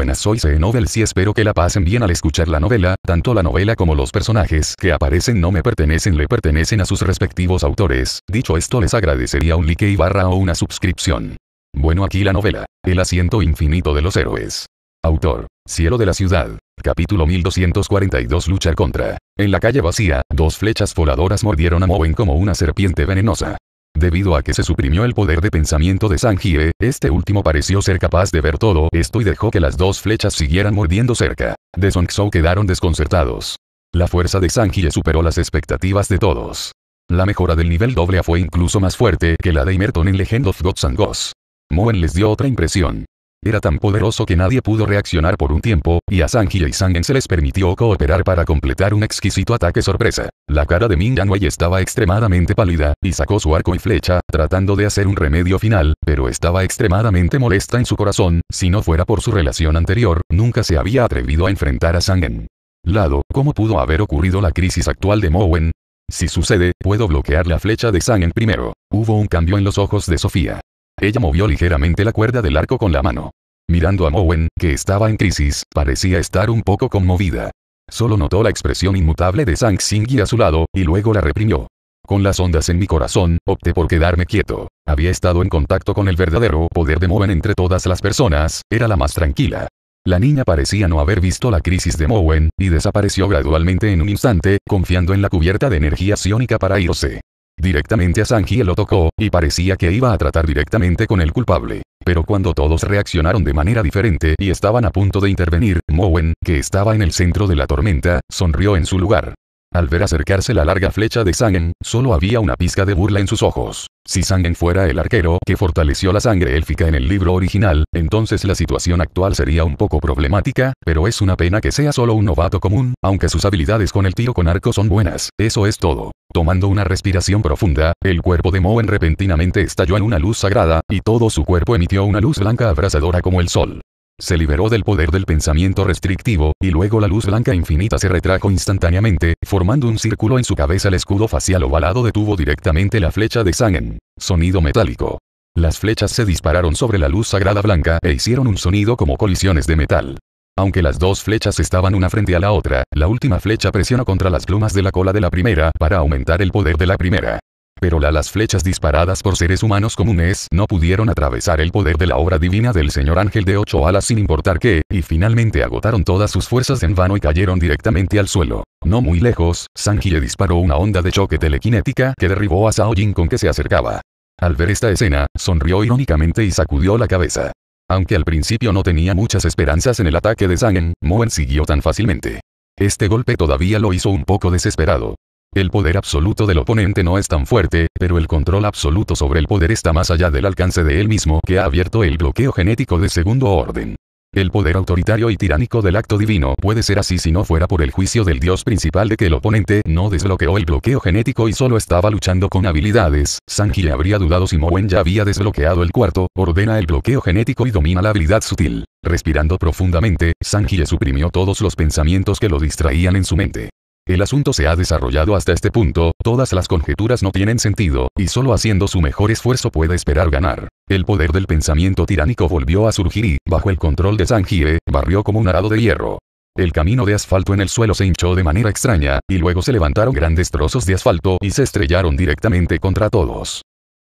buenas. Soy C. Novels y espero que la pasen bien al escuchar la novela, tanto la novela como los personajes que aparecen no me pertenecen le pertenecen a sus respectivos autores. Dicho esto les agradecería un like y barra o una suscripción. Bueno aquí la novela. El asiento infinito de los héroes. Autor. Cielo de la ciudad. Capítulo 1242 Luchar contra. En la calle vacía, dos flechas voladoras mordieron a Mowen como una serpiente venenosa. Debido a que se suprimió el poder de pensamiento de Sanjie, este último pareció ser capaz de ver todo esto y dejó que las dos flechas siguieran mordiendo cerca. De Song quedaron desconcertados. La fuerza de Sanjie superó las expectativas de todos. La mejora del nivel doble fue incluso más fuerte que la de Imerton en Legend of Gods and Gods. Moen les dio otra impresión. Era tan poderoso que nadie pudo reaccionar por un tiempo, y a Sanji y Sangen se les permitió cooperar para completar un exquisito ataque sorpresa. La cara de Ming Yanwei estaba extremadamente pálida, y sacó su arco y flecha, tratando de hacer un remedio final, pero estaba extremadamente molesta en su corazón, si no fuera por su relación anterior, nunca se había atrevido a enfrentar a Sangen. Lado, ¿cómo pudo haber ocurrido la crisis actual de Mowen? Si sucede, puedo bloquear la flecha de Sangen primero. Hubo un cambio en los ojos de Sofía. Ella movió ligeramente la cuerda del arco con la mano. Mirando a Mowen, que estaba en crisis, parecía estar un poco conmovida. Solo notó la expresión inmutable de Sang Xingyi a su lado, y luego la reprimió. Con las ondas en mi corazón, opté por quedarme quieto. Había estado en contacto con el verdadero poder de Mowen entre todas las personas, era la más tranquila. La niña parecía no haber visto la crisis de Mowen, y desapareció gradualmente en un instante, confiando en la cubierta de energía psiónica para irse directamente a Sanji lo tocó, y parecía que iba a tratar directamente con el culpable. Pero cuando todos reaccionaron de manera diferente y estaban a punto de intervenir, Mowen, que estaba en el centro de la tormenta, sonrió en su lugar. Al ver acercarse la larga flecha de Sangen, solo había una pizca de burla en sus ojos. Si Sangen fuera el arquero que fortaleció la sangre élfica en el libro original, entonces la situación actual sería un poco problemática, pero es una pena que sea solo un novato común, aunque sus habilidades con el tiro con arco son buenas, eso es todo. Tomando una respiración profunda, el cuerpo de Moen repentinamente estalló en una luz sagrada, y todo su cuerpo emitió una luz blanca abrasadora como el sol. Se liberó del poder del pensamiento restrictivo, y luego la luz blanca infinita se retrajo instantáneamente, formando un círculo en su cabeza. El escudo facial ovalado detuvo directamente la flecha de Sangen. Sonido metálico. Las flechas se dispararon sobre la luz sagrada blanca e hicieron un sonido como colisiones de metal. Aunque las dos flechas estaban una frente a la otra, la última flecha presionó contra las plumas de la cola de la primera para aumentar el poder de la primera pero las flechas disparadas por seres humanos comunes no pudieron atravesar el poder de la obra divina del señor ángel de ocho alas sin importar qué, y finalmente agotaron todas sus fuerzas en vano y cayeron directamente al suelo. No muy lejos, Sanji disparó una onda de choque telequinética que derribó a Jin con que se acercaba. Al ver esta escena, sonrió irónicamente y sacudió la cabeza. Aunque al principio no tenía muchas esperanzas en el ataque de Sangen, Moen siguió tan fácilmente. Este golpe todavía lo hizo un poco desesperado, el poder absoluto del oponente no es tan fuerte, pero el control absoluto sobre el poder está más allá del alcance de él mismo que ha abierto el bloqueo genético de segundo orden. El poder autoritario y tiránico del acto divino puede ser así si no fuera por el juicio del dios principal de que el oponente no desbloqueó el bloqueo genético y solo estaba luchando con habilidades, Sanji habría dudado si Moen ya había desbloqueado el cuarto, ordena el bloqueo genético y domina la habilidad sutil. Respirando profundamente, Sanji suprimió todos los pensamientos que lo distraían en su mente. El asunto se ha desarrollado hasta este punto, todas las conjeturas no tienen sentido, y solo haciendo su mejor esfuerzo puede esperar ganar. El poder del pensamiento tiránico volvió a surgir y, bajo el control de Sanjie, barrió como un arado de hierro. El camino de asfalto en el suelo se hinchó de manera extraña, y luego se levantaron grandes trozos de asfalto y se estrellaron directamente contra todos.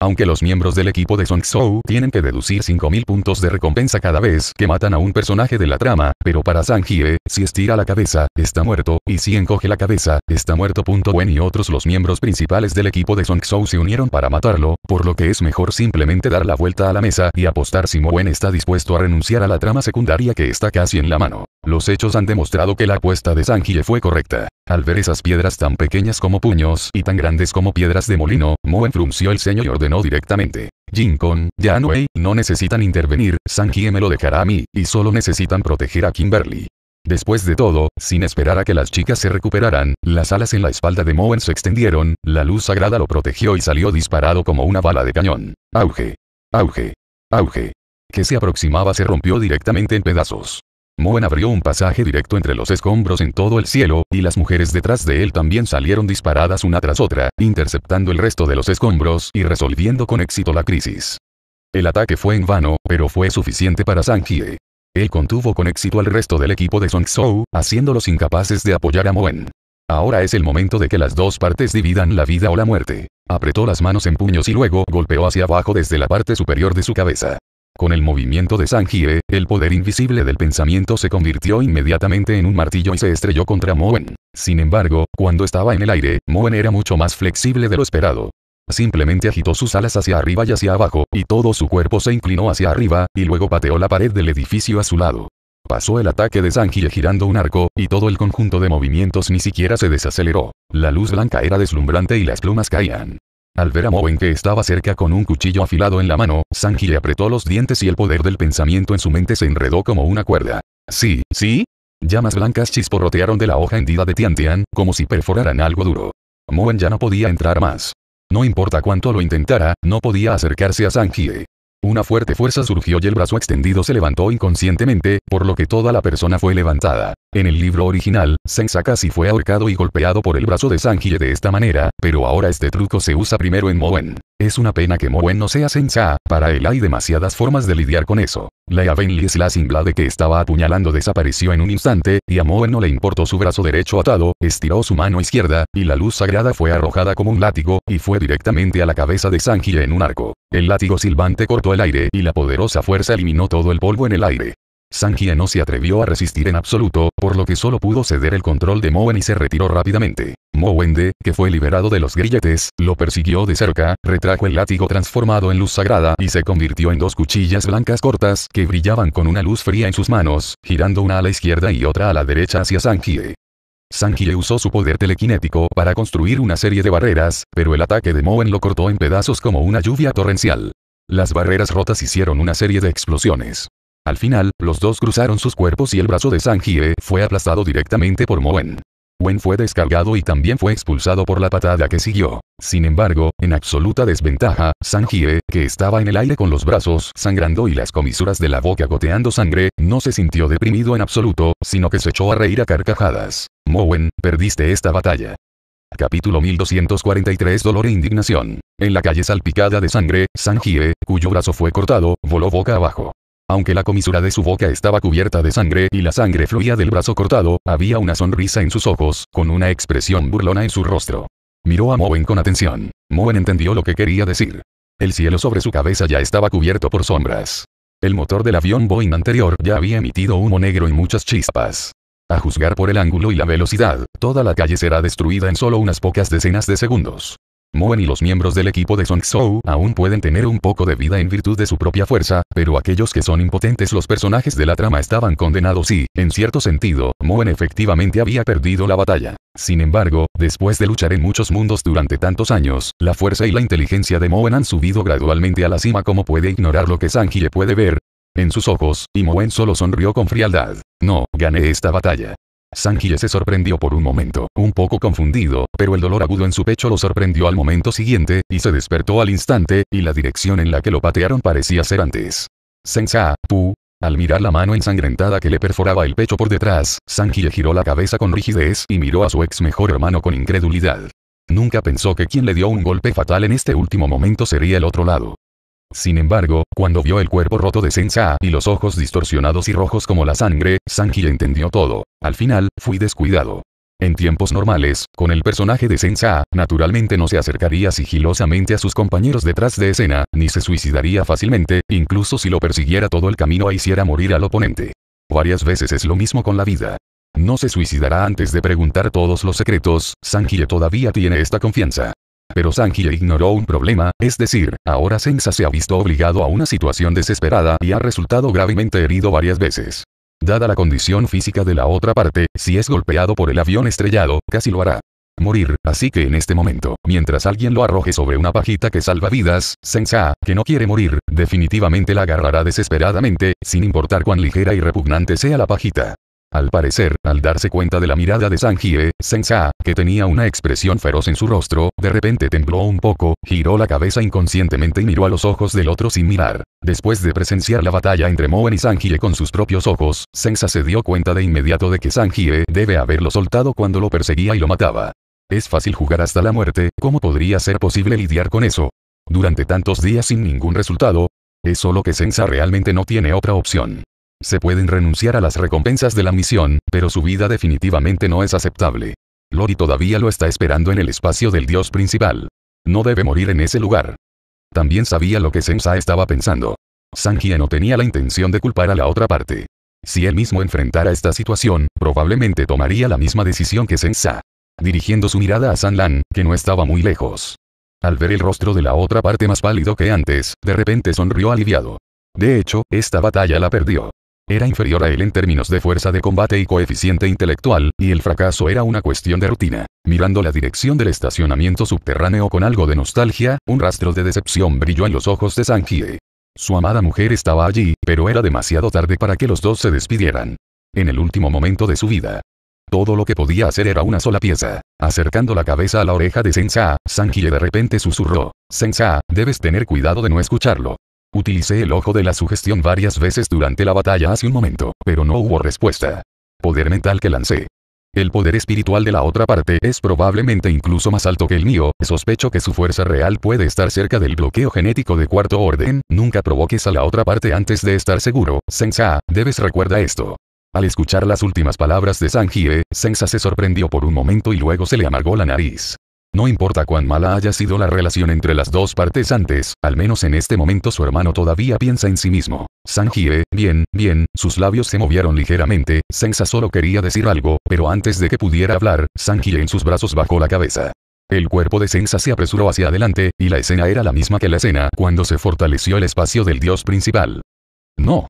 Aunque los miembros del equipo de Song Soo tienen que deducir 5.000 puntos de recompensa cada vez que matan a un personaje de la trama, pero para Sang Hye, si estira la cabeza, está muerto, y si encoge la cabeza, está muerto. Wen y otros los miembros principales del equipo de Song Soo se unieron para matarlo, por lo que es mejor simplemente dar la vuelta a la mesa y apostar si Mo Wen está dispuesto a renunciar a la trama secundaria que está casi en la mano. Los hechos han demostrado que la apuesta de Sang Hye fue correcta. Al ver esas piedras tan pequeñas como puños y tan grandes como piedras de molino, Moen frunció el ceño y ordenó directamente. Jinkon, ya no necesitan intervenir, Sanji me lo dejará a mí, y solo necesitan proteger a Kimberly. Después de todo, sin esperar a que las chicas se recuperaran, las alas en la espalda de Moen se extendieron, la luz sagrada lo protegió y salió disparado como una bala de cañón. Auge. Auge. Auge. Que se aproximaba se rompió directamente en pedazos. Moen abrió un pasaje directo entre los escombros en todo el cielo, y las mujeres detrás de él también salieron disparadas una tras otra, interceptando el resto de los escombros y resolviendo con éxito la crisis. El ataque fue en vano, pero fue suficiente para Sanjie. Él contuvo con éxito al resto del equipo de Song Zhou, haciéndolos incapaces de apoyar a Moen. Ahora es el momento de que las dos partes dividan la vida o la muerte. Apretó las manos en puños y luego golpeó hacia abajo desde la parte superior de su cabeza. Con el movimiento de Sanjie, el poder invisible del pensamiento se convirtió inmediatamente en un martillo y se estrelló contra Moen. Sin embargo, cuando estaba en el aire, Moen era mucho más flexible de lo esperado. Simplemente agitó sus alas hacia arriba y hacia abajo, y todo su cuerpo se inclinó hacia arriba, y luego pateó la pared del edificio a su lado. Pasó el ataque de Sanjie girando un arco, y todo el conjunto de movimientos ni siquiera se desaceleró. La luz blanca era deslumbrante y las plumas caían. Al ver a Moen que estaba cerca con un cuchillo afilado en la mano, Sanji apretó los dientes y el poder del pensamiento en su mente se enredó como una cuerda. Sí, sí. Llamas blancas chisporrotearon de la hoja hendida de Tian Tian, como si perforaran algo duro. Moen ya no podía entrar más. No importa cuánto lo intentara, no podía acercarse a Sanji. Una fuerte fuerza surgió y el brazo extendido se levantó inconscientemente, por lo que toda la persona fue levantada. En el libro original, casi fue ahorcado y golpeado por el brazo de Sanji de esta manera, pero ahora este truco se usa primero en Moen. Es una pena que Moen no sea Sensa, para él hay demasiadas formas de lidiar con eso. La singla de que estaba apuñalando desapareció en un instante, y a Moen no le importó su brazo derecho atado, estiró su mano izquierda, y la luz sagrada fue arrojada como un látigo, y fue directamente a la cabeza de Sanji en un arco. El látigo silbante cortó el aire y la poderosa fuerza eliminó todo el polvo en el aire. Sanjie no se atrevió a resistir en absoluto, por lo que solo pudo ceder el control de Moen y se retiró rápidamente. de que fue liberado de los grilletes, lo persiguió de cerca, retrajo el látigo transformado en luz sagrada y se convirtió en dos cuchillas blancas cortas que brillaban con una luz fría en sus manos, girando una a la izquierda y otra a la derecha hacia Sanjie. Sanjie usó su poder telequinético para construir una serie de barreras, pero el ataque de Moen lo cortó en pedazos como una lluvia torrencial. Las barreras rotas hicieron una serie de explosiones. Al final, los dos cruzaron sus cuerpos y el brazo de Sanjie fue aplastado directamente por Moen. Wen fue descargado y también fue expulsado por la patada que siguió. Sin embargo, en absoluta desventaja, Sanjie, que estaba en el aire con los brazos sangrando y las comisuras de la boca goteando sangre, no se sintió deprimido en absoluto, sino que se echó a reír a carcajadas. Moen, perdiste esta batalla. Capítulo 1243 Dolor e indignación. En la calle salpicada de sangre, Sanjie, cuyo brazo fue cortado, voló boca abajo. Aunque la comisura de su boca estaba cubierta de sangre y la sangre fluía del brazo cortado, había una sonrisa en sus ojos, con una expresión burlona en su rostro. Miró a Moen con atención. Moen entendió lo que quería decir. El cielo sobre su cabeza ya estaba cubierto por sombras. El motor del avión Boeing anterior ya había emitido humo negro y muchas chispas. A juzgar por el ángulo y la velocidad, toda la calle será destruida en solo unas pocas decenas de segundos. Moen y los miembros del equipo de Song aún pueden tener un poco de vida en virtud de su propia fuerza, pero aquellos que son impotentes los personajes de la trama estaban condenados y, en cierto sentido, Moen efectivamente había perdido la batalla. Sin embargo, después de luchar en muchos mundos durante tantos años, la fuerza y la inteligencia de Moen han subido gradualmente a la cima como puede ignorar lo que Sanji puede ver, en sus ojos, y Moen solo sonrió con frialdad. No, gané esta batalla. Sanji se sorprendió por un momento, un poco confundido, pero el dolor agudo en su pecho lo sorprendió al momento siguiente, y se despertó al instante, y la dirección en la que lo patearon parecía ser antes. Sensa, pu. Al mirar la mano ensangrentada que le perforaba el pecho por detrás, Sanji giró la cabeza con rigidez y miró a su ex mejor hermano con incredulidad. Nunca pensó que quien le dio un golpe fatal en este último momento sería el otro lado. Sin embargo, cuando vio el cuerpo roto de Sensa y los ojos distorsionados y rojos como la sangre, Sanji entendió todo. Al final, fui descuidado. En tiempos normales, con el personaje de Sensa, naturalmente no se acercaría sigilosamente a sus compañeros detrás de escena, ni se suicidaría fácilmente, incluso si lo persiguiera todo el camino e hiciera morir al oponente. Varias veces es lo mismo con la vida. No se suicidará antes de preguntar todos los secretos, Sanji todavía tiene esta confianza. Pero Sanji ignoró un problema, es decir, ahora Sensa se ha visto obligado a una situación desesperada y ha resultado gravemente herido varias veces. Dada la condición física de la otra parte, si es golpeado por el avión estrellado, casi lo hará morir, así que en este momento, mientras alguien lo arroje sobre una pajita que salva vidas, Sensa, que no quiere morir, definitivamente la agarrará desesperadamente, sin importar cuán ligera y repugnante sea la pajita. Al parecer, al darse cuenta de la mirada de Sanjie, Sensa, que tenía una expresión feroz en su rostro, de repente tembló un poco, giró la cabeza inconscientemente y miró a los ojos del otro sin mirar. Después de presenciar la batalla entre Moen y Sanjie con sus propios ojos, Sensa se dio cuenta de inmediato de que Sanjie debe haberlo soltado cuando lo perseguía y lo mataba. Es fácil jugar hasta la muerte, ¿cómo podría ser posible lidiar con eso? Durante tantos días sin ningún resultado, es solo que Sensa realmente no tiene otra opción. Se pueden renunciar a las recompensas de la misión, pero su vida definitivamente no es aceptable. Lori todavía lo está esperando en el espacio del dios principal. No debe morir en ese lugar. También sabía lo que Sensa estaba pensando. Sanji no tenía la intención de culpar a la otra parte. Si él mismo enfrentara esta situación, probablemente tomaría la misma decisión que Sensa. Dirigiendo su mirada a Sanlan, que no estaba muy lejos. Al ver el rostro de la otra parte más pálido que antes, de repente sonrió aliviado. De hecho, esta batalla la perdió. Era inferior a él en términos de fuerza de combate y coeficiente intelectual, y el fracaso era una cuestión de rutina. Mirando la dirección del estacionamiento subterráneo con algo de nostalgia, un rastro de decepción brilló en los ojos de Sanjie. Su amada mujer estaba allí, pero era demasiado tarde para que los dos se despidieran. En el último momento de su vida, todo lo que podía hacer era una sola pieza. Acercando la cabeza a la oreja de Sensa, Sanjie de repente susurró, Sensa, debes tener cuidado de no escucharlo. Utilicé el ojo de la sugestión varias veces durante la batalla hace un momento, pero no hubo respuesta. Poder mental que lancé. El poder espiritual de la otra parte es probablemente incluso más alto que el mío, sospecho que su fuerza real puede estar cerca del bloqueo genético de cuarto orden, nunca provoques a la otra parte antes de estar seguro, Senza, debes recuerda esto. Al escuchar las últimas palabras de Sanjie, Senza se sorprendió por un momento y luego se le amargó la nariz. No importa cuán mala haya sido la relación entre las dos partes antes, al menos en este momento su hermano todavía piensa en sí mismo. Sanjie, bien, bien, sus labios se movieron ligeramente, Sensa solo quería decir algo, pero antes de que pudiera hablar, Sanjie en sus brazos bajó la cabeza. El cuerpo de Sensa se apresuró hacia adelante, y la escena era la misma que la escena cuando se fortaleció el espacio del dios principal. No,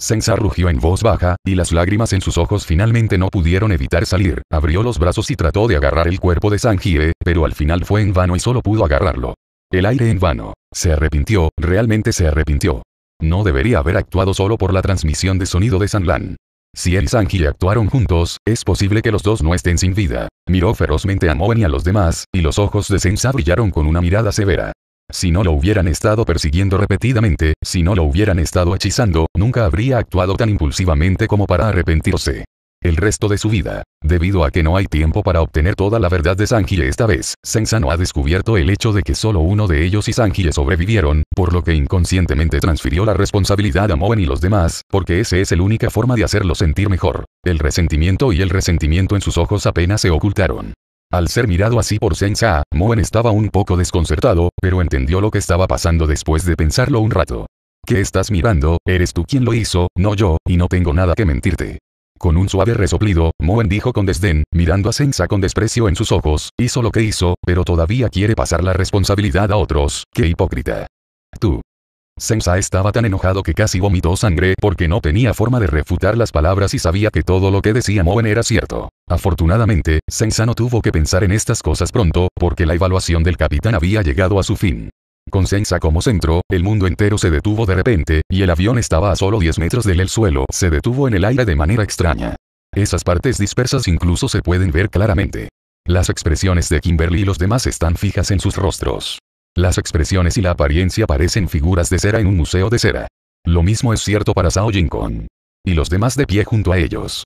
Sensa rugió en voz baja, y las lágrimas en sus ojos finalmente no pudieron evitar salir. Abrió los brazos y trató de agarrar el cuerpo de Sanji, pero al final fue en vano y solo pudo agarrarlo. El aire en vano. Se arrepintió, realmente se arrepintió. No debería haber actuado solo por la transmisión de sonido de Sanlan. Si él y Sanji actuaron juntos, es posible que los dos no estén sin vida. Miró ferozmente a Moen y a los demás, y los ojos de Senza brillaron con una mirada severa. Si no lo hubieran estado persiguiendo repetidamente, si no lo hubieran estado hechizando, nunca habría actuado tan impulsivamente como para arrepentirse. El resto de su vida, debido a que no hay tiempo para obtener toda la verdad de Sanji esta vez, no ha descubierto el hecho de que solo uno de ellos y Sanji sobrevivieron, por lo que inconscientemente transfirió la responsabilidad a Moen y los demás, porque esa es la única forma de hacerlo sentir mejor. El resentimiento y el resentimiento en sus ojos apenas se ocultaron. Al ser mirado así por Sensa, Moen estaba un poco desconcertado, pero entendió lo que estaba pasando después de pensarlo un rato. ¿Qué estás mirando? Eres tú quien lo hizo, no yo, y no tengo nada que mentirte. Con un suave resoplido, Moen dijo con desdén, mirando a Sensa con desprecio en sus ojos, hizo lo que hizo, pero todavía quiere pasar la responsabilidad a otros, qué hipócrita. Tú, Sensa estaba tan enojado que casi vomitó sangre porque no tenía forma de refutar las palabras y sabía que todo lo que decía Moen era cierto. Afortunadamente, Sensa no tuvo que pensar en estas cosas pronto, porque la evaluación del capitán había llegado a su fin. Con Sensa como centro, el mundo entero se detuvo de repente, y el avión estaba a solo 10 metros del suelo, se detuvo en el aire de manera extraña. Esas partes dispersas incluso se pueden ver claramente. Las expresiones de Kimberly y los demás están fijas en sus rostros. Las expresiones y la apariencia parecen figuras de cera en un museo de cera. Lo mismo es cierto para Sao jin Y los demás de pie junto a ellos.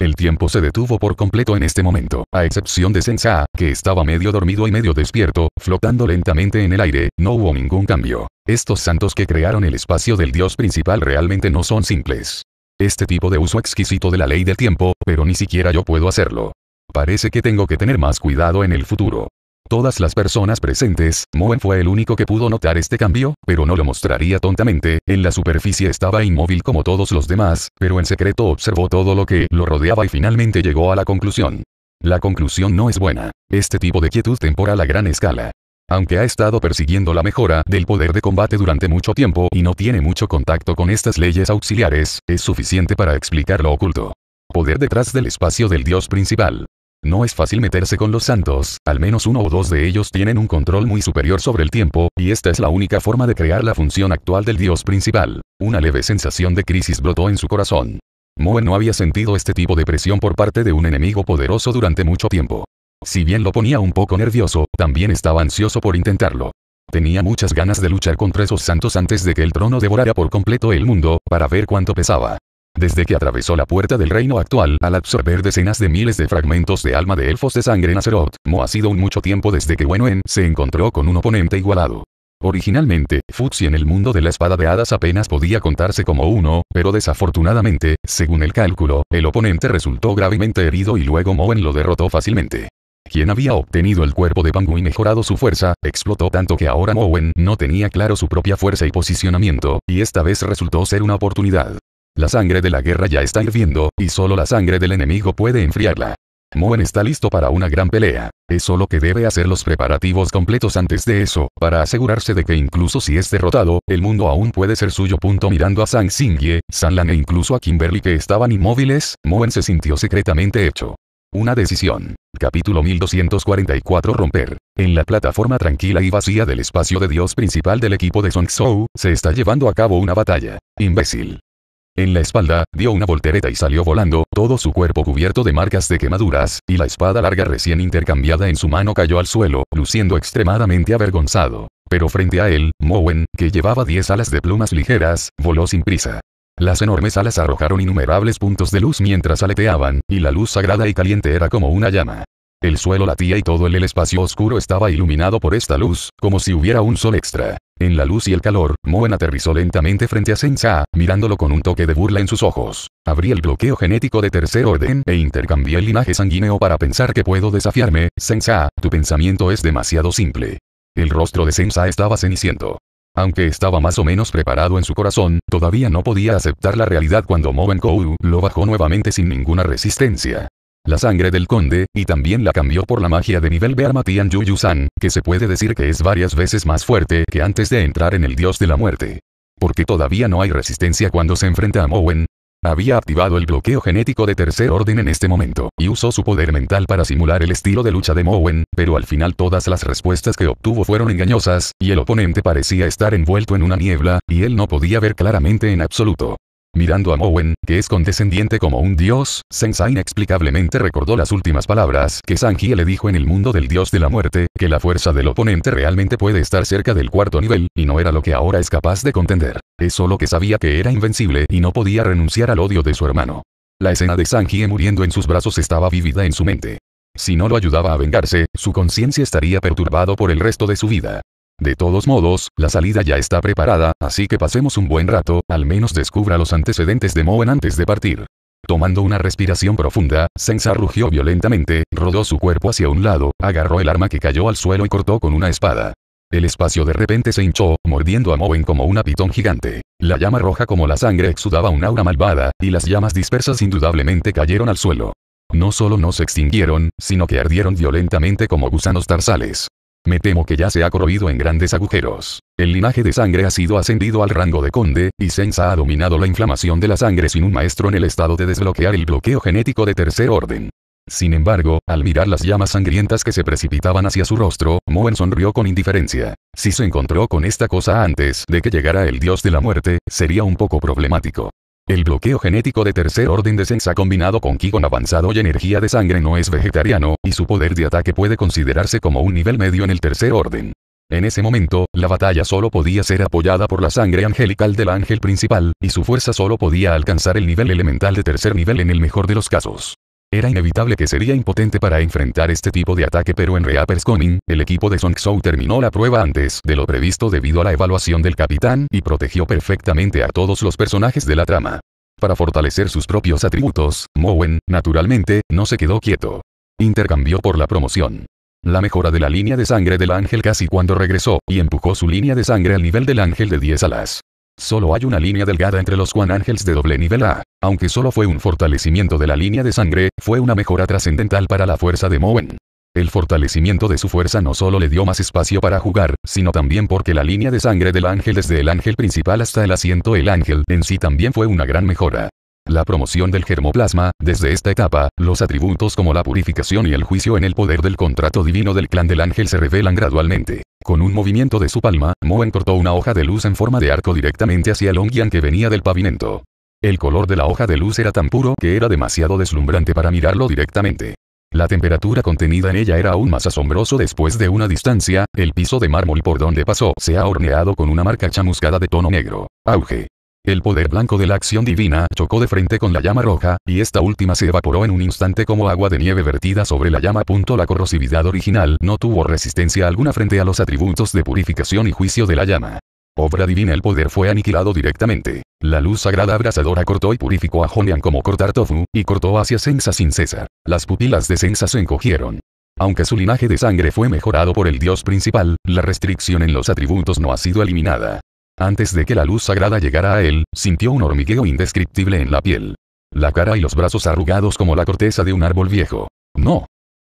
El tiempo se detuvo por completo en este momento, a excepción de Sa, que estaba medio dormido y medio despierto, flotando lentamente en el aire, no hubo ningún cambio. Estos santos que crearon el espacio del dios principal realmente no son simples. Este tipo de uso exquisito de la ley del tiempo, pero ni siquiera yo puedo hacerlo. Parece que tengo que tener más cuidado en el futuro. Todas las personas presentes, Moen fue el único que pudo notar este cambio, pero no lo mostraría tontamente, en la superficie estaba inmóvil como todos los demás, pero en secreto observó todo lo que lo rodeaba y finalmente llegó a la conclusión. La conclusión no es buena. Este tipo de quietud temporal a gran escala. Aunque ha estado persiguiendo la mejora del poder de combate durante mucho tiempo y no tiene mucho contacto con estas leyes auxiliares, es suficiente para explicar lo oculto. Poder detrás del espacio del dios principal. No es fácil meterse con los santos, al menos uno o dos de ellos tienen un control muy superior sobre el tiempo, y esta es la única forma de crear la función actual del dios principal. Una leve sensación de crisis brotó en su corazón. Moen no había sentido este tipo de presión por parte de un enemigo poderoso durante mucho tiempo. Si bien lo ponía un poco nervioso, también estaba ansioso por intentarlo. Tenía muchas ganas de luchar contra esos santos antes de que el trono devorara por completo el mundo, para ver cuánto pesaba desde que atravesó la puerta del reino actual al absorber decenas de miles de fragmentos de alma de elfos de sangre en Azeroth. Mo ha sido un mucho tiempo desde que Wenwen se encontró con un oponente igualado. Originalmente, Fuxi en el mundo de la espada de hadas apenas podía contarse como uno, pero desafortunadamente, según el cálculo, el oponente resultó gravemente herido y luego Moen lo derrotó fácilmente. Quien había obtenido el cuerpo de Pangu y mejorado su fuerza, explotó tanto que ahora Moen no tenía claro su propia fuerza y posicionamiento, y esta vez resultó ser una oportunidad. La sangre de la guerra ya está hirviendo, y solo la sangre del enemigo puede enfriarla. Moen está listo para una gran pelea. Es solo que debe hacer los preparativos completos antes de eso, para asegurarse de que incluso si es derrotado, el mundo aún puede ser suyo. mirando a Sang San Lan e incluso a Kimberly que estaban inmóviles, Moen se sintió secretamente hecho. Una decisión. Capítulo 1244 Romper. En la plataforma tranquila y vacía del espacio de Dios principal del equipo de Song Zhou, se está llevando a cabo una batalla. Imbécil. En la espalda, dio una voltereta y salió volando, todo su cuerpo cubierto de marcas de quemaduras, y la espada larga recién intercambiada en su mano cayó al suelo, luciendo extremadamente avergonzado. Pero frente a él, Mowen, que llevaba diez alas de plumas ligeras, voló sin prisa. Las enormes alas arrojaron innumerables puntos de luz mientras aleteaban, y la luz sagrada y caliente era como una llama. El suelo latía y todo el, espacio oscuro estaba iluminado por esta luz, como si hubiera un sol extra. En la luz y el calor, Moen aterrizó lentamente frente a Sensa, mirándolo con un toque de burla en sus ojos. Abrí el bloqueo genético de tercer orden e intercambié el linaje sanguíneo para pensar que puedo desafiarme. Sensa, tu pensamiento es demasiado simple. El rostro de Sensa estaba ceniciento. Aunque estaba más o menos preparado en su corazón, todavía no podía aceptar la realidad cuando Moen Kou lo bajó nuevamente sin ninguna resistencia la sangre del conde, y también la cambió por la magia de nivel Bear Matian Yuyu-san, que se puede decir que es varias veces más fuerte que antes de entrar en el dios de la muerte. Porque todavía no hay resistencia cuando se enfrenta a Mowen. Había activado el bloqueo genético de tercer orden en este momento, y usó su poder mental para simular el estilo de lucha de Mowen, pero al final todas las respuestas que obtuvo fueron engañosas, y el oponente parecía estar envuelto en una niebla, y él no podía ver claramente en absoluto. Mirando a Mowen, que es condescendiente como un dios, Senzai inexplicablemente recordó las últimas palabras que Sanji le dijo en el mundo del dios de la muerte, que la fuerza del oponente realmente puede estar cerca del cuarto nivel, y no era lo que ahora es capaz de contender. Es solo que sabía que era invencible y no podía renunciar al odio de su hermano. La escena de Sanji muriendo en sus brazos estaba vivida en su mente. Si no lo ayudaba a vengarse, su conciencia estaría perturbado por el resto de su vida. De todos modos, la salida ya está preparada, así que pasemos un buen rato, al menos descubra los antecedentes de Moen antes de partir. Tomando una respiración profunda, Sensa rugió violentamente, rodó su cuerpo hacia un lado, agarró el arma que cayó al suelo y cortó con una espada. El espacio de repente se hinchó, mordiendo a Moen como una pitón gigante. La llama roja como la sangre exudaba un aura malvada, y las llamas dispersas indudablemente cayeron al suelo. No solo no se extinguieron, sino que ardieron violentamente como gusanos tarsales. Me temo que ya se ha corroído en grandes agujeros. El linaje de sangre ha sido ascendido al rango de conde, y Sensa ha dominado la inflamación de la sangre sin un maestro en el estado de desbloquear el bloqueo genético de tercer orden. Sin embargo, al mirar las llamas sangrientas que se precipitaban hacia su rostro, Moen sonrió con indiferencia. Si se encontró con esta cosa antes de que llegara el dios de la muerte, sería un poco problemático. El bloqueo genético de tercer orden de Sensa combinado con Ki avanzado y energía de sangre no es vegetariano, y su poder de ataque puede considerarse como un nivel medio en el tercer orden. En ese momento, la batalla solo podía ser apoyada por la sangre angelical del ángel principal, y su fuerza solo podía alcanzar el nivel elemental de tercer nivel en el mejor de los casos. Era inevitable que sería impotente para enfrentar este tipo de ataque pero en Reapers Coming, el equipo de Song terminó la prueba antes de lo previsto debido a la evaluación del capitán y protegió perfectamente a todos los personajes de la trama. Para fortalecer sus propios atributos, Mowen, naturalmente, no se quedó quieto. Intercambió por la promoción. La mejora de la línea de sangre del ángel casi cuando regresó, y empujó su línea de sangre al nivel del ángel de 10 alas. Solo hay una línea delgada entre los Juan Ángeles de doble nivel A. Aunque solo fue un fortalecimiento de la línea de sangre, fue una mejora trascendental para la fuerza de Moen. El fortalecimiento de su fuerza no solo le dio más espacio para jugar, sino también porque la línea de sangre del ángel desde el ángel principal hasta el asiento el ángel en sí también fue una gran mejora. La promoción del germoplasma, desde esta etapa, los atributos como la purificación y el juicio en el poder del contrato divino del clan del ángel se revelan gradualmente. Con un movimiento de su palma, Moen cortó una hoja de luz en forma de arco directamente hacia Longyan que venía del pavimento. El color de la hoja de luz era tan puro que era demasiado deslumbrante para mirarlo directamente. La temperatura contenida en ella era aún más asombroso después de una distancia, el piso de mármol por donde pasó se ha horneado con una marca chamuscada de tono negro. Auge. El poder blanco de la acción divina chocó de frente con la llama roja, y esta última se evaporó en un instante como agua de nieve vertida sobre la llama. la corrosividad original no tuvo resistencia alguna frente a los atributos de purificación y juicio de la llama. Obra divina el poder fue aniquilado directamente. La luz sagrada abrasadora cortó y purificó a Jonian como cortar tofu, y cortó hacia Sensa sin cesar. Las pupilas de Sensa se encogieron. Aunque su linaje de sangre fue mejorado por el dios principal, la restricción en los atributos no ha sido eliminada. Antes de que la luz sagrada llegara a él, sintió un hormigueo indescriptible en la piel. La cara y los brazos arrugados como la corteza de un árbol viejo. No.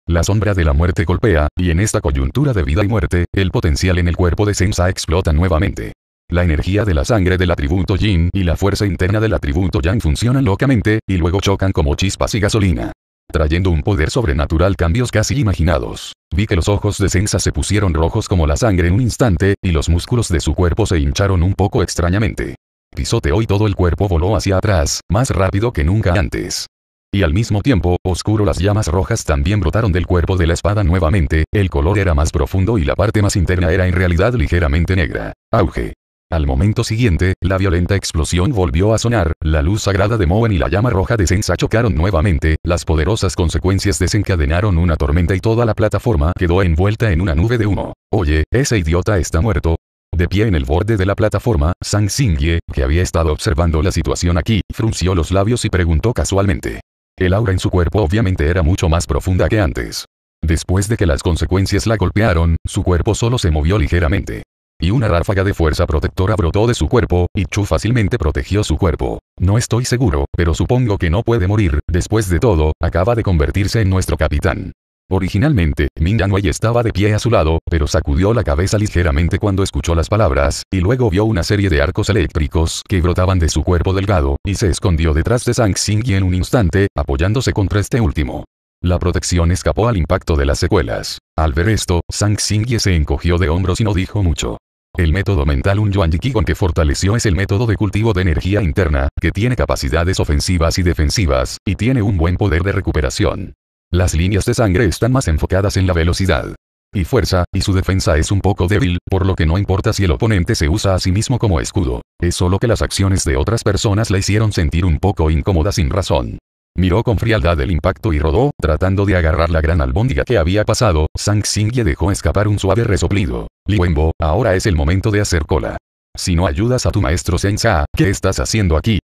La sombra de la muerte golpea, y en esta coyuntura de vida y muerte, el potencial en el cuerpo de Sensa explota nuevamente. La energía de la sangre del atributo Jin y la fuerza interna del atributo Yang funcionan locamente, y luego chocan como chispas y gasolina trayendo un poder sobrenatural cambios casi imaginados. Vi que los ojos de Senza se pusieron rojos como la sangre en un instante, y los músculos de su cuerpo se hincharon un poco extrañamente. Pisoteó y todo el cuerpo voló hacia atrás, más rápido que nunca antes. Y al mismo tiempo, oscuro las llamas rojas también brotaron del cuerpo de la espada nuevamente, el color era más profundo y la parte más interna era en realidad ligeramente negra. Auge. Al momento siguiente, la violenta explosión volvió a sonar, la luz sagrada de Moen y la llama roja de Sensa chocaron nuevamente, las poderosas consecuencias desencadenaron una tormenta y toda la plataforma quedó envuelta en una nube de humo. Oye, ese idiota está muerto, de pie en el borde de la plataforma, Sang Xingye, que había estado observando la situación aquí, frunció los labios y preguntó casualmente. El aura en su cuerpo obviamente era mucho más profunda que antes. Después de que las consecuencias la golpearon, su cuerpo solo se movió ligeramente y una ráfaga de fuerza protectora brotó de su cuerpo, y Chu fácilmente protegió su cuerpo. No estoy seguro, pero supongo que no puede morir, después de todo, acaba de convertirse en nuestro capitán. Originalmente, Ming estaba de pie a su lado, pero sacudió la cabeza ligeramente cuando escuchó las palabras, y luego vio una serie de arcos eléctricos que brotaban de su cuerpo delgado, y se escondió detrás de Zhang y en un instante, apoyándose contra este último. La protección escapó al impacto de las secuelas. Al ver esto, Zhang Xingyi se encogió de hombros y no dijo mucho. El método mental un Yuan que fortaleció es el método de cultivo de energía interna, que tiene capacidades ofensivas y defensivas, y tiene un buen poder de recuperación. Las líneas de sangre están más enfocadas en la velocidad y fuerza, y su defensa es un poco débil, por lo que no importa si el oponente se usa a sí mismo como escudo. Es solo que las acciones de otras personas la hicieron sentir un poco incómoda sin razón. Miró con frialdad el impacto y rodó, tratando de agarrar la gran albóndiga que había pasado, Sang Xingye dejó escapar un suave resoplido. Liwenbo, ahora es el momento de hacer cola. Si no ayudas a tu maestro Senza, ¿qué estás haciendo aquí?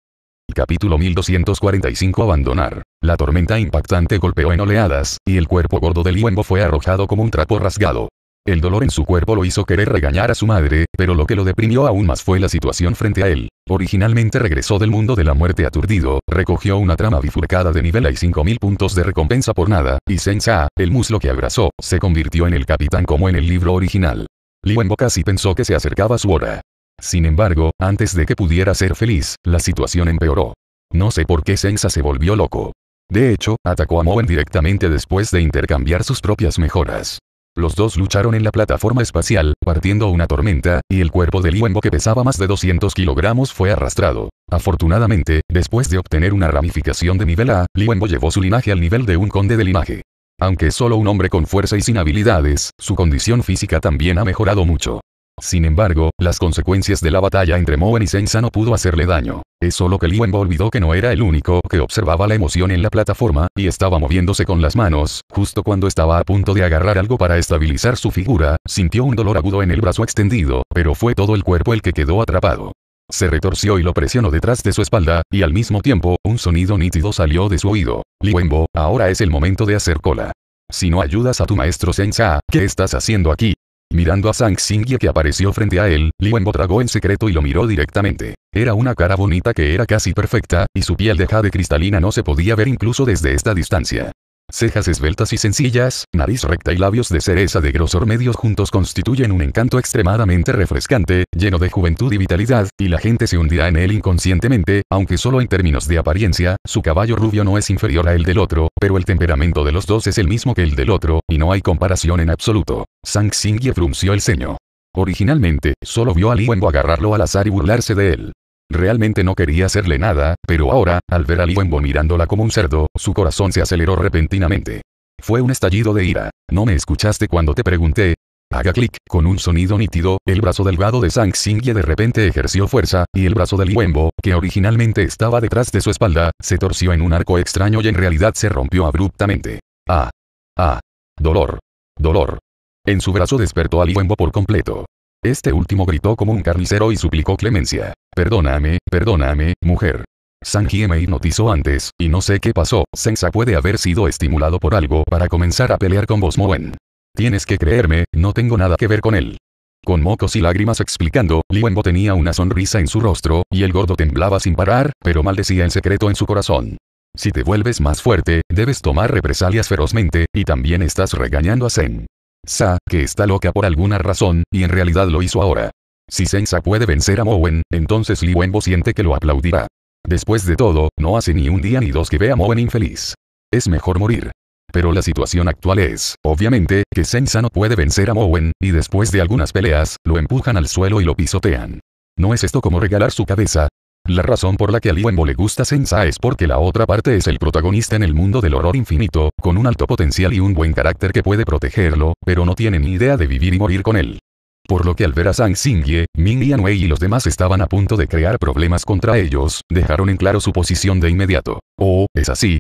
Capítulo 1245 Abandonar. La tormenta impactante golpeó en oleadas, y el cuerpo gordo de Liwenbo fue arrojado como un trapo rasgado. El dolor en su cuerpo lo hizo querer regañar a su madre, pero lo que lo deprimió aún más fue la situación frente a él. Originalmente regresó del mundo de la muerte aturdido, recogió una trama bifurcada de nivel y 5000 puntos de recompensa por nada, y Senza, el muslo que abrazó, se convirtió en el capitán como en el libro original. Liwenbo casi pensó que se acercaba su hora. Sin embargo, antes de que pudiera ser feliz, la situación empeoró. No sé por qué Senza se volvió loco. De hecho, atacó a Moen directamente después de intercambiar sus propias mejoras. Los dos lucharon en la plataforma espacial, partiendo una tormenta, y el cuerpo de Liwenbo que pesaba más de 200 kilogramos fue arrastrado. Afortunadamente, después de obtener una ramificación de nivel A, Liwenbo llevó su linaje al nivel de un conde de linaje. Aunque solo un hombre con fuerza y sin habilidades, su condición física también ha mejorado mucho. Sin embargo, las consecuencias de la batalla entre Moen y Senza no pudo hacerle daño. Es solo que Liwen olvidó que no era el único que observaba la emoción en la plataforma, y estaba moviéndose con las manos, justo cuando estaba a punto de agarrar algo para estabilizar su figura, sintió un dolor agudo en el brazo extendido, pero fue todo el cuerpo el que quedó atrapado. Se retorció y lo presionó detrás de su espalda, y al mismo tiempo, un sonido nítido salió de su oído. Li Wenbo, ahora es el momento de hacer cola. Si no ayudas a tu maestro Sencha, ¿qué estás haciendo aquí? Mirando a Sang Xingye que apareció frente a él, Li Wenbo tragó en secreto y lo miró directamente. Era una cara bonita que era casi perfecta, y su piel de jade cristalina no se podía ver incluso desde esta distancia. Cejas esbeltas y sencillas, nariz recta y labios de cereza de grosor medio juntos constituyen un encanto extremadamente refrescante, lleno de juventud y vitalidad, y la gente se hundirá en él inconscientemente, aunque solo en términos de apariencia, su caballo rubio no es inferior a el del otro, pero el temperamento de los dos es el mismo que el del otro, y no hay comparación en absoluto. Sang Xingye frunció el ceño. Originalmente, solo vio a Li agarrarlo al azar y burlarse de él. Realmente no quería hacerle nada, pero ahora, al ver a Li mirándola como un cerdo, su corazón se aceleró repentinamente. Fue un estallido de ira. ¿No me escuchaste cuando te pregunté? Haga clic, con un sonido nítido, el brazo delgado de Sang Xingye de repente ejerció fuerza, y el brazo de Li que originalmente estaba detrás de su espalda, se torció en un arco extraño y en realidad se rompió abruptamente. Ah. Ah. Dolor. Dolor. En su brazo despertó al Li por completo. Este último gritó como un carnicero y suplicó clemencia. Perdóname, perdóname, mujer. Sanji me hipnotizó antes, y no sé qué pasó, Sensa puede haber sido estimulado por algo para comenzar a pelear con Moen Tienes que creerme, no tengo nada que ver con él. Con mocos y lágrimas explicando, Liwenbo tenía una sonrisa en su rostro, y el gordo temblaba sin parar, pero maldecía en secreto en su corazón. Si te vuelves más fuerte, debes tomar represalias ferozmente, y también estás regañando a Zen. Sa, que está loca por alguna razón, y en realidad lo hizo ahora. Si Sensa puede vencer a Mowen, entonces Li Wenbo siente que lo aplaudirá. Después de todo, no hace ni un día ni dos que ve a Mowen infeliz. Es mejor morir. Pero la situación actual es, obviamente, que Sensa no puede vencer a Mowen, y después de algunas peleas, lo empujan al suelo y lo pisotean. ¿No es esto como regalar su cabeza? La razón por la que a Wenbo le gusta Sensa es porque la otra parte es el protagonista en el mundo del horror infinito, con un alto potencial y un buen carácter que puede protegerlo, pero no tiene ni idea de vivir y morir con él. Por lo que al ver a Sang Xingye, Ming Yanwei y los demás estaban a punto de crear problemas contra ellos, dejaron en claro su posición de inmediato. Oh, es así.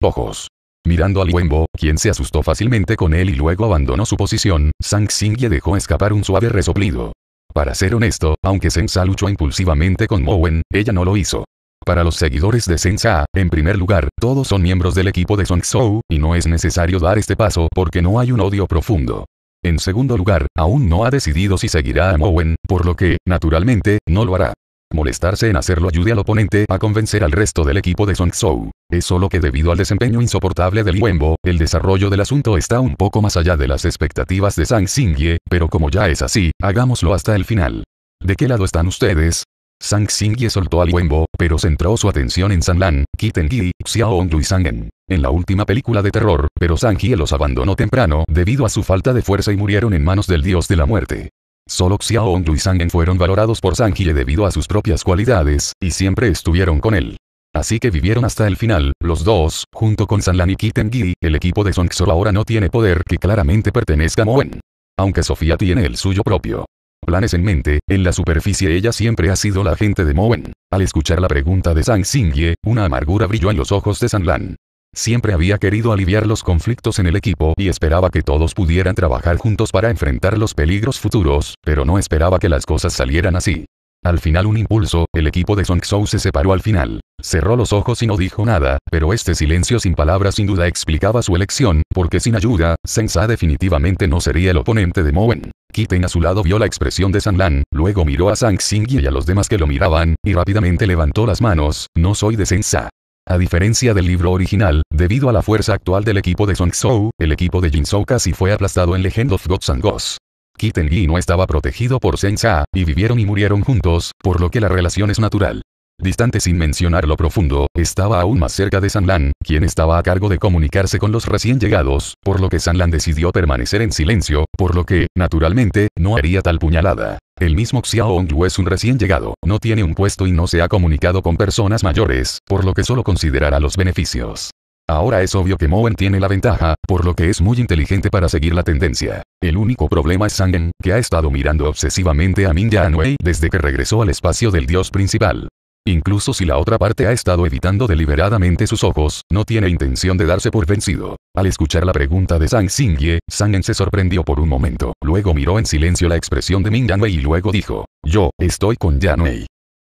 Ojos. Mirando al Wenbo, quien se asustó fácilmente con él y luego abandonó su posición, Sang Xingye dejó escapar un suave resoplido. Para ser honesto, aunque Senza luchó impulsivamente con Mowen, ella no lo hizo. Para los seguidores de Senza, en primer lugar, todos son miembros del equipo de Song y no es necesario dar este paso porque no hay un odio profundo. En segundo lugar, aún no ha decidido si seguirá a Mowen, por lo que, naturalmente, no lo hará. Molestarse en hacerlo ayude al oponente a convencer al resto del equipo de Song Zhou. Es solo que debido al desempeño insoportable de Li Wenbo, el desarrollo del asunto está un poco más allá de las expectativas de Sang Xingye, pero como ya es así, hagámoslo hasta el final. ¿De qué lado están ustedes? Sang Xingye soltó al Wenbo, pero centró su atención en San Lan, Kiten Xiao Xiaohonglu y Sangen. En la última película de terror, pero Zhang los abandonó temprano debido a su falta de fuerza y murieron en manos del dios de la muerte. Solo Xiao y Sangen fueron valorados por Sanjie debido a sus propias cualidades, y siempre estuvieron con él. Así que vivieron hasta el final, los dos, junto con Sanlan y Kitengi, el equipo de Sor ahora no tiene poder que claramente pertenezca a Moen. Aunque Sofía tiene el suyo propio. Planes en mente, en la superficie ella siempre ha sido la agente de Moen. Al escuchar la pregunta de Sang una amargura brilló en los ojos de Sanlan. Siempre había querido aliviar los conflictos en el equipo y esperaba que todos pudieran trabajar juntos para enfrentar los peligros futuros, pero no esperaba que las cosas salieran así. Al final un impulso, el equipo de Song se separó al final. Cerró los ojos y no dijo nada, pero este silencio sin palabras sin duda explicaba su elección, porque sin ayuda, Sensa definitivamente no sería el oponente de Moen. Kiten a su lado vio la expresión de San Lan, luego miró a Sang Sing y a los demás que lo miraban, y rápidamente levantó las manos, no soy de Sensa. A diferencia del libro original, debido a la fuerza actual del equipo de Song el equipo de Jin casi fue aplastado en Legend of Gods and Ghosts. Kitengi no estaba protegido por Sensa, y vivieron y murieron juntos, por lo que la relación es natural. Distante sin mencionar lo profundo, estaba aún más cerca de Sanlan, quien estaba a cargo de comunicarse con los recién llegados, por lo que Sanlan decidió permanecer en silencio, por lo que, naturalmente, no haría tal puñalada. El mismo Xiao es un recién llegado, no tiene un puesto y no se ha comunicado con personas mayores, por lo que solo considerará los beneficios. Ahora es obvio que Moen tiene la ventaja, por lo que es muy inteligente para seguir la tendencia. El único problema es Sangen, que ha estado mirando obsesivamente a Min Yanwei desde que regresó al espacio del dios principal. Incluso si la otra parte ha estado evitando deliberadamente sus ojos, no tiene intención de darse por vencido. Al escuchar la pregunta de Sang Xingye, Sang se sorprendió por un momento. Luego miró en silencio la expresión de Ming Yanwei y luego dijo: Yo, estoy con Yanwei.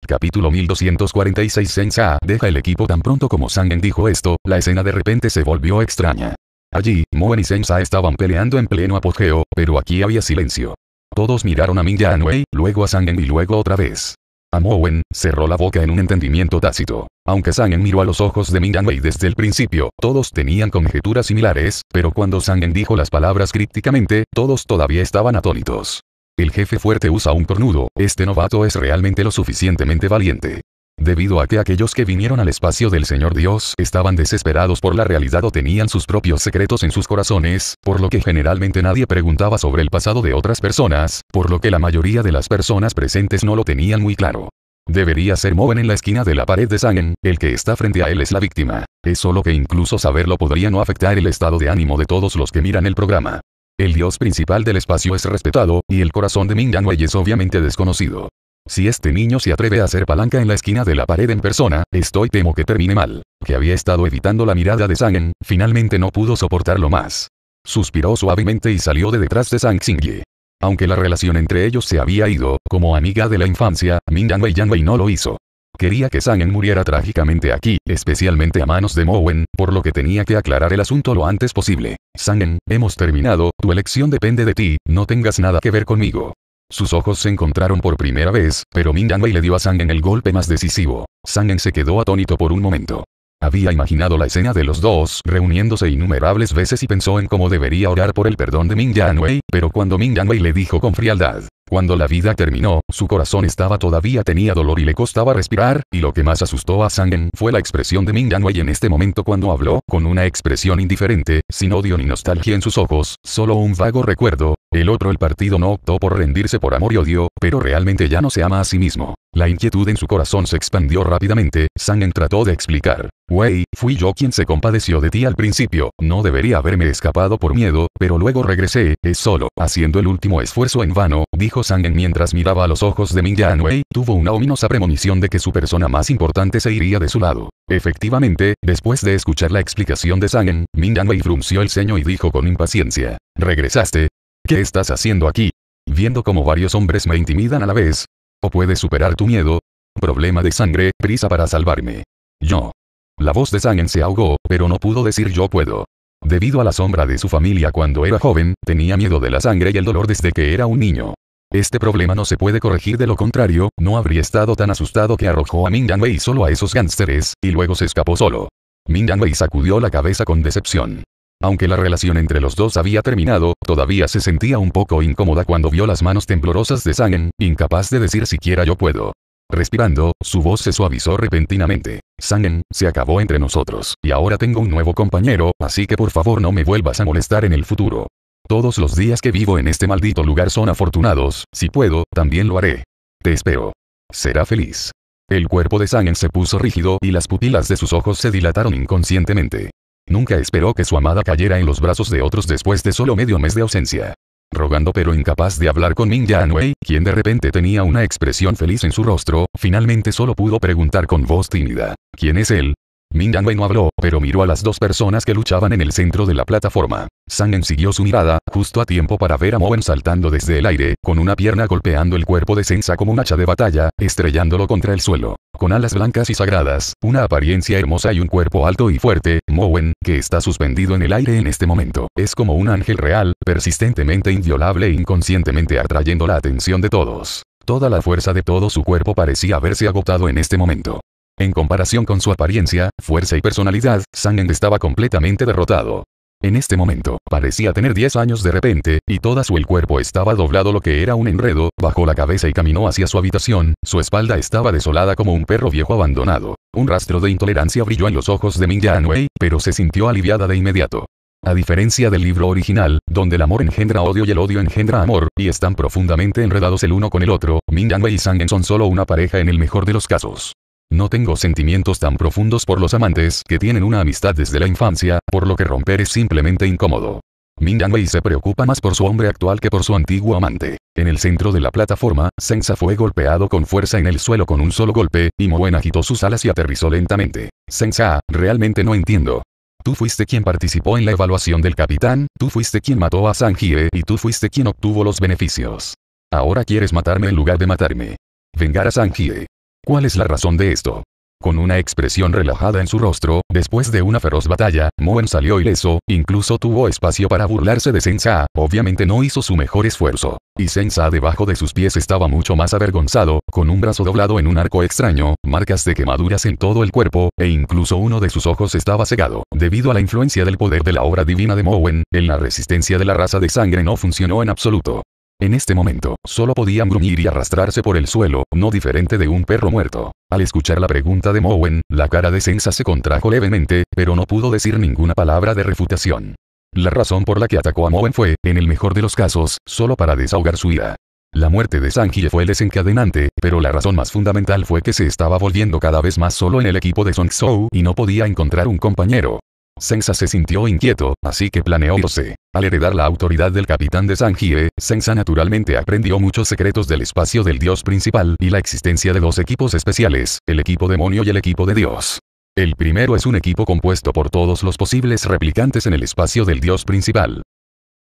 Capítulo 1246 Sha deja el equipo tan pronto como En dijo esto, la escena de repente se volvió extraña. Allí, Moen y Sha estaban peleando en pleno apogeo, pero aquí había silencio. Todos miraron a Ming Yanwei, luego a En y luego otra vez. Mowen cerró la boca en un entendimiento tácito. Aunque Sangen miró a los ojos de Minganwei desde el principio, todos tenían conjeturas similares, pero cuando Sangen dijo las palabras crípticamente, todos todavía estaban atónitos. El jefe fuerte usa un cornudo, este novato es realmente lo suficientemente valiente debido a que aquellos que vinieron al espacio del Señor Dios estaban desesperados por la realidad o tenían sus propios secretos en sus corazones, por lo que generalmente nadie preguntaba sobre el pasado de otras personas, por lo que la mayoría de las personas presentes no lo tenían muy claro. Debería ser Moen en la esquina de la pared de Sangen, el que está frente a él es la víctima. Es solo que incluso saberlo podría no afectar el estado de ánimo de todos los que miran el programa. El dios principal del espacio es respetado, y el corazón de Ming es obviamente desconocido. Si este niño se atreve a hacer palanca en la esquina de la pared en persona, estoy temo que termine mal. Que había estado evitando la mirada de Sangen, finalmente no pudo soportarlo más. Suspiró suavemente y salió de detrás de Sang Xingyi. Aunque la relación entre ellos se había ido, como amiga de la infancia, Min Yanwei Yanwei no lo hizo. Quería que Sangen muriera trágicamente aquí, especialmente a manos de Mowen, por lo que tenía que aclarar el asunto lo antes posible. Sangen, hemos terminado, tu elección depende de ti, no tengas nada que ver conmigo. Sus ojos se encontraron por primera vez, pero Ming Yanwei le dio a Sangen el golpe más decisivo. Sangen se quedó atónito por un momento. Había imaginado la escena de los dos reuniéndose innumerables veces y pensó en cómo debería orar por el perdón de Ming Yanwei, pero cuando Ming Yanwei le dijo con frialdad, cuando la vida terminó, su corazón estaba todavía tenía dolor y le costaba respirar, y lo que más asustó a Sangen fue la expresión de Ming en este momento cuando habló, con una expresión indiferente, sin odio ni nostalgia en sus ojos, solo un vago recuerdo, el otro el partido no optó por rendirse por amor y odio, pero realmente ya no se ama a sí mismo. La inquietud en su corazón se expandió rápidamente, Sangen trató de explicar. Wei, fui yo quien se compadeció de ti al principio, no debería haberme escapado por miedo, pero luego regresé, es eh, solo, haciendo el último esfuerzo en vano, dijo Sangen mientras miraba a los ojos de Mingyan Yanwei. tuvo una ominosa premonición de que su persona más importante se iría de su lado. Efectivamente, después de escuchar la explicación de Sangen, Mingyan Yanwei frunció el ceño y dijo con impaciencia. ¿Regresaste? ¿Qué estás haciendo aquí? Viendo cómo varios hombres me intimidan a la vez, ¿O puedes superar tu miedo? Problema de sangre, prisa para salvarme. Yo. La voz de Sangen se ahogó, pero no pudo decir yo puedo. Debido a la sombra de su familia cuando era joven, tenía miedo de la sangre y el dolor desde que era un niño. Este problema no se puede corregir de lo contrario, no habría estado tan asustado que arrojó a Mingan Wei solo a esos gánsteres, y luego se escapó solo. Mingan Wei sacudió la cabeza con decepción. Aunque la relación entre los dos había terminado, todavía se sentía un poco incómoda cuando vio las manos temblorosas de Sangen, incapaz de decir siquiera yo puedo. Respirando, su voz se suavizó repentinamente. Sangen, se acabó entre nosotros, y ahora tengo un nuevo compañero, así que por favor no me vuelvas a molestar en el futuro. Todos los días que vivo en este maldito lugar son afortunados, si puedo, también lo haré. Te espero. Será feliz. El cuerpo de Sangen se puso rígido y las pupilas de sus ojos se dilataron inconscientemente. Nunca esperó que su amada cayera en los brazos de otros después de solo medio mes de ausencia. Rogando pero incapaz de hablar con Ming Yanwei, quien de repente tenía una expresión feliz en su rostro, finalmente solo pudo preguntar con voz tímida. ¿Quién es él? Mingyang no habló, pero miró a las dos personas que luchaban en el centro de la plataforma. Sangen siguió su mirada, justo a tiempo para ver a Moen saltando desde el aire, con una pierna golpeando el cuerpo de Sensa como un hacha de batalla, estrellándolo contra el suelo. Con alas blancas y sagradas, una apariencia hermosa y un cuerpo alto y fuerte, Moen, que está suspendido en el aire en este momento, es como un ángel real, persistentemente inviolable e inconscientemente atrayendo la atención de todos. Toda la fuerza de todo su cuerpo parecía haberse agotado en este momento. En comparación con su apariencia, fuerza y personalidad, Sang estaba completamente derrotado. En este momento, parecía tener 10 años de repente, y toda su el cuerpo estaba doblado lo que era un enredo, bajó la cabeza y caminó hacia su habitación, su espalda estaba desolada como un perro viejo abandonado. Un rastro de intolerancia brilló en los ojos de Ming Yanwei, pero se sintió aliviada de inmediato. A diferencia del libro original, donde el amor engendra odio y el odio engendra amor, y están profundamente enredados el uno con el otro, Min Yanwei y Sangen son solo una pareja en el mejor de los casos. No tengo sentimientos tan profundos por los amantes que tienen una amistad desde la infancia, por lo que romper es simplemente incómodo. Min Yanwei se preocupa más por su hombre actual que por su antiguo amante. En el centro de la plataforma, Senza fue golpeado con fuerza en el suelo con un solo golpe, y Moen agitó sus alas y aterrizó lentamente. Senza, realmente no entiendo. Tú fuiste quien participó en la evaluación del capitán, tú fuiste quien mató a Sanjie y tú fuiste quien obtuvo los beneficios. Ahora quieres matarme en lugar de matarme. Vengar a Sanjie. ¿Cuál es la razón de esto? Con una expresión relajada en su rostro, después de una feroz batalla, Moen salió ileso, incluso tuvo espacio para burlarse de Senza, obviamente no hizo su mejor esfuerzo. Y Senza debajo de sus pies estaba mucho más avergonzado, con un brazo doblado en un arco extraño, marcas de quemaduras en todo el cuerpo, e incluso uno de sus ojos estaba cegado. Debido a la influencia del poder de la obra divina de Moen, en la resistencia de la raza de sangre no funcionó en absoluto. En este momento, solo podían gruñir y arrastrarse por el suelo, no diferente de un perro muerto. Al escuchar la pregunta de Mowen, la cara de Sensa se contrajo levemente, pero no pudo decir ninguna palabra de refutación. La razón por la que atacó a Mowen fue, en el mejor de los casos, solo para desahogar su ira. La muerte de Sanji fue desencadenante, pero la razón más fundamental fue que se estaba volviendo cada vez más solo en el equipo de Song Soo y no podía encontrar un compañero. Sensa se sintió inquieto, así que planeó irse. Al heredar la autoridad del capitán de Sanjie, Sensa naturalmente aprendió muchos secretos del espacio del dios principal y la existencia de dos equipos especiales, el equipo demonio y el equipo de dios. El primero es un equipo compuesto por todos los posibles replicantes en el espacio del dios principal.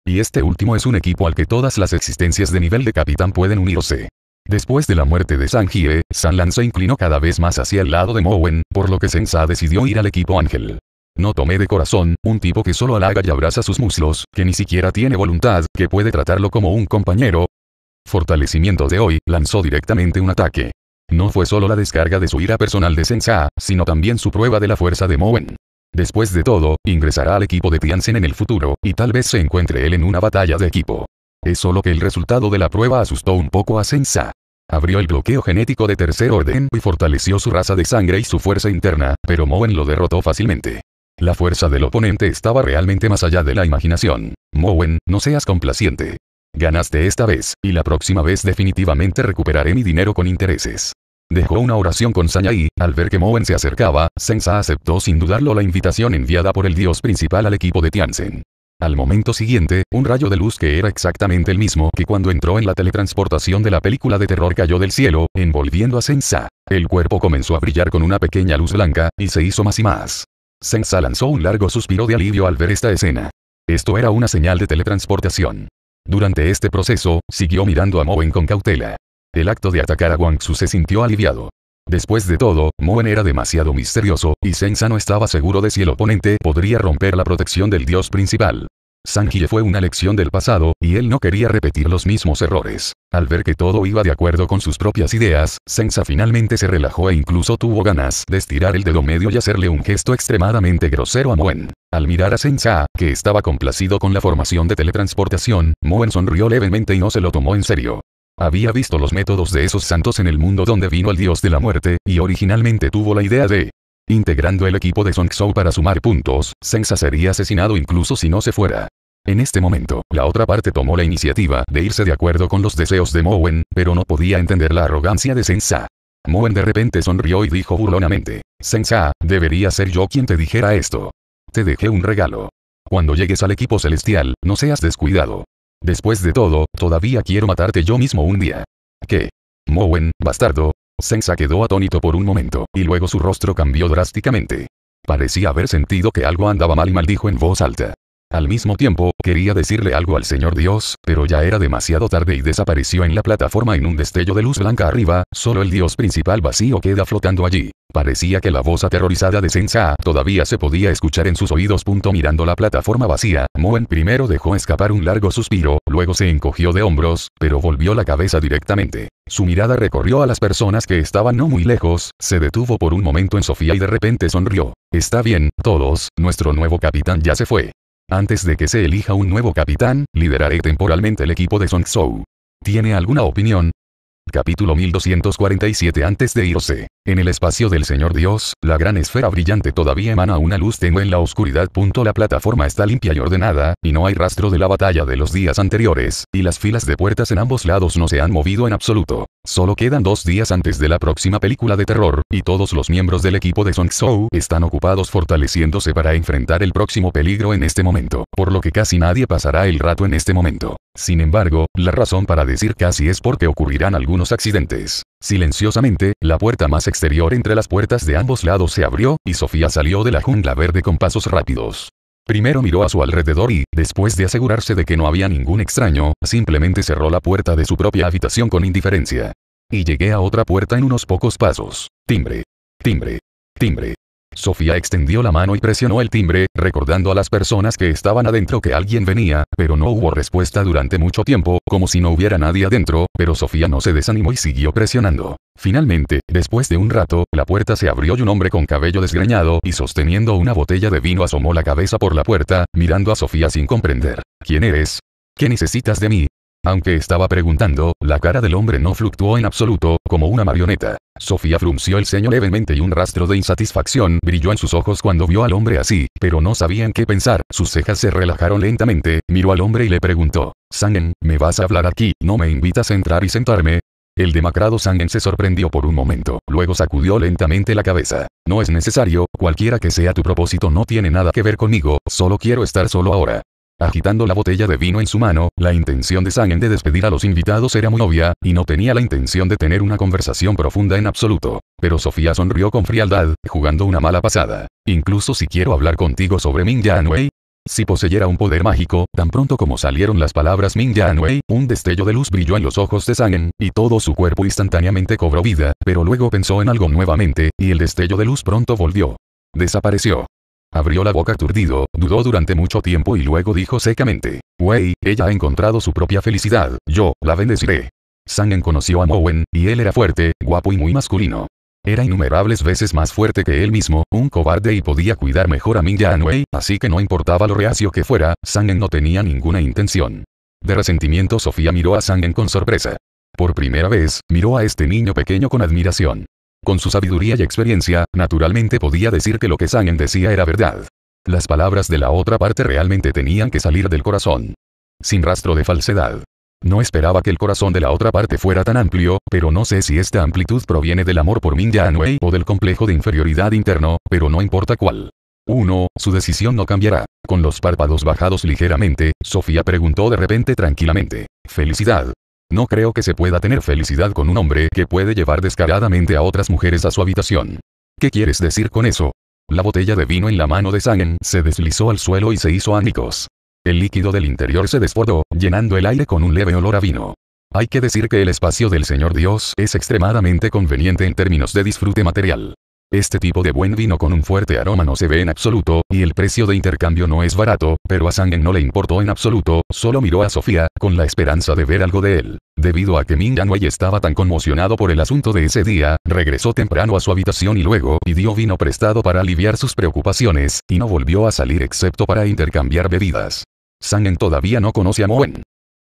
Y este último es un equipo al que todas las existencias de nivel de capitán pueden unirse. Después de la muerte de Sanjie, Sanlan se inclinó cada vez más hacia el lado de Mowen, por lo que Sensa decidió ir al equipo Ángel. No tomé de corazón, un tipo que solo halaga y abraza sus muslos, que ni siquiera tiene voluntad, que puede tratarlo como un compañero. Fortalecimiento de hoy, lanzó directamente un ataque. No fue solo la descarga de su ira personal de Sensa, sino también su prueba de la fuerza de Moen. Después de todo, ingresará al equipo de Tiansen en el futuro, y tal vez se encuentre él en una batalla de equipo. Es solo que el resultado de la prueba asustó un poco a Senza. Abrió el bloqueo genético de tercer orden y fortaleció su raza de sangre y su fuerza interna, pero Moen lo derrotó fácilmente. La fuerza del oponente estaba realmente más allá de la imaginación. Mowen, no seas complaciente. Ganaste esta vez, y la próxima vez definitivamente recuperaré mi dinero con intereses. Dejó una oración con Sanya y, al ver que Mowen se acercaba, Sensa aceptó sin dudarlo la invitación enviada por el dios principal al equipo de Tiansen. Al momento siguiente, un rayo de luz que era exactamente el mismo que cuando entró en la teletransportación de la película de terror cayó del cielo, envolviendo a Sensa. El cuerpo comenzó a brillar con una pequeña luz blanca, y se hizo más y más. Sensa lanzó un largo suspiro de alivio al ver esta escena. Esto era una señal de teletransportación. Durante este proceso, siguió mirando a Moen con cautela. El acto de atacar a Wang se sintió aliviado. Después de todo, Moen era demasiado misterioso, y Sensa no estaba seguro de si el oponente podría romper la protección del dios principal. Sanji fue una lección del pasado, y él no quería repetir los mismos errores. Al ver que todo iba de acuerdo con sus propias ideas, Senza finalmente se relajó e incluso tuvo ganas de estirar el dedo medio y hacerle un gesto extremadamente grosero a Moen. Al mirar a Senza, que estaba complacido con la formación de teletransportación, Moen sonrió levemente y no se lo tomó en serio. Había visto los métodos de esos santos en el mundo donde vino el dios de la muerte, y originalmente tuvo la idea de integrando el equipo de Song para sumar puntos, Sensa sería asesinado incluso si no se fuera. En este momento, la otra parte tomó la iniciativa de irse de acuerdo con los deseos de Mowen, pero no podía entender la arrogancia de Sensa. Mowen de repente sonrió y dijo burlonamente, Sensa, debería ser yo quien te dijera esto. Te dejé un regalo. Cuando llegues al equipo celestial, no seas descuidado. Después de todo, todavía quiero matarte yo mismo un día. ¿Qué? Mowen, bastardo, Sensa quedó atónito por un momento, y luego su rostro cambió drásticamente. Parecía haber sentido que algo andaba mal y maldijo en voz alta. Al mismo tiempo, quería decirle algo al Señor Dios, pero ya era demasiado tarde y desapareció en la plataforma en un destello de luz blanca arriba, solo el Dios principal vacío queda flotando allí. Parecía que la voz aterrorizada de Sensa todavía se podía escuchar en sus oídos. mirando la plataforma vacía, Moen primero dejó escapar un largo suspiro, luego se encogió de hombros, pero volvió la cabeza directamente. Su mirada recorrió a las personas que estaban no muy lejos, se detuvo por un momento en Sofía y de repente sonrió. Está bien, todos, nuestro nuevo capitán ya se fue. Antes de que se elija un nuevo capitán, lideraré temporalmente el equipo de Song ¿Tiene alguna opinión? Capítulo 1247 Antes de irse. En el espacio del Señor Dios, la gran esfera brillante todavía emana una luz tenue en la oscuridad. La plataforma está limpia y ordenada, y no hay rastro de la batalla de los días anteriores, y las filas de puertas en ambos lados no se han movido en absoluto. Solo quedan dos días antes de la próxima película de terror, y todos los miembros del equipo de Song Soo están ocupados fortaleciéndose para enfrentar el próximo peligro en este momento, por lo que casi nadie pasará el rato en este momento. Sin embargo, la razón para decir casi es porque ocurrirán algunos accidentes. Silenciosamente, la puerta más exterior entre las puertas de ambos lados se abrió, y Sofía salió de la jungla verde con pasos rápidos. Primero miró a su alrededor y, después de asegurarse de que no había ningún extraño, simplemente cerró la puerta de su propia habitación con indiferencia. Y llegué a otra puerta en unos pocos pasos. Timbre. Timbre. Timbre. Sofía extendió la mano y presionó el timbre, recordando a las personas que estaban adentro que alguien venía, pero no hubo respuesta durante mucho tiempo, como si no hubiera nadie adentro, pero Sofía no se desanimó y siguió presionando. Finalmente, después de un rato, la puerta se abrió y un hombre con cabello desgreñado y sosteniendo una botella de vino asomó la cabeza por la puerta, mirando a Sofía sin comprender. ¿Quién eres? ¿Qué necesitas de mí? Aunque estaba preguntando, la cara del hombre no fluctuó en absoluto, como una marioneta. Sofía frunció el ceño levemente y un rastro de insatisfacción brilló en sus ojos cuando vio al hombre así, pero no sabían qué pensar, sus cejas se relajaron lentamente, miró al hombre y le preguntó, Sangen, ¿me vas a hablar aquí? ¿No me invitas a entrar y sentarme? El demacrado Sangen se sorprendió por un momento, luego sacudió lentamente la cabeza. No es necesario, cualquiera que sea tu propósito no tiene nada que ver conmigo, solo quiero estar solo ahora agitando la botella de vino en su mano, la intención de Sangen de despedir a los invitados era muy obvia, y no tenía la intención de tener una conversación profunda en absoluto. Pero Sofía sonrió con frialdad, jugando una mala pasada. Incluso si quiero hablar contigo sobre Ming Yanwei, si poseyera un poder mágico, tan pronto como salieron las palabras Ming Yanwei, un destello de luz brilló en los ojos de Sangen, y todo su cuerpo instantáneamente cobró vida, pero luego pensó en algo nuevamente, y el destello de luz pronto volvió. Desapareció. Abrió la boca aturdido, dudó durante mucho tiempo y luego dijo secamente, Wei, ella ha encontrado su propia felicidad, yo, la bendeciré. Sangen conoció a Mowen, y él era fuerte, guapo y muy masculino. Era innumerables veces más fuerte que él mismo, un cobarde y podía cuidar mejor a Minya Anwei, así que no importaba lo reacio que fuera, Sangen no tenía ninguna intención. De resentimiento Sofía miró a Sangen con sorpresa. Por primera vez, miró a este niño pequeño con admiración. Con su sabiduría y experiencia, naturalmente podía decir que lo que Sangen decía era verdad. Las palabras de la otra parte realmente tenían que salir del corazón. Sin rastro de falsedad. No esperaba que el corazón de la otra parte fuera tan amplio, pero no sé si esta amplitud proviene del amor por Min o del complejo de inferioridad interno, pero no importa cuál. 1. Su decisión no cambiará. Con los párpados bajados ligeramente, Sofía preguntó de repente tranquilamente. Felicidad, no creo que se pueda tener felicidad con un hombre que puede llevar descaradamente a otras mujeres a su habitación. ¿Qué quieres decir con eso? La botella de vino en la mano de Sangen se deslizó al suelo y se hizo ánicos. El líquido del interior se desbordó, llenando el aire con un leve olor a vino. Hay que decir que el espacio del Señor Dios es extremadamente conveniente en términos de disfrute material. Este tipo de buen vino con un fuerte aroma no se ve en absoluto, y el precio de intercambio no es barato, pero a Sangen no le importó en absoluto, solo miró a Sofía, con la esperanza de ver algo de él. Debido a que Ming Yanwei estaba tan conmocionado por el asunto de ese día, regresó temprano a su habitación y luego pidió vino prestado para aliviar sus preocupaciones, y no volvió a salir excepto para intercambiar bebidas. Sangen todavía no conoce a Moen.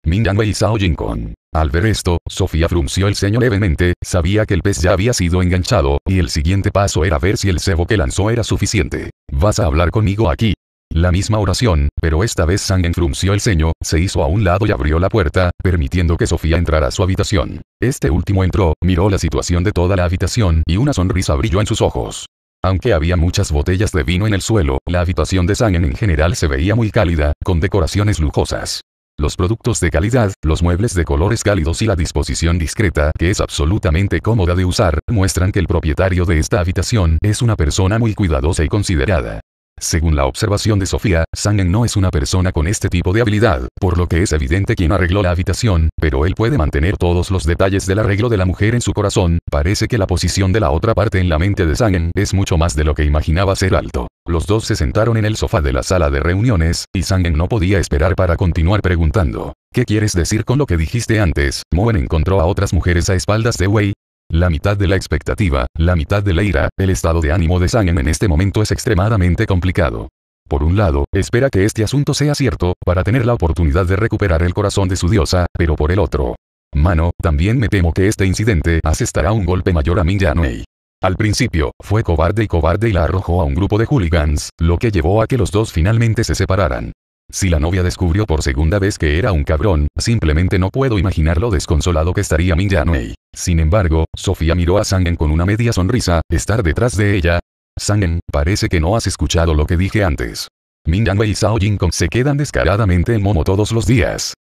Mindan y Sao Kong. Al ver esto, Sofía frunció el ceño levemente, sabía que el pez ya había sido enganchado, y el siguiente paso era ver si el cebo que lanzó era suficiente. Vas a hablar conmigo aquí. La misma oración, pero esta vez Sangen frunció el ceño, se hizo a un lado y abrió la puerta, permitiendo que Sofía entrara a su habitación. Este último entró, miró la situación de toda la habitación y una sonrisa brilló en sus ojos. Aunque había muchas botellas de vino en el suelo, la habitación de Sangen en general se veía muy cálida, con decoraciones lujosas. Los productos de calidad, los muebles de colores cálidos y la disposición discreta, que es absolutamente cómoda de usar, muestran que el propietario de esta habitación es una persona muy cuidadosa y considerada. Según la observación de Sofía, Sangen no es una persona con este tipo de habilidad, por lo que es evidente quien arregló la habitación, pero él puede mantener todos los detalles del arreglo de la mujer en su corazón, parece que la posición de la otra parte en la mente de Sangen es mucho más de lo que imaginaba ser alto. Los dos se sentaron en el sofá de la sala de reuniones, y Sangen no podía esperar para continuar preguntando. ¿Qué quieres decir con lo que dijiste antes? Moen encontró a otras mujeres a espaldas de Wei, la mitad de la expectativa, la mitad de la ira, el estado de ánimo de Sangen en este momento es extremadamente complicado. Por un lado, espera que este asunto sea cierto, para tener la oportunidad de recuperar el corazón de su diosa, pero por el otro. Mano, también me temo que este incidente asestará un golpe mayor a Min Wei. Al principio, fue cobarde y cobarde y la arrojó a un grupo de hooligans, lo que llevó a que los dos finalmente se separaran. Si la novia descubrió por segunda vez que era un cabrón, simplemente no puedo imaginar lo desconsolado que estaría Min Yanwei. Sin embargo, Sofía miró a Sangen con una media sonrisa, estar detrás de ella. Sangen, parece que no has escuchado lo que dije antes. Min Yanwei y Zhao Kong se quedan descaradamente en Momo todos los días.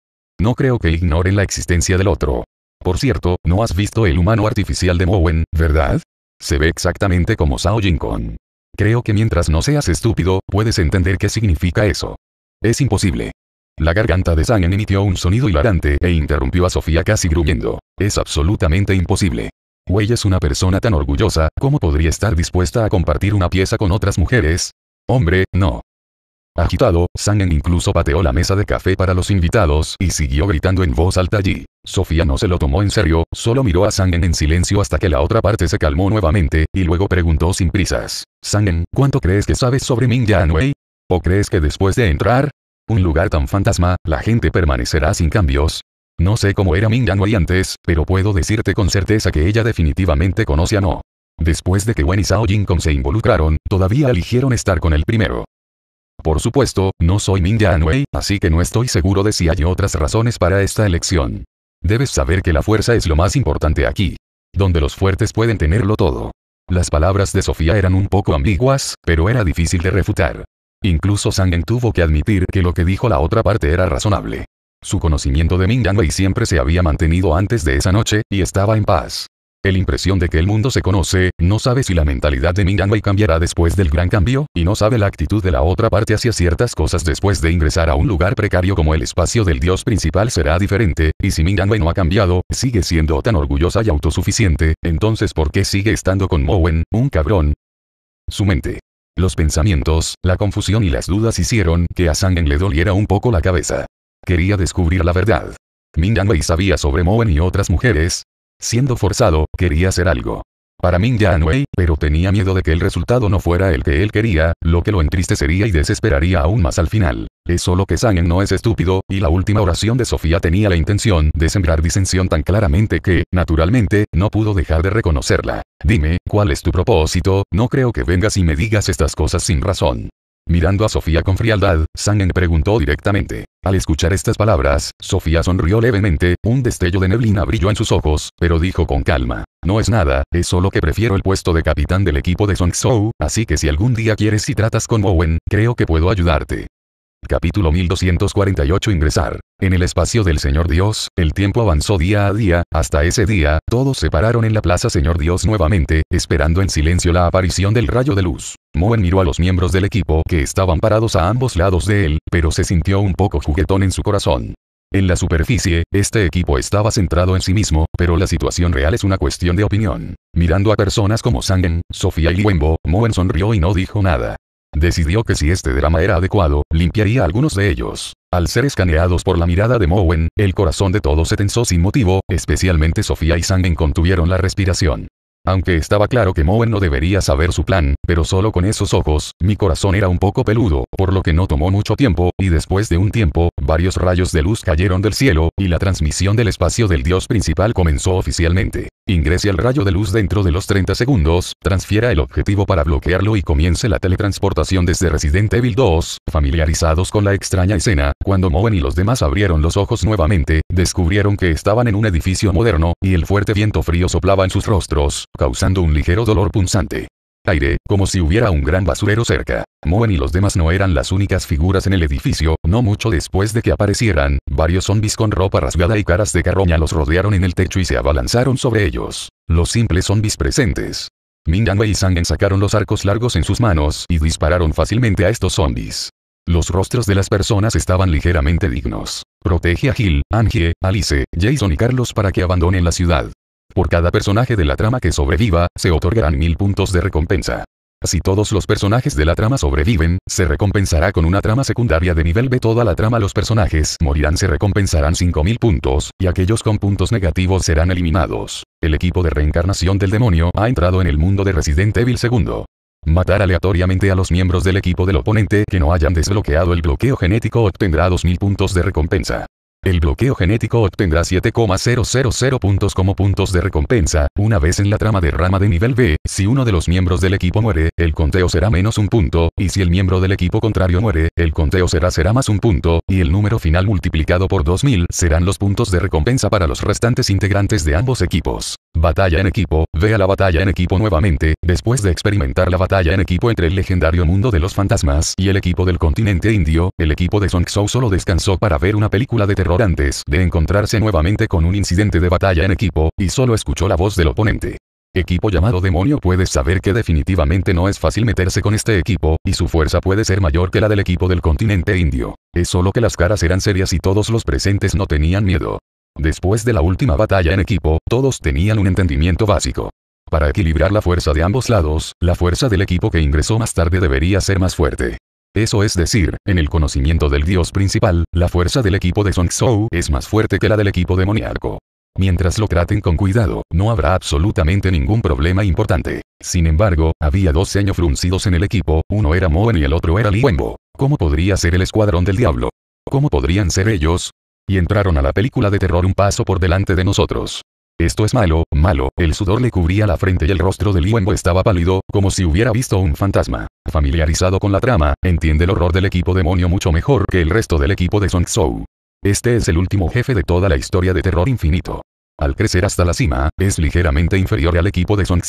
No creo que ignoren la existencia del otro. Por cierto, no has visto el humano artificial de Mowen, ¿verdad? Se ve exactamente como Sao Jin Kong. Creo que mientras no seas estúpido, puedes entender qué significa eso. Es imposible. La garganta de Sangen emitió un sonido hilarante e interrumpió a Sofía casi gruñendo. Es absolutamente imposible. Wei es una persona tan orgullosa, ¿cómo podría estar dispuesta a compartir una pieza con otras mujeres? Hombre, no. Agitado, Sangen incluso pateó la mesa de café para los invitados y siguió gritando en voz alta allí. Sofía no se lo tomó en serio, solo miró a Sangen en silencio hasta que la otra parte se calmó nuevamente, y luego preguntó sin prisas. Sangen, ¿cuánto crees que sabes sobre Ming Yanwei? ¿O crees que después de entrar? Un lugar tan fantasma, la gente permanecerá sin cambios. No sé cómo era Ming Yanwei antes, pero puedo decirte con certeza que ella definitivamente conoce a No. Después de que Wen y Sao Jin se involucraron, todavía eligieron estar con el primero. Por supuesto, no soy Ming Yanwei, así que no estoy seguro de si hay otras razones para esta elección. Debes saber que la fuerza es lo más importante aquí. Donde los fuertes pueden tenerlo todo. Las palabras de Sofía eran un poco ambiguas, pero era difícil de refutar. Incluso Sangen tuvo que admitir que lo que dijo la otra parte era razonable. Su conocimiento de Ming Yanwei siempre se había mantenido antes de esa noche, y estaba en paz la impresión de que el mundo se conoce, no sabe si la mentalidad de Minganwei cambiará después del gran cambio, y no sabe la actitud de la otra parte hacia ciertas cosas después de ingresar a un lugar precario como el espacio del dios principal será diferente, y si Minganway no ha cambiado, sigue siendo tan orgullosa y autosuficiente, entonces ¿por qué sigue estando con Mowen, un cabrón? Su mente. Los pensamientos, la confusión y las dudas hicieron que a Sangen le doliera un poco la cabeza. Quería descubrir la verdad. Minganwei sabía sobre Moen y otras mujeres, Siendo forzado, quería hacer algo. Para Min Yanwei, pero tenía miedo de que el resultado no fuera el que él quería, lo que lo entristecería y desesperaría aún más al final. Es solo que Sangen no es estúpido, y la última oración de Sofía tenía la intención de sembrar disensión tan claramente que, naturalmente, no pudo dejar de reconocerla. Dime, ¿cuál es tu propósito? No creo que vengas y me digas estas cosas sin razón. Mirando a Sofía con frialdad, Sangen preguntó directamente. Al escuchar estas palabras, Sofía sonrió levemente, un destello de neblina brilló en sus ojos, pero dijo con calma. No es nada, es solo que prefiero el puesto de capitán del equipo de Song así que si algún día quieres y tratas con Owen, creo que puedo ayudarte. Capítulo 1248 Ingresar. En el espacio del Señor Dios, el tiempo avanzó día a día, hasta ese día, todos se pararon en la plaza Señor Dios nuevamente, esperando en silencio la aparición del rayo de luz. Moen miró a los miembros del equipo que estaban parados a ambos lados de él, pero se sintió un poco juguetón en su corazón. En la superficie, este equipo estaba centrado en sí mismo, pero la situación real es una cuestión de opinión. Mirando a personas como Sangen, Sofía y Wembo, Moen sonrió y no dijo nada. Decidió que si este drama era adecuado, limpiaría algunos de ellos. Al ser escaneados por la mirada de Mowen, el corazón de todos se tensó sin motivo, especialmente Sofía y Sangen contuvieron la respiración. Aunque estaba claro que Moen no debería saber su plan, pero solo con esos ojos, mi corazón era un poco peludo, por lo que no tomó mucho tiempo, y después de un tiempo, varios rayos de luz cayeron del cielo, y la transmisión del espacio del dios principal comenzó oficialmente. Ingrese al rayo de luz dentro de los 30 segundos, transfiera el objetivo para bloquearlo y comience la teletransportación desde Resident Evil 2, familiarizados con la extraña escena, cuando Moen y los demás abrieron los ojos nuevamente, descubrieron que estaban en un edificio moderno, y el fuerte viento frío soplaba en sus rostros, causando un ligero dolor punzante. Aire, como si hubiera un gran basurero cerca. Moen y los demás no eran las únicas figuras en el edificio, no mucho después de que aparecieran, varios zombies con ropa rasgada y caras de carroña los rodearon en el techo y se abalanzaron sobre ellos. Los simples zombies presentes. Mingan y Sangen sacaron los arcos largos en sus manos y dispararon fácilmente a estos zombies. Los rostros de las personas estaban ligeramente dignos. Protege a Gil, Angie, Alice, Jason y Carlos para que abandonen la ciudad. Por cada personaje de la trama que sobreviva, se otorgarán 1000 puntos de recompensa. Si todos los personajes de la trama sobreviven, se recompensará con una trama secundaria de nivel B. Toda la trama los personajes morirán se recompensarán 5000 puntos, y aquellos con puntos negativos serán eliminados. El equipo de reencarnación del demonio ha entrado en el mundo de Resident Evil 2. Matar aleatoriamente a los miembros del equipo del oponente que no hayan desbloqueado el bloqueo genético obtendrá 2000 puntos de recompensa. El bloqueo genético obtendrá 7,000 puntos como puntos de recompensa. Una vez en la trama de rama de nivel B, si uno de los miembros del equipo muere, el conteo será menos un punto, y si el miembro del equipo contrario muere, el conteo será será más un punto, y el número final multiplicado por 2000 serán los puntos de recompensa para los restantes integrantes de ambos equipos. Batalla en equipo, vea la batalla en equipo nuevamente, después de experimentar la batalla en equipo entre el legendario mundo de los fantasmas y el equipo del continente indio, el equipo de Song solo descansó para ver una película de terror antes de encontrarse nuevamente con un incidente de batalla en equipo, y solo escuchó la voz del oponente. Equipo llamado demonio puedes saber que definitivamente no es fácil meterse con este equipo, y su fuerza puede ser mayor que la del equipo del continente indio. Es solo que las caras eran serias y todos los presentes no tenían miedo. Después de la última batalla en equipo, todos tenían un entendimiento básico. Para equilibrar la fuerza de ambos lados, la fuerza del equipo que ingresó más tarde debería ser más fuerte. Eso es decir, en el conocimiento del dios principal, la fuerza del equipo de Song es más fuerte que la del equipo demoníaco. Mientras lo traten con cuidado, no habrá absolutamente ningún problema importante. Sin embargo, había dos ceños fruncidos en el equipo, uno era Moen y el otro era Liwenbo. ¿Cómo podría ser el escuadrón del diablo? ¿Cómo podrían ser ellos? Y entraron a la película de terror un paso por delante de nosotros. Esto es malo, malo, el sudor le cubría la frente y el rostro de Wenbo estaba pálido, como si hubiera visto un fantasma. Familiarizado con la trama, entiende el horror del equipo demonio mucho mejor que el resto del equipo de Song Este es el último jefe de toda la historia de terror infinito. Al crecer hasta la cima, es ligeramente inferior al equipo de Song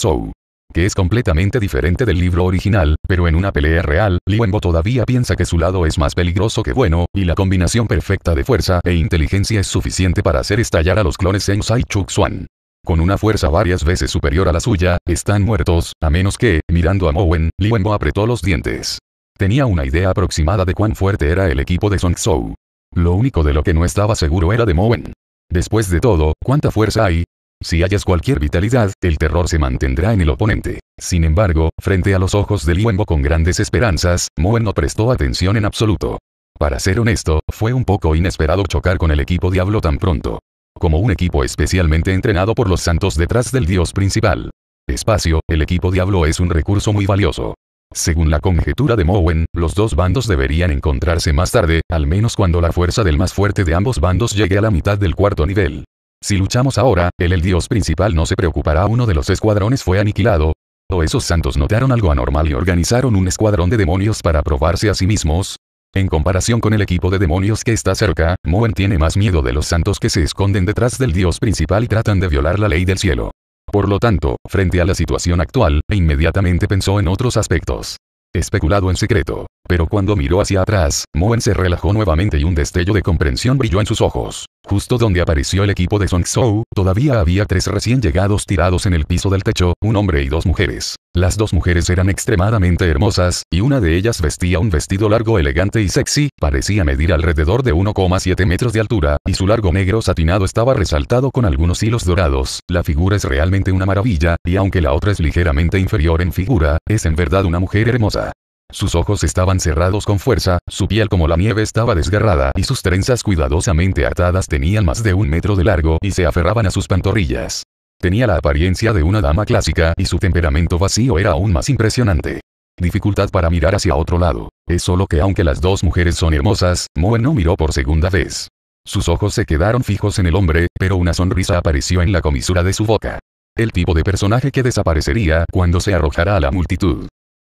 que es completamente diferente del libro original, pero en una pelea real, Li Wenbo todavía piensa que su lado es más peligroso que bueno, y la combinación perfecta de fuerza e inteligencia es suficiente para hacer estallar a los clones Sai Chuxuan. Con una fuerza varias veces superior a la suya, están muertos, a menos que, mirando a Mowen, Wenbo apretó los dientes. Tenía una idea aproximada de cuán fuerte era el equipo de Song Zhou. Lo único de lo que no estaba seguro era de Mowen. Después de todo, ¿cuánta fuerza hay? Si hallas cualquier vitalidad, el terror se mantendrá en el oponente. Sin embargo, frente a los ojos de Wenbo con grandes esperanzas, Moen no prestó atención en absoluto. Para ser honesto, fue un poco inesperado chocar con el equipo Diablo tan pronto. Como un equipo especialmente entrenado por los santos detrás del dios principal. Espacio, el equipo Diablo es un recurso muy valioso. Según la conjetura de Mowen, los dos bandos deberían encontrarse más tarde, al menos cuando la fuerza del más fuerte de ambos bandos llegue a la mitad del cuarto nivel. Si luchamos ahora, él el dios principal no se preocupará. Uno de los escuadrones fue aniquilado. O oh, esos santos notaron algo anormal y organizaron un escuadrón de demonios para probarse a sí mismos. En comparación con el equipo de demonios que está cerca, Moen tiene más miedo de los santos que se esconden detrás del dios principal y tratan de violar la ley del cielo. Por lo tanto, frente a la situación actual, e inmediatamente pensó en otros aspectos. Especulado en secreto. Pero cuando miró hacia atrás, Moen se relajó nuevamente y un destello de comprensión brilló en sus ojos. Justo donde apareció el equipo de Song Zhou, todavía había tres recién llegados tirados en el piso del techo, un hombre y dos mujeres. Las dos mujeres eran extremadamente hermosas, y una de ellas vestía un vestido largo elegante y sexy, parecía medir alrededor de 1,7 metros de altura, y su largo negro satinado estaba resaltado con algunos hilos dorados. La figura es realmente una maravilla, y aunque la otra es ligeramente inferior en figura, es en verdad una mujer hermosa. Sus ojos estaban cerrados con fuerza, su piel como la nieve estaba desgarrada y sus trenzas cuidadosamente atadas tenían más de un metro de largo y se aferraban a sus pantorrillas. Tenía la apariencia de una dama clásica y su temperamento vacío era aún más impresionante. Dificultad para mirar hacia otro lado. Es solo que aunque las dos mujeres son hermosas, Moe no miró por segunda vez. Sus ojos se quedaron fijos en el hombre, pero una sonrisa apareció en la comisura de su boca. El tipo de personaje que desaparecería cuando se arrojara a la multitud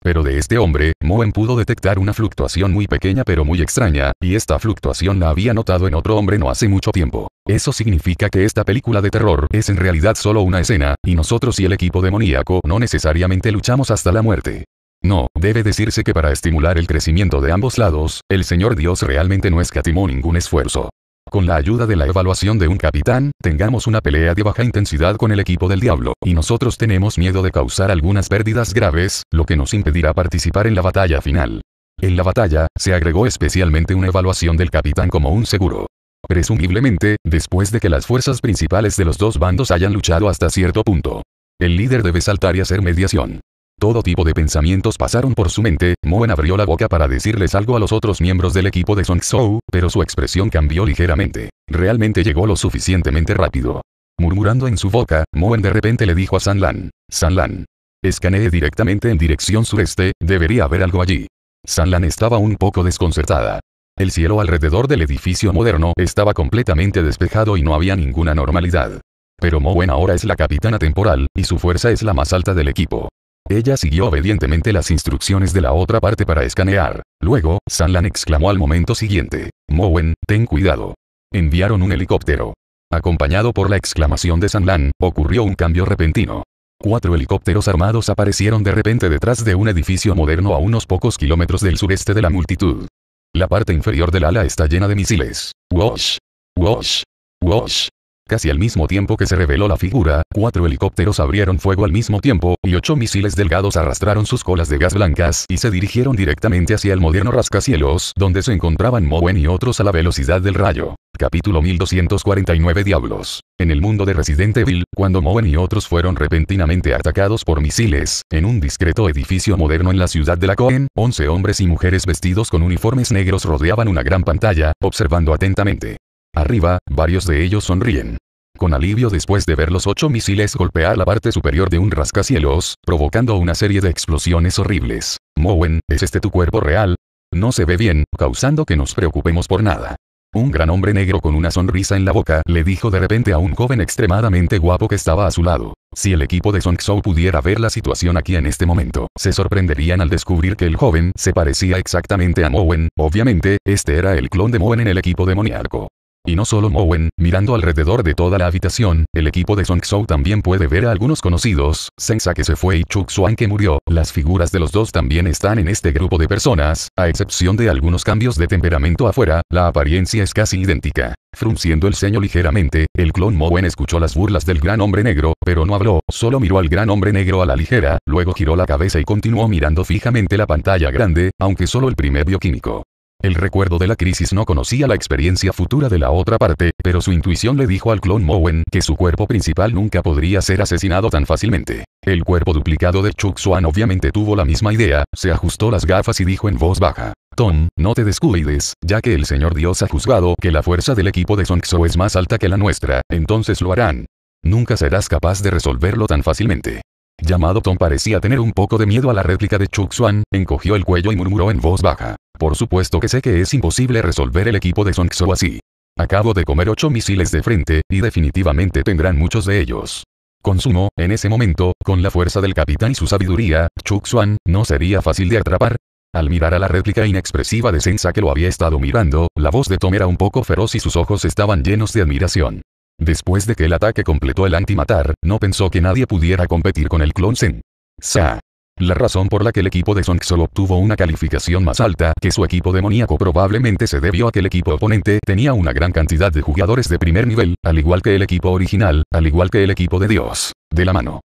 pero de este hombre, Moen pudo detectar una fluctuación muy pequeña pero muy extraña, y esta fluctuación la había notado en otro hombre no hace mucho tiempo. Eso significa que esta película de terror es en realidad solo una escena, y nosotros y el equipo demoníaco no necesariamente luchamos hasta la muerte. No, debe decirse que para estimular el crecimiento de ambos lados, el Señor Dios realmente no escatimó ningún esfuerzo. Con la ayuda de la evaluación de un capitán, tengamos una pelea de baja intensidad con el equipo del diablo, y nosotros tenemos miedo de causar algunas pérdidas graves, lo que nos impedirá participar en la batalla final. En la batalla, se agregó especialmente una evaluación del capitán como un seguro. Presumiblemente, después de que las fuerzas principales de los dos bandos hayan luchado hasta cierto punto. El líder debe saltar y hacer mediación. Todo tipo de pensamientos pasaron por su mente, Moen abrió la boca para decirles algo a los otros miembros del equipo de Song pero su expresión cambió ligeramente. Realmente llegó lo suficientemente rápido. Murmurando en su boca, Moen de repente le dijo a San Lan, San Lan. Escaneé directamente en dirección sureste, debería haber algo allí. San Lan estaba un poco desconcertada. El cielo alrededor del edificio moderno estaba completamente despejado y no había ninguna normalidad. Pero Moen ahora es la capitana temporal, y su fuerza es la más alta del equipo. Ella siguió obedientemente las instrucciones de la otra parte para escanear. Luego, Sanlan exclamó al momento siguiente. Mowen, ten cuidado. Enviaron un helicóptero. Acompañado por la exclamación de Sanlan, ocurrió un cambio repentino. Cuatro helicópteros armados aparecieron de repente detrás de un edificio moderno a unos pocos kilómetros del sureste de la multitud. La parte inferior del ala está llena de misiles. Wash. Wash. Wash. Casi al mismo tiempo que se reveló la figura, cuatro helicópteros abrieron fuego al mismo tiempo, y ocho misiles delgados arrastraron sus colas de gas blancas y se dirigieron directamente hacia el moderno rascacielos, donde se encontraban Mowen y otros a la velocidad del rayo. Capítulo 1249 Diablos. En el mundo de Resident Evil, cuando Moen y otros fueron repentinamente atacados por misiles, en un discreto edificio moderno en la ciudad de la Cohen, 11 hombres y mujeres vestidos con uniformes negros rodeaban una gran pantalla, observando atentamente. Arriba, varios de ellos sonríen. Con alivio después de ver los ocho misiles golpear la parte superior de un rascacielos, provocando una serie de explosiones horribles. Mowen, ¿es este tu cuerpo real? No se ve bien, causando que nos preocupemos por nada. Un gran hombre negro con una sonrisa en la boca le dijo de repente a un joven extremadamente guapo que estaba a su lado. Si el equipo de Song pudiera ver la situación aquí en este momento, se sorprenderían al descubrir que el joven se parecía exactamente a Mowen. Obviamente, este era el clon de Mowen en el equipo demoníaco. Y no solo Mowen, mirando alrededor de toda la habitación, el equipo de Song también puede ver a algunos conocidos, Sensa que se fue y Chuk Xuan que murió. Las figuras de los dos también están en este grupo de personas, a excepción de algunos cambios de temperamento afuera, la apariencia es casi idéntica. Frunciendo el ceño ligeramente, el clon Mowen escuchó las burlas del gran hombre negro, pero no habló, solo miró al gran hombre negro a la ligera, luego giró la cabeza y continuó mirando fijamente la pantalla grande, aunque solo el primer bioquímico el recuerdo de la crisis no conocía la experiencia futura de la otra parte, pero su intuición le dijo al clon Mowen que su cuerpo principal nunca podría ser asesinado tan fácilmente. El cuerpo duplicado de Chuck Swan obviamente tuvo la misma idea, se ajustó las gafas y dijo en voz baja. Tom, no te descuides, ya que el Señor Dios ha juzgado que la fuerza del equipo de Songso es más alta que la nuestra, entonces lo harán. Nunca serás capaz de resolverlo tan fácilmente. Llamado Tom parecía tener un poco de miedo a la réplica de Chuck Swan, encogió el cuello y murmuró en voz baja. Por supuesto que sé que es imposible resolver el equipo de Song así. Acabo de comer ocho misiles de frente, y definitivamente tendrán muchos de ellos. Consumo, en ese momento, con la fuerza del capitán y su sabiduría, suan ¿no sería fácil de atrapar? Al mirar a la réplica inexpresiva de Sensa que lo había estado mirando, la voz de Tom era un poco feroz y sus ojos estaban llenos de admiración. Después de que el ataque completó el antimatar, no pensó que nadie pudiera competir con el clon Sen. Sa. La razón por la que el equipo de Song solo obtuvo una calificación más alta que su equipo demoníaco probablemente se debió a que el equipo oponente tenía una gran cantidad de jugadores de primer nivel, al igual que el equipo original, al igual que el equipo de Dios. De la mano.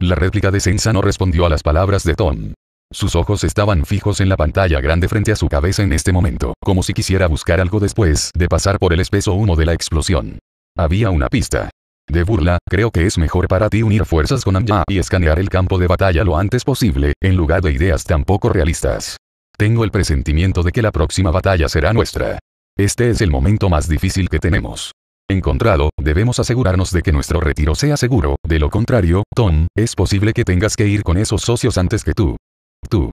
La réplica de Sensa no respondió a las palabras de Tom. Sus ojos estaban fijos en la pantalla grande frente a su cabeza en este momento, como si quisiera buscar algo después de pasar por el espeso humo de la explosión. Había una pista de burla, creo que es mejor para ti unir fuerzas con Amya y escanear el campo de batalla lo antes posible, en lugar de ideas tan poco realistas. Tengo el presentimiento de que la próxima batalla será nuestra. Este es el momento más difícil que tenemos. Encontrado, debemos asegurarnos de que nuestro retiro sea seguro, de lo contrario, Tom, es posible que tengas que ir con esos socios antes que tú. Tú.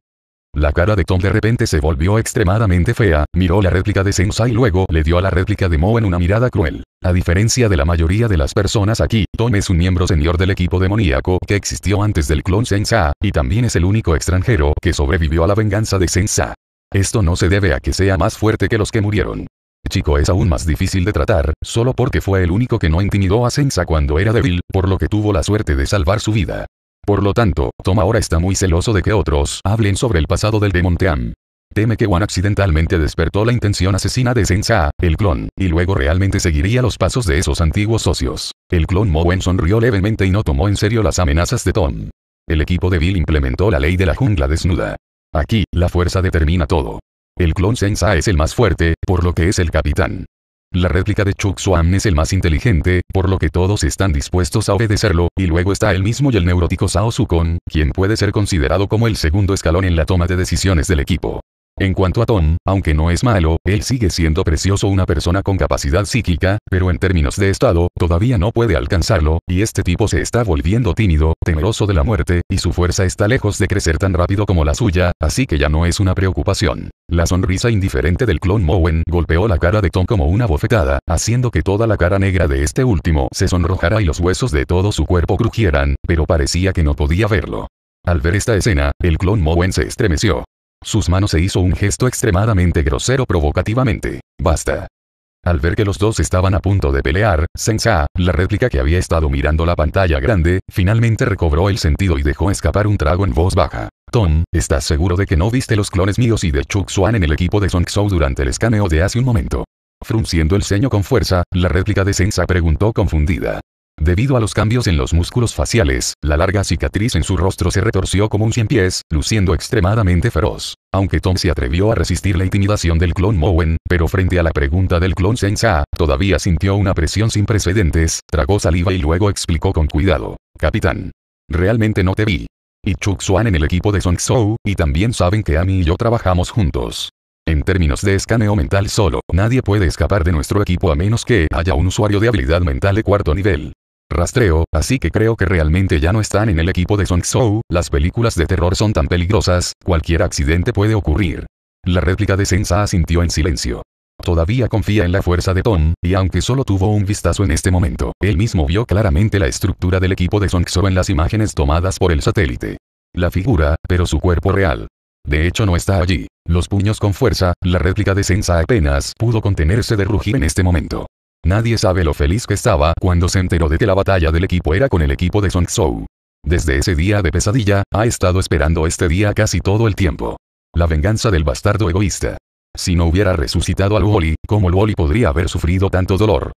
La cara de Tom de repente se volvió extremadamente fea, miró la réplica de Sensei y luego le dio a la réplica de en una mirada cruel. A diferencia de la mayoría de las personas aquí, Tom es un miembro senior del equipo demoníaco que existió antes del clon Sensa, y también es el único extranjero que sobrevivió a la venganza de Sensa. Esto no se debe a que sea más fuerte que los que murieron. Chico es aún más difícil de tratar, solo porque fue el único que no intimidó a Sensa cuando era débil, por lo que tuvo la suerte de salvar su vida. Por lo tanto, Tom ahora está muy celoso de que otros hablen sobre el pasado del Demonteam. Teme que Wan accidentalmente despertó la intención asesina de Senza, el clon, y luego realmente seguiría los pasos de esos antiguos socios. El clon Mowen sonrió levemente y no tomó en serio las amenazas de Tom. El equipo de Bill implementó la ley de la jungla desnuda. Aquí, la fuerza determina todo. El clon Senza es el más fuerte, por lo que es el capitán. La réplica de Chuck Swan es el más inteligente, por lo que todos están dispuestos a obedecerlo, y luego está el mismo y el neurótico Sao Sukon, quien puede ser considerado como el segundo escalón en la toma de decisiones del equipo. En cuanto a Tom, aunque no es malo, él sigue siendo precioso una persona con capacidad psíquica, pero en términos de estado, todavía no puede alcanzarlo, y este tipo se está volviendo tímido, temeroso de la muerte, y su fuerza está lejos de crecer tan rápido como la suya, así que ya no es una preocupación. La sonrisa indiferente del clon Mowen golpeó la cara de Tom como una bofetada, haciendo que toda la cara negra de este último se sonrojara y los huesos de todo su cuerpo crujieran, pero parecía que no podía verlo. Al ver esta escena, el clon Mowen se estremeció. Sus manos se hizo un gesto extremadamente grosero provocativamente. Basta. Al ver que los dos estaban a punto de pelear, Sensa, la réplica que había estado mirando la pantalla grande, finalmente recobró el sentido y dejó escapar un trago en voz baja. Tom, ¿estás seguro de que no viste los clones míos y de Chu Swan en el equipo de Song durante el escaneo de hace un momento? Frunciendo el ceño con fuerza, la réplica de Sensa preguntó confundida. Debido a los cambios en los músculos faciales, la larga cicatriz en su rostro se retorció como un cien pies, luciendo extremadamente feroz. Aunque Tom se atrevió a resistir la intimidación del clon Mowen, pero frente a la pregunta del clon Senza, todavía sintió una presión sin precedentes, tragó saliva y luego explicó con cuidado. Capitán. Realmente no te vi. Y Chuck en el equipo de Song Soo, y también saben que Amy y yo trabajamos juntos. En términos de escaneo mental solo, nadie puede escapar de nuestro equipo a menos que haya un usuario de habilidad mental de cuarto nivel rastreo, así que creo que realmente ya no están en el equipo de Song las películas de terror son tan peligrosas, cualquier accidente puede ocurrir. La réplica de Sensa asintió en silencio. Todavía confía en la fuerza de Tom, y aunque solo tuvo un vistazo en este momento, él mismo vio claramente la estructura del equipo de Song en las imágenes tomadas por el satélite. La figura, pero su cuerpo real. De hecho no está allí. Los puños con fuerza, la réplica de Sensa apenas pudo contenerse de rugir en este momento. Nadie sabe lo feliz que estaba cuando se enteró de que la batalla del equipo era con el equipo de Song Desde ese día de pesadilla, ha estado esperando este día casi todo el tiempo. La venganza del bastardo egoísta. Si no hubiera resucitado a Luoli, ¿cómo Luoli podría haber sufrido tanto dolor?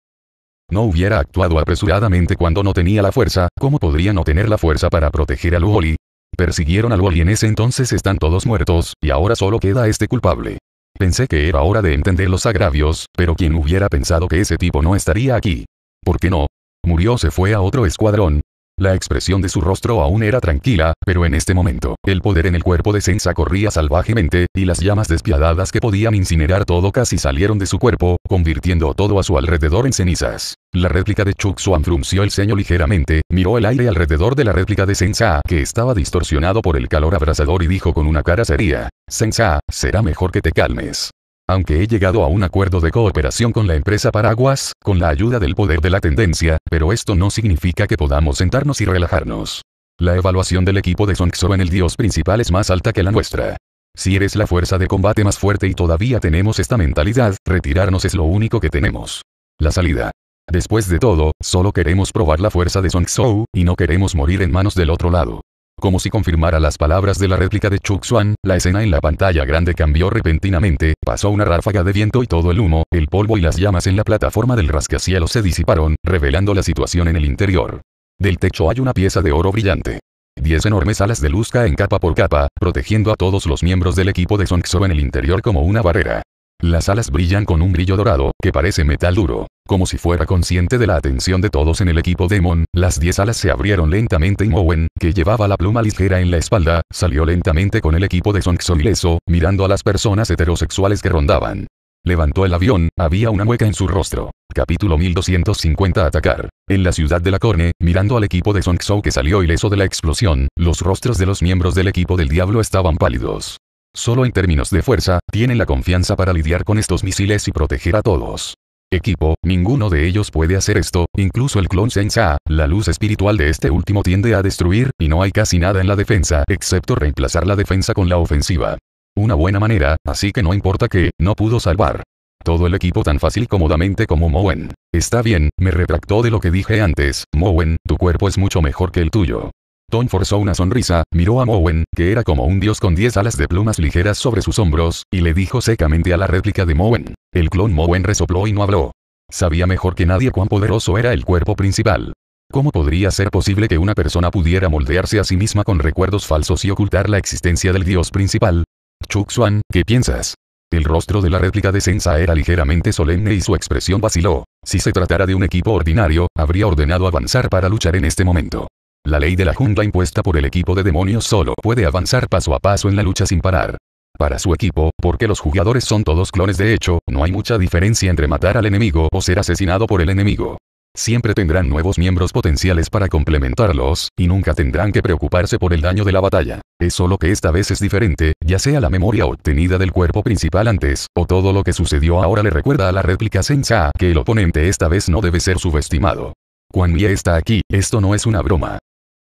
No hubiera actuado apresuradamente cuando no tenía la fuerza, ¿cómo podría no tener la fuerza para proteger a Luoli? Persiguieron al y en ese entonces están todos muertos, y ahora solo queda este culpable. Pensé que era hora de entender los agravios, pero quien hubiera pensado que ese tipo no estaría aquí. ¿Por qué no? Murió se fue a otro escuadrón. La expresión de su rostro aún era tranquila, pero en este momento, el poder en el cuerpo de Sensa corría salvajemente, y las llamas despiadadas que podían incinerar todo casi salieron de su cuerpo, convirtiendo todo a su alrededor en cenizas. La réplica de Chuck Swan frunció el ceño ligeramente, miró el aire alrededor de la réplica de Sensa, que estaba distorsionado por el calor abrasador y dijo con una cara seria, Senza, será mejor que te calmes. Aunque he llegado a un acuerdo de cooperación con la empresa Paraguas, con la ayuda del poder de la tendencia, pero esto no significa que podamos sentarnos y relajarnos. La evaluación del equipo de Songso en el dios principal es más alta que la nuestra. Si eres la fuerza de combate más fuerte y todavía tenemos esta mentalidad, retirarnos es lo único que tenemos. La salida. Después de todo, solo queremos probar la fuerza de Song Zhou, y no queremos morir en manos del otro lado. Como si confirmara las palabras de la réplica de Chuk Xuan, la escena en la pantalla grande cambió repentinamente, pasó una ráfaga de viento y todo el humo, el polvo y las llamas en la plataforma del rascacielos se disiparon, revelando la situación en el interior. Del techo hay una pieza de oro brillante. Diez enormes alas de luz caen capa por capa, protegiendo a todos los miembros del equipo de Song Zhou en el interior como una barrera. Las alas brillan con un brillo dorado, que parece metal duro. Como si fuera consciente de la atención de todos en el equipo Demon, las 10 alas se abrieron lentamente y Mowen, que llevaba la pluma ligera en la espalda, salió lentamente con el equipo de Songso ileso, mirando a las personas heterosexuales que rondaban. Levantó el avión, había una mueca en su rostro. Capítulo 1250 Atacar. En la ciudad de la Corne, mirando al equipo de Song que salió ileso de la explosión, los rostros de los miembros del equipo del diablo estaban pálidos. Solo en términos de fuerza, tienen la confianza para lidiar con estos misiles y proteger a todos equipo, ninguno de ellos puede hacer esto, incluso el clon Senza, la luz espiritual de este último tiende a destruir, y no hay casi nada en la defensa, excepto reemplazar la defensa con la ofensiva. Una buena manera, así que no importa que, no pudo salvar. Todo el equipo tan fácil cómodamente como Mowen. Está bien, me retractó de lo que dije antes, Mowen, tu cuerpo es mucho mejor que el tuyo. Ton forzó una sonrisa, miró a Mowen, que era como un dios con diez alas de plumas ligeras sobre sus hombros, y le dijo secamente a la réplica de Mowen. El clon Mowen resopló y no habló. Sabía mejor que nadie cuán poderoso era el cuerpo principal. ¿Cómo podría ser posible que una persona pudiera moldearse a sí misma con recuerdos falsos y ocultar la existencia del dios principal? Chuk ¿qué piensas? El rostro de la réplica de Sensa era ligeramente solemne y su expresión vaciló. Si se tratara de un equipo ordinario, habría ordenado avanzar para luchar en este momento. La ley de la jungla impuesta por el equipo de demonios solo puede avanzar paso a paso en la lucha sin parar. Para su equipo, porque los jugadores son todos clones de hecho, no hay mucha diferencia entre matar al enemigo o ser asesinado por el enemigo. Siempre tendrán nuevos miembros potenciales para complementarlos, y nunca tendrán que preocuparse por el daño de la batalla. Es solo que esta vez es diferente, ya sea la memoria obtenida del cuerpo principal antes, o todo lo que sucedió ahora le recuerda a la réplica Sensa que el oponente esta vez no debe ser subestimado. Cuando Mie está aquí, esto no es una broma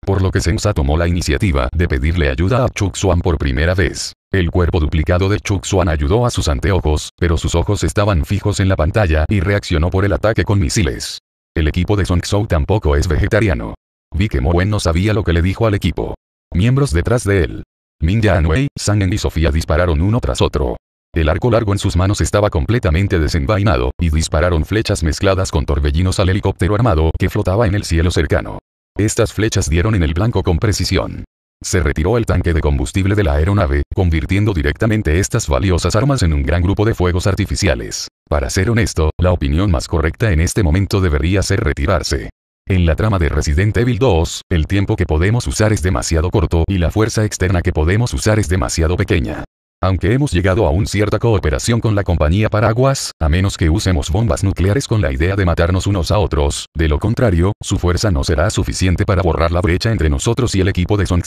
por lo que Sensa tomó la iniciativa de pedirle ayuda a Chuxuan por primera vez. El cuerpo duplicado de Chuxuan ayudó a sus anteojos, pero sus ojos estaban fijos en la pantalla y reaccionó por el ataque con misiles. El equipo de Song tampoco es vegetariano. Vi que Mowen no sabía lo que le dijo al equipo. Miembros detrás de él. Min Anwei, Sangen y Sofía dispararon uno tras otro. El arco largo en sus manos estaba completamente desenvainado, y dispararon flechas mezcladas con torbellinos al helicóptero armado que flotaba en el cielo cercano. Estas flechas dieron en el blanco con precisión. Se retiró el tanque de combustible de la aeronave, convirtiendo directamente estas valiosas armas en un gran grupo de fuegos artificiales. Para ser honesto, la opinión más correcta en este momento debería ser retirarse. En la trama de Resident Evil 2, el tiempo que podemos usar es demasiado corto y la fuerza externa que podemos usar es demasiado pequeña. Aunque hemos llegado a una cierta cooperación con la compañía Paraguas, a menos que usemos bombas nucleares con la idea de matarnos unos a otros, de lo contrario, su fuerza no será suficiente para borrar la brecha entre nosotros y el equipo de Song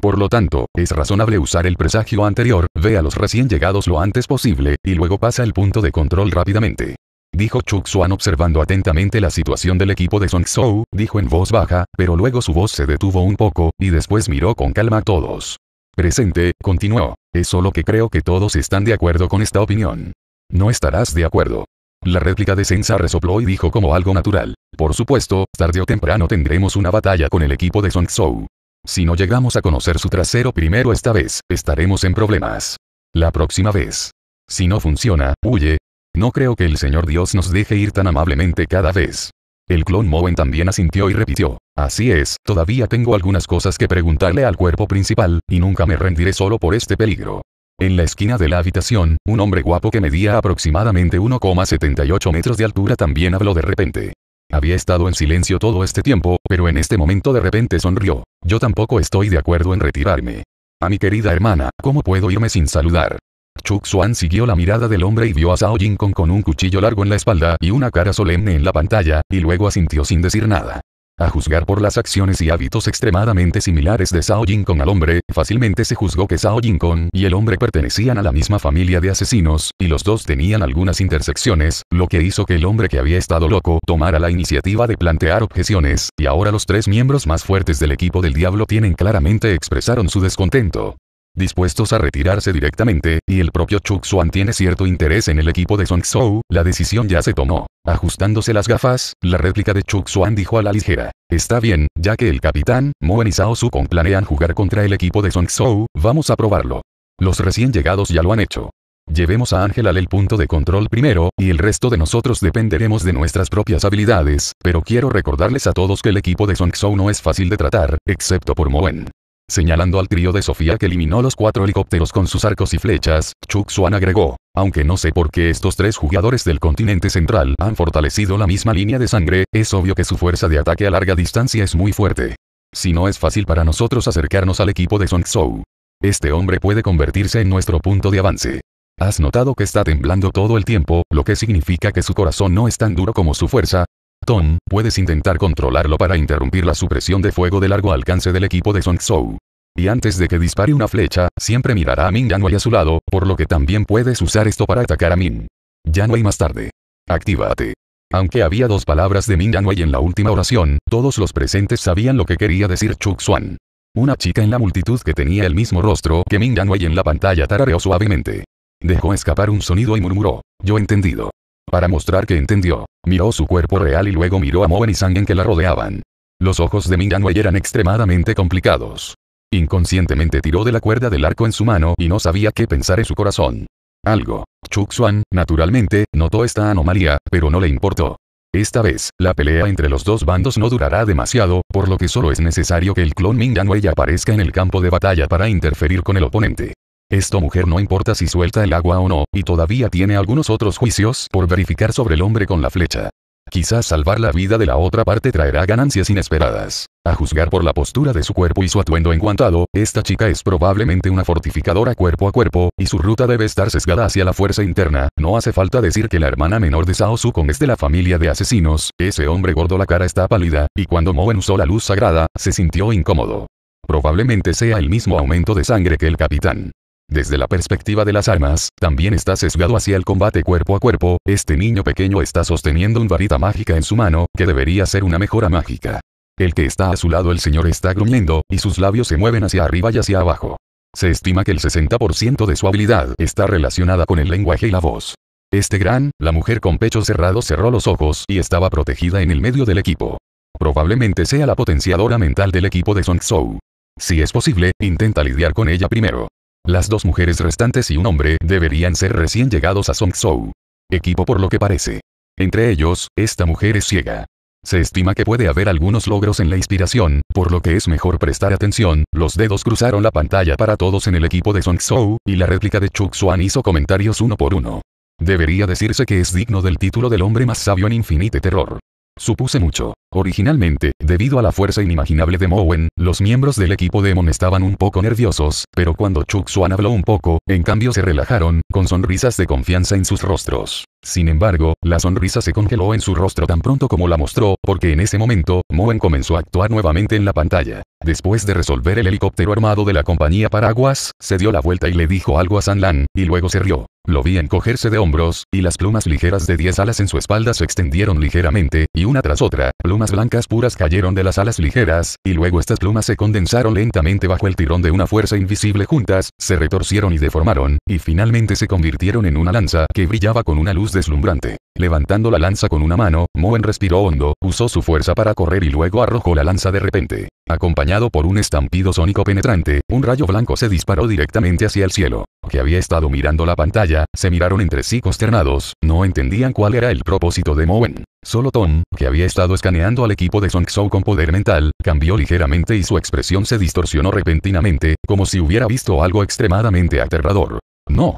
Por lo tanto, es razonable usar el presagio anterior, ve a los recién llegados lo antes posible, y luego pasa el punto de control rápidamente. Dijo Chu Xuan observando atentamente la situación del equipo de Song dijo en voz baja, pero luego su voz se detuvo un poco, y después miró con calma a todos. Presente, continuó. Es solo que creo que todos están de acuerdo con esta opinión. No estarás de acuerdo. La réplica de Sensa resopló y dijo como algo natural. Por supuesto, tarde o temprano tendremos una batalla con el equipo de Song Si no llegamos a conocer su trasero primero esta vez, estaremos en problemas. La próxima vez. Si no funciona, huye. No creo que el Señor Dios nos deje ir tan amablemente cada vez. El clon Moen también asintió y repitió. Así es, todavía tengo algunas cosas que preguntarle al cuerpo principal, y nunca me rendiré solo por este peligro. En la esquina de la habitación, un hombre guapo que medía aproximadamente 1,78 metros de altura también habló de repente. Había estado en silencio todo este tiempo, pero en este momento de repente sonrió. Yo tampoco estoy de acuerdo en retirarme. A mi querida hermana, ¿cómo puedo irme sin saludar? Chuck Xuan siguió la mirada del hombre y vio a Sao Jin Kong con un cuchillo largo en la espalda y una cara solemne en la pantalla, y luego asintió sin decir nada. A juzgar por las acciones y hábitos extremadamente similares de Sao Jin Kong al hombre, fácilmente se juzgó que Sao Jin Kong y el hombre pertenecían a la misma familia de asesinos, y los dos tenían algunas intersecciones, lo que hizo que el hombre que había estado loco tomara la iniciativa de plantear objeciones, y ahora los tres miembros más fuertes del equipo del diablo tienen claramente expresaron su descontento dispuestos a retirarse directamente, y el propio Chu Swan tiene cierto interés en el equipo de Song Zhou, la decisión ya se tomó. Ajustándose las gafas, la réplica de Chu Swan dijo a la ligera, está bien, ya que el capitán, Moen y Sao Su planean jugar contra el equipo de Song Zhou, vamos a probarlo. Los recién llegados ya lo han hecho. Llevemos a Ángel al el punto de control primero, y el resto de nosotros dependeremos de nuestras propias habilidades, pero quiero recordarles a todos que el equipo de Song Zhou no es fácil de tratar, excepto por Moen. Señalando al trío de Sofía que eliminó los cuatro helicópteros con sus arcos y flechas, Chuk Xuan agregó, aunque no sé por qué estos tres jugadores del continente central han fortalecido la misma línea de sangre, es obvio que su fuerza de ataque a larga distancia es muy fuerte. Si no es fácil para nosotros acercarnos al equipo de Song Este hombre puede convertirse en nuestro punto de avance. ¿Has notado que está temblando todo el tiempo, lo que significa que su corazón no es tan duro como su fuerza? Ton, puedes intentar controlarlo para interrumpir la supresión de fuego de largo alcance del equipo de Song Y antes de que dispare una flecha, siempre mirará a Min Yanwei a su lado, por lo que también puedes usar esto para atacar a Min. hay más tarde. Actívate. Aunque había dos palabras de Min Yanwei en la última oración, todos los presentes sabían lo que quería decir Chuk Xuan. Una chica en la multitud que tenía el mismo rostro que Min Yanwei en la pantalla tarareó suavemente. Dejó escapar un sonido y murmuró, yo entendido. Para mostrar que entendió, miró su cuerpo real y luego miró a Moen y Sang en que la rodeaban. Los ojos de Wei eran extremadamente complicados. Inconscientemente tiró de la cuerda del arco en su mano y no sabía qué pensar en su corazón. Algo. Chuxuan, naturalmente, notó esta anomalía, pero no le importó. Esta vez, la pelea entre los dos bandos no durará demasiado, por lo que solo es necesario que el clon Wei aparezca en el campo de batalla para interferir con el oponente. Esto mujer no importa si suelta el agua o no, y todavía tiene algunos otros juicios por verificar sobre el hombre con la flecha. Quizás salvar la vida de la otra parte traerá ganancias inesperadas. A juzgar por la postura de su cuerpo y su atuendo enguantado, esta chica es probablemente una fortificadora cuerpo a cuerpo, y su ruta debe estar sesgada hacia la fuerza interna. No hace falta decir que la hermana menor de Sao Sukon es de la familia de asesinos, ese hombre gordo la cara está pálida, y cuando Moen usó la luz sagrada, se sintió incómodo. Probablemente sea el mismo aumento de sangre que el capitán. Desde la perspectiva de las armas, también está sesgado hacia el combate cuerpo a cuerpo, este niño pequeño está sosteniendo un varita mágica en su mano, que debería ser una mejora mágica. El que está a su lado el señor está gruñendo, y sus labios se mueven hacia arriba y hacia abajo. Se estima que el 60% de su habilidad está relacionada con el lenguaje y la voz. Este gran, la mujer con pecho cerrado cerró los ojos y estaba protegida en el medio del equipo. Probablemente sea la potenciadora mental del equipo de Song Si es posible, intenta lidiar con ella primero. Las dos mujeres restantes y un hombre deberían ser recién llegados a Songzhou. Equipo por lo que parece. Entre ellos, esta mujer es ciega. Se estima que puede haber algunos logros en la inspiración, por lo que es mejor prestar atención. Los dedos cruzaron la pantalla para todos en el equipo de Song y la réplica de Chuk Xuan hizo comentarios uno por uno. Debería decirse que es digno del título del hombre más sabio en Infinite Terror. Supuse mucho. Originalmente, debido a la fuerza inimaginable de Mowen, los miembros del equipo Demon estaban un poco nerviosos, pero cuando Chuck Swan habló un poco, en cambio se relajaron, con sonrisas de confianza en sus rostros. Sin embargo, la sonrisa se congeló en su rostro tan pronto como la mostró, porque en ese momento, Moen comenzó a actuar nuevamente en la pantalla. Después de resolver el helicóptero armado de la compañía Paraguas, se dio la vuelta y le dijo algo a San Lan, y luego se rió. Lo vi encogerse de hombros, y las plumas ligeras de 10 alas en su espalda se extendieron ligeramente, y una tras otra, plumas blancas puras cayeron de las alas ligeras, y luego estas plumas se condensaron lentamente bajo el tirón de una fuerza invisible juntas, se retorcieron y deformaron, y finalmente se convirtieron en una lanza que brillaba con una luz deslumbrante. Levantando la lanza con una mano, Moen respiró hondo, usó su fuerza para correr y luego arrojó la lanza de repente. Acompañado por un estampido sónico penetrante, un rayo blanco se disparó directamente hacia el cielo. Que había estado mirando la pantalla, se miraron entre sí consternados, no entendían cuál era el propósito de Moen. Solo Tom, que había estado escaneando al equipo de Song Show con poder mental, cambió ligeramente y su expresión se distorsionó repentinamente, como si hubiera visto algo extremadamente aterrador. No,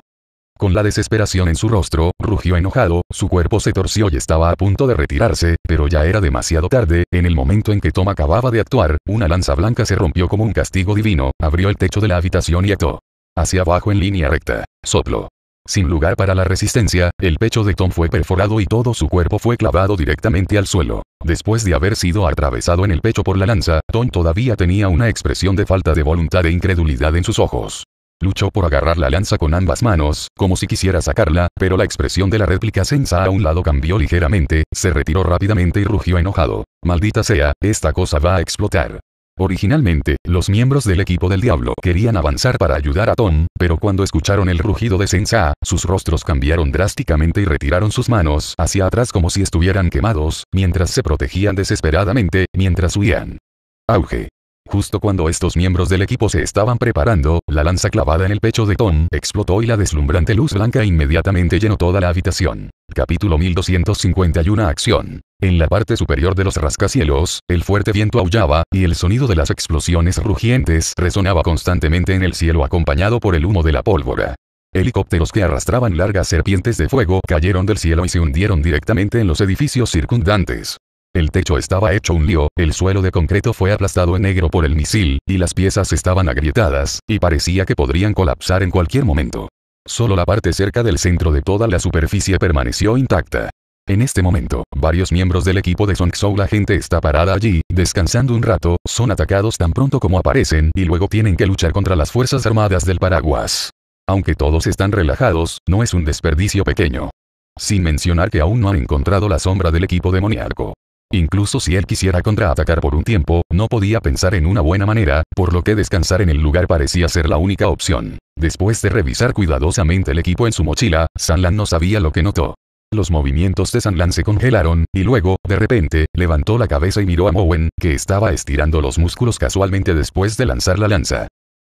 con la desesperación en su rostro, rugió enojado, su cuerpo se torció y estaba a punto de retirarse, pero ya era demasiado tarde, en el momento en que Tom acababa de actuar, una lanza blanca se rompió como un castigo divino, abrió el techo de la habitación y ató. Hacia abajo en línea recta. Soplo. Sin lugar para la resistencia, el pecho de Tom fue perforado y todo su cuerpo fue clavado directamente al suelo. Después de haber sido atravesado en el pecho por la lanza, Tom todavía tenía una expresión de falta de voluntad e incredulidad en sus ojos. Luchó por agarrar la lanza con ambas manos, como si quisiera sacarla, pero la expresión de la réplica Senza a un lado cambió ligeramente, se retiró rápidamente y rugió enojado. Maldita sea, esta cosa va a explotar. Originalmente, los miembros del equipo del diablo querían avanzar para ayudar a Tom, pero cuando escucharon el rugido de Senza, sus rostros cambiaron drásticamente y retiraron sus manos hacia atrás como si estuvieran quemados, mientras se protegían desesperadamente, mientras huían. Auge. Justo cuando estos miembros del equipo se estaban preparando, la lanza clavada en el pecho de Tom explotó y la deslumbrante luz blanca inmediatamente llenó toda la habitación. Capítulo 1251 Acción. En la parte superior de los rascacielos, el fuerte viento aullaba, y el sonido de las explosiones rugientes resonaba constantemente en el cielo acompañado por el humo de la pólvora. Helicópteros que arrastraban largas serpientes de fuego cayeron del cielo y se hundieron directamente en los edificios circundantes. El techo estaba hecho un lío, el suelo de concreto fue aplastado en negro por el misil, y las piezas estaban agrietadas, y parecía que podrían colapsar en cualquier momento. Solo la parte cerca del centro de toda la superficie permaneció intacta. En este momento, varios miembros del equipo de Song la gente está parada allí, descansando un rato, son atacados tan pronto como aparecen y luego tienen que luchar contra las fuerzas armadas del paraguas. Aunque todos están relajados, no es un desperdicio pequeño. Sin mencionar que aún no han encontrado la sombra del equipo demoníaco. Incluso si él quisiera contraatacar por un tiempo, no podía pensar en una buena manera, por lo que descansar en el lugar parecía ser la única opción. Después de revisar cuidadosamente el equipo en su mochila, Sanlan no sabía lo que notó. Los movimientos de Sanlan se congelaron, y luego, de repente, levantó la cabeza y miró a Mowen, que estaba estirando los músculos casualmente después de lanzar la lanza.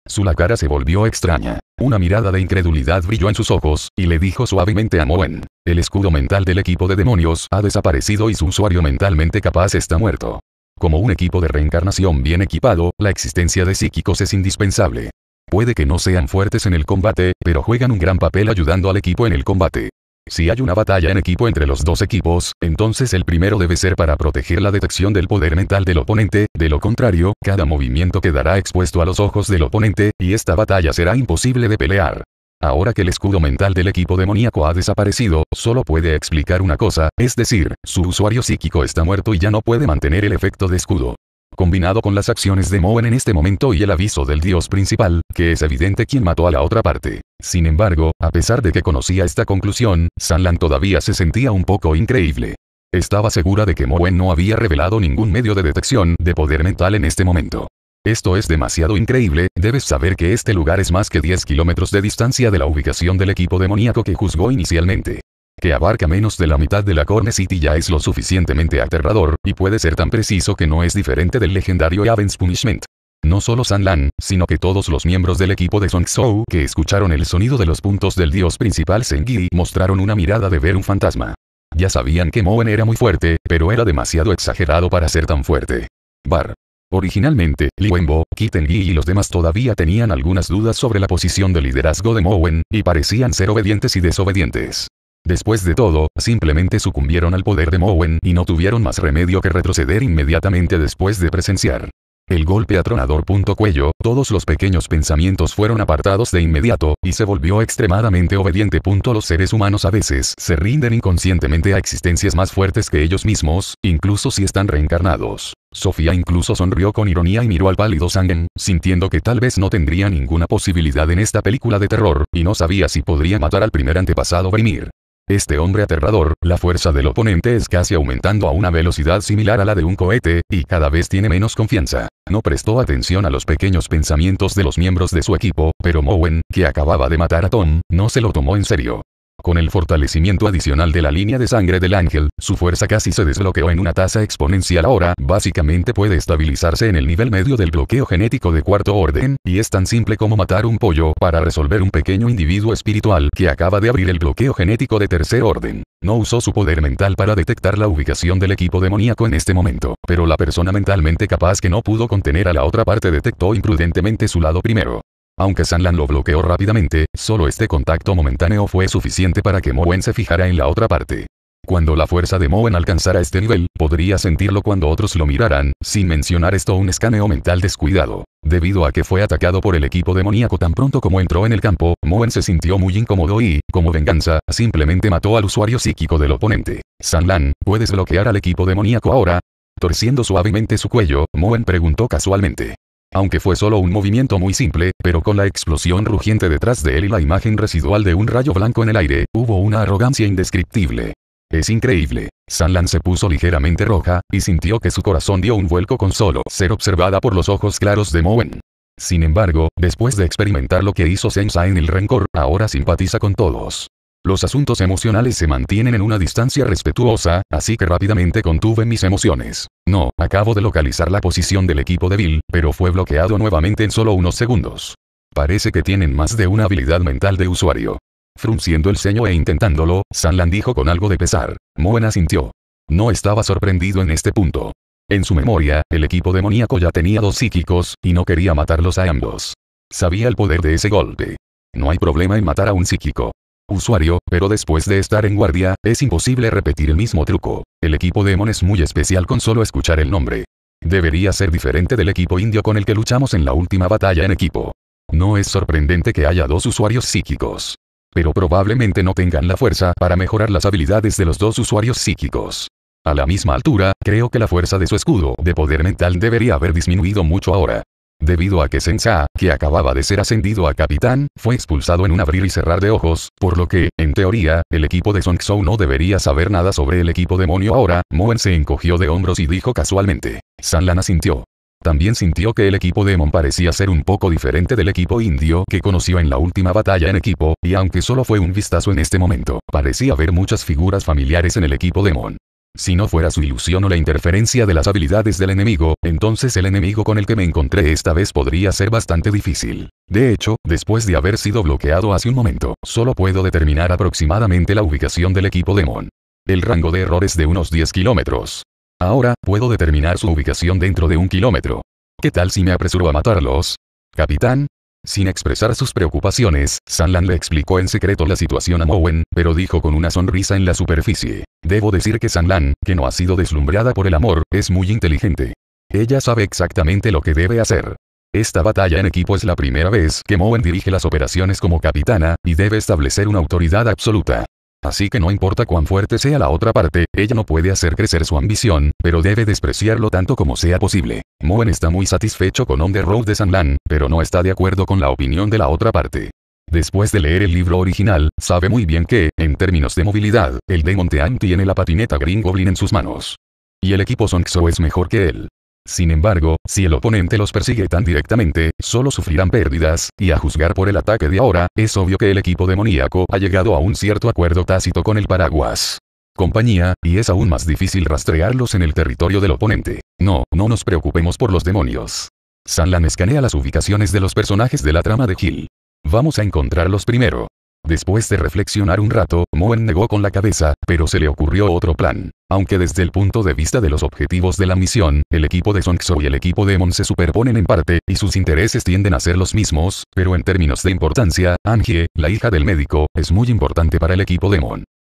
Su cara se volvió extraña. Una mirada de incredulidad brilló en sus ojos, y le dijo suavemente a Moen. El escudo mental del equipo de demonios ha desaparecido y su usuario mentalmente capaz está muerto. Como un equipo de reencarnación bien equipado, la existencia de psíquicos es indispensable. Puede que no sean fuertes en el combate, pero juegan un gran papel ayudando al equipo en el combate. Si hay una batalla en equipo entre los dos equipos, entonces el primero debe ser para proteger la detección del poder mental del oponente, de lo contrario, cada movimiento quedará expuesto a los ojos del oponente, y esta batalla será imposible de pelear. Ahora que el escudo mental del equipo demoníaco ha desaparecido, solo puede explicar una cosa, es decir, su usuario psíquico está muerto y ya no puede mantener el efecto de escudo. Combinado con las acciones de Moen en este momento y el aviso del dios principal, que es evidente quien mató a la otra parte. Sin embargo, a pesar de que conocía esta conclusión, Sanlan todavía se sentía un poco increíble. Estaba segura de que Moen no había revelado ningún medio de detección de poder mental en este momento. Esto es demasiado increíble, debes saber que este lugar es más que 10 kilómetros de distancia de la ubicación del equipo demoníaco que juzgó inicialmente que abarca menos de la mitad de la Corner City ya es lo suficientemente aterrador, y puede ser tan preciso que no es diferente del legendario Avens Punishment. No solo San Lan, sino que todos los miembros del equipo de Song que escucharon el sonido de los puntos del dios principal Sengi mostraron una mirada de ver un fantasma. Ya sabían que Moen era muy fuerte, pero era demasiado exagerado para ser tan fuerte. Bar. Originalmente, Li Wenbo, Kitengi y los demás todavía tenían algunas dudas sobre la posición de liderazgo de Moen, y parecían ser obedientes y desobedientes. Después de todo, simplemente sucumbieron al poder de Mowen y no tuvieron más remedio que retroceder inmediatamente después de presenciar. El golpe atronador. Cuello, todos los pequeños pensamientos fueron apartados de inmediato, y se volvió extremadamente obediente. Los seres humanos a veces se rinden inconscientemente a existencias más fuertes que ellos mismos, incluso si están reencarnados. Sofía incluso sonrió con ironía y miró al pálido Sangen, sintiendo que tal vez no tendría ninguna posibilidad en esta película de terror, y no sabía si podría matar al primer antepasado Brimir. Este hombre aterrador, la fuerza del oponente es casi aumentando a una velocidad similar a la de un cohete, y cada vez tiene menos confianza. No prestó atención a los pequeños pensamientos de los miembros de su equipo, pero Mowen, que acababa de matar a Tom, no se lo tomó en serio. Con el fortalecimiento adicional de la línea de sangre del ángel, su fuerza casi se desbloqueó en una tasa exponencial ahora, básicamente puede estabilizarse en el nivel medio del bloqueo genético de cuarto orden, y es tan simple como matar un pollo para resolver un pequeño individuo espiritual que acaba de abrir el bloqueo genético de tercer orden. No usó su poder mental para detectar la ubicación del equipo demoníaco en este momento, pero la persona mentalmente capaz que no pudo contener a la otra parte detectó imprudentemente su lado primero. Aunque Lan lo bloqueó rápidamente, solo este contacto momentáneo fue suficiente para que Moen se fijara en la otra parte. Cuando la fuerza de Moen alcanzara este nivel, podría sentirlo cuando otros lo miraran, sin mencionar esto un escaneo mental descuidado. Debido a que fue atacado por el equipo demoníaco tan pronto como entró en el campo, Moen se sintió muy incómodo y, como venganza, simplemente mató al usuario psíquico del oponente. Lan, ¿puedes bloquear al equipo demoníaco ahora? Torciendo suavemente su cuello, Moen preguntó casualmente. Aunque fue solo un movimiento muy simple, pero con la explosión rugiente detrás de él y la imagen residual de un rayo blanco en el aire, hubo una arrogancia indescriptible. Es increíble. Sanlan se puso ligeramente roja, y sintió que su corazón dio un vuelco con solo ser observada por los ojos claros de Moen. Sin embargo, después de experimentar lo que hizo Sensa en el rencor, ahora simpatiza con todos. Los asuntos emocionales se mantienen en una distancia respetuosa, así que rápidamente contuve mis emociones. No, acabo de localizar la posición del equipo de Bill, pero fue bloqueado nuevamente en solo unos segundos. Parece que tienen más de una habilidad mental de usuario. Frunciendo el ceño e intentándolo, Sanlan dijo con algo de pesar. Moena sintió. No estaba sorprendido en este punto. En su memoria, el equipo demoníaco ya tenía dos psíquicos, y no quería matarlos a ambos. Sabía el poder de ese golpe. No hay problema en matar a un psíquico usuario, pero después de estar en guardia, es imposible repetir el mismo truco. El equipo Demon es muy especial con solo escuchar el nombre. Debería ser diferente del equipo indio con el que luchamos en la última batalla en equipo. No es sorprendente que haya dos usuarios psíquicos. Pero probablemente no tengan la fuerza para mejorar las habilidades de los dos usuarios psíquicos. A la misma altura, creo que la fuerza de su escudo de poder mental debería haber disminuido mucho ahora. Debido a que Sensa, que acababa de ser ascendido a capitán, fue expulsado en un abrir y cerrar de ojos, por lo que, en teoría, el equipo de Song no debería saber nada sobre el equipo demonio ahora, Moen se encogió de hombros y dijo casualmente. San Lana sintió. También sintió que el equipo Demon parecía ser un poco diferente del equipo indio que conoció en la última batalla en equipo, y aunque solo fue un vistazo en este momento, parecía haber muchas figuras familiares en el equipo Demon. Si no fuera su ilusión o la interferencia de las habilidades del enemigo, entonces el enemigo con el que me encontré esta vez podría ser bastante difícil. De hecho, después de haber sido bloqueado hace un momento, solo puedo determinar aproximadamente la ubicación del equipo Demon. El rango de error es de unos 10 kilómetros. Ahora, puedo determinar su ubicación dentro de un kilómetro. ¿Qué tal si me apresuro a matarlos? Capitán, sin expresar sus preocupaciones, Sanlan le explicó en secreto la situación a Mowen, pero dijo con una sonrisa en la superficie. Debo decir que Sanlan, que no ha sido deslumbrada por el amor, es muy inteligente. Ella sabe exactamente lo que debe hacer. Esta batalla en equipo es la primera vez que Mowen dirige las operaciones como capitana, y debe establecer una autoridad absoluta. Así que no importa cuán fuerte sea la otra parte, ella no puede hacer crecer su ambición, pero debe despreciarlo tanto como sea posible. Moen está muy satisfecho con On the Road de San pero no está de acuerdo con la opinión de la otra parte. Después de leer el libro original, sabe muy bien que, en términos de movilidad, el Demon Team tiene la patineta Green Goblin en sus manos. Y el equipo Songso es mejor que él. Sin embargo, si el oponente los persigue tan directamente, solo sufrirán pérdidas, y a juzgar por el ataque de ahora, es obvio que el equipo demoníaco ha llegado a un cierto acuerdo tácito con el paraguas compañía, y es aún más difícil rastrearlos en el territorio del oponente. No, no nos preocupemos por los demonios. Sanlan escanea las ubicaciones de los personajes de la trama de Gil. Vamos a encontrarlos primero. Después de reflexionar un rato, Moen negó con la cabeza, pero se le ocurrió otro plan. Aunque desde el punto de vista de los objetivos de la misión, el equipo de Songso y el equipo de se superponen en parte, y sus intereses tienden a ser los mismos, pero en términos de importancia, Angie, la hija del médico, es muy importante para el equipo de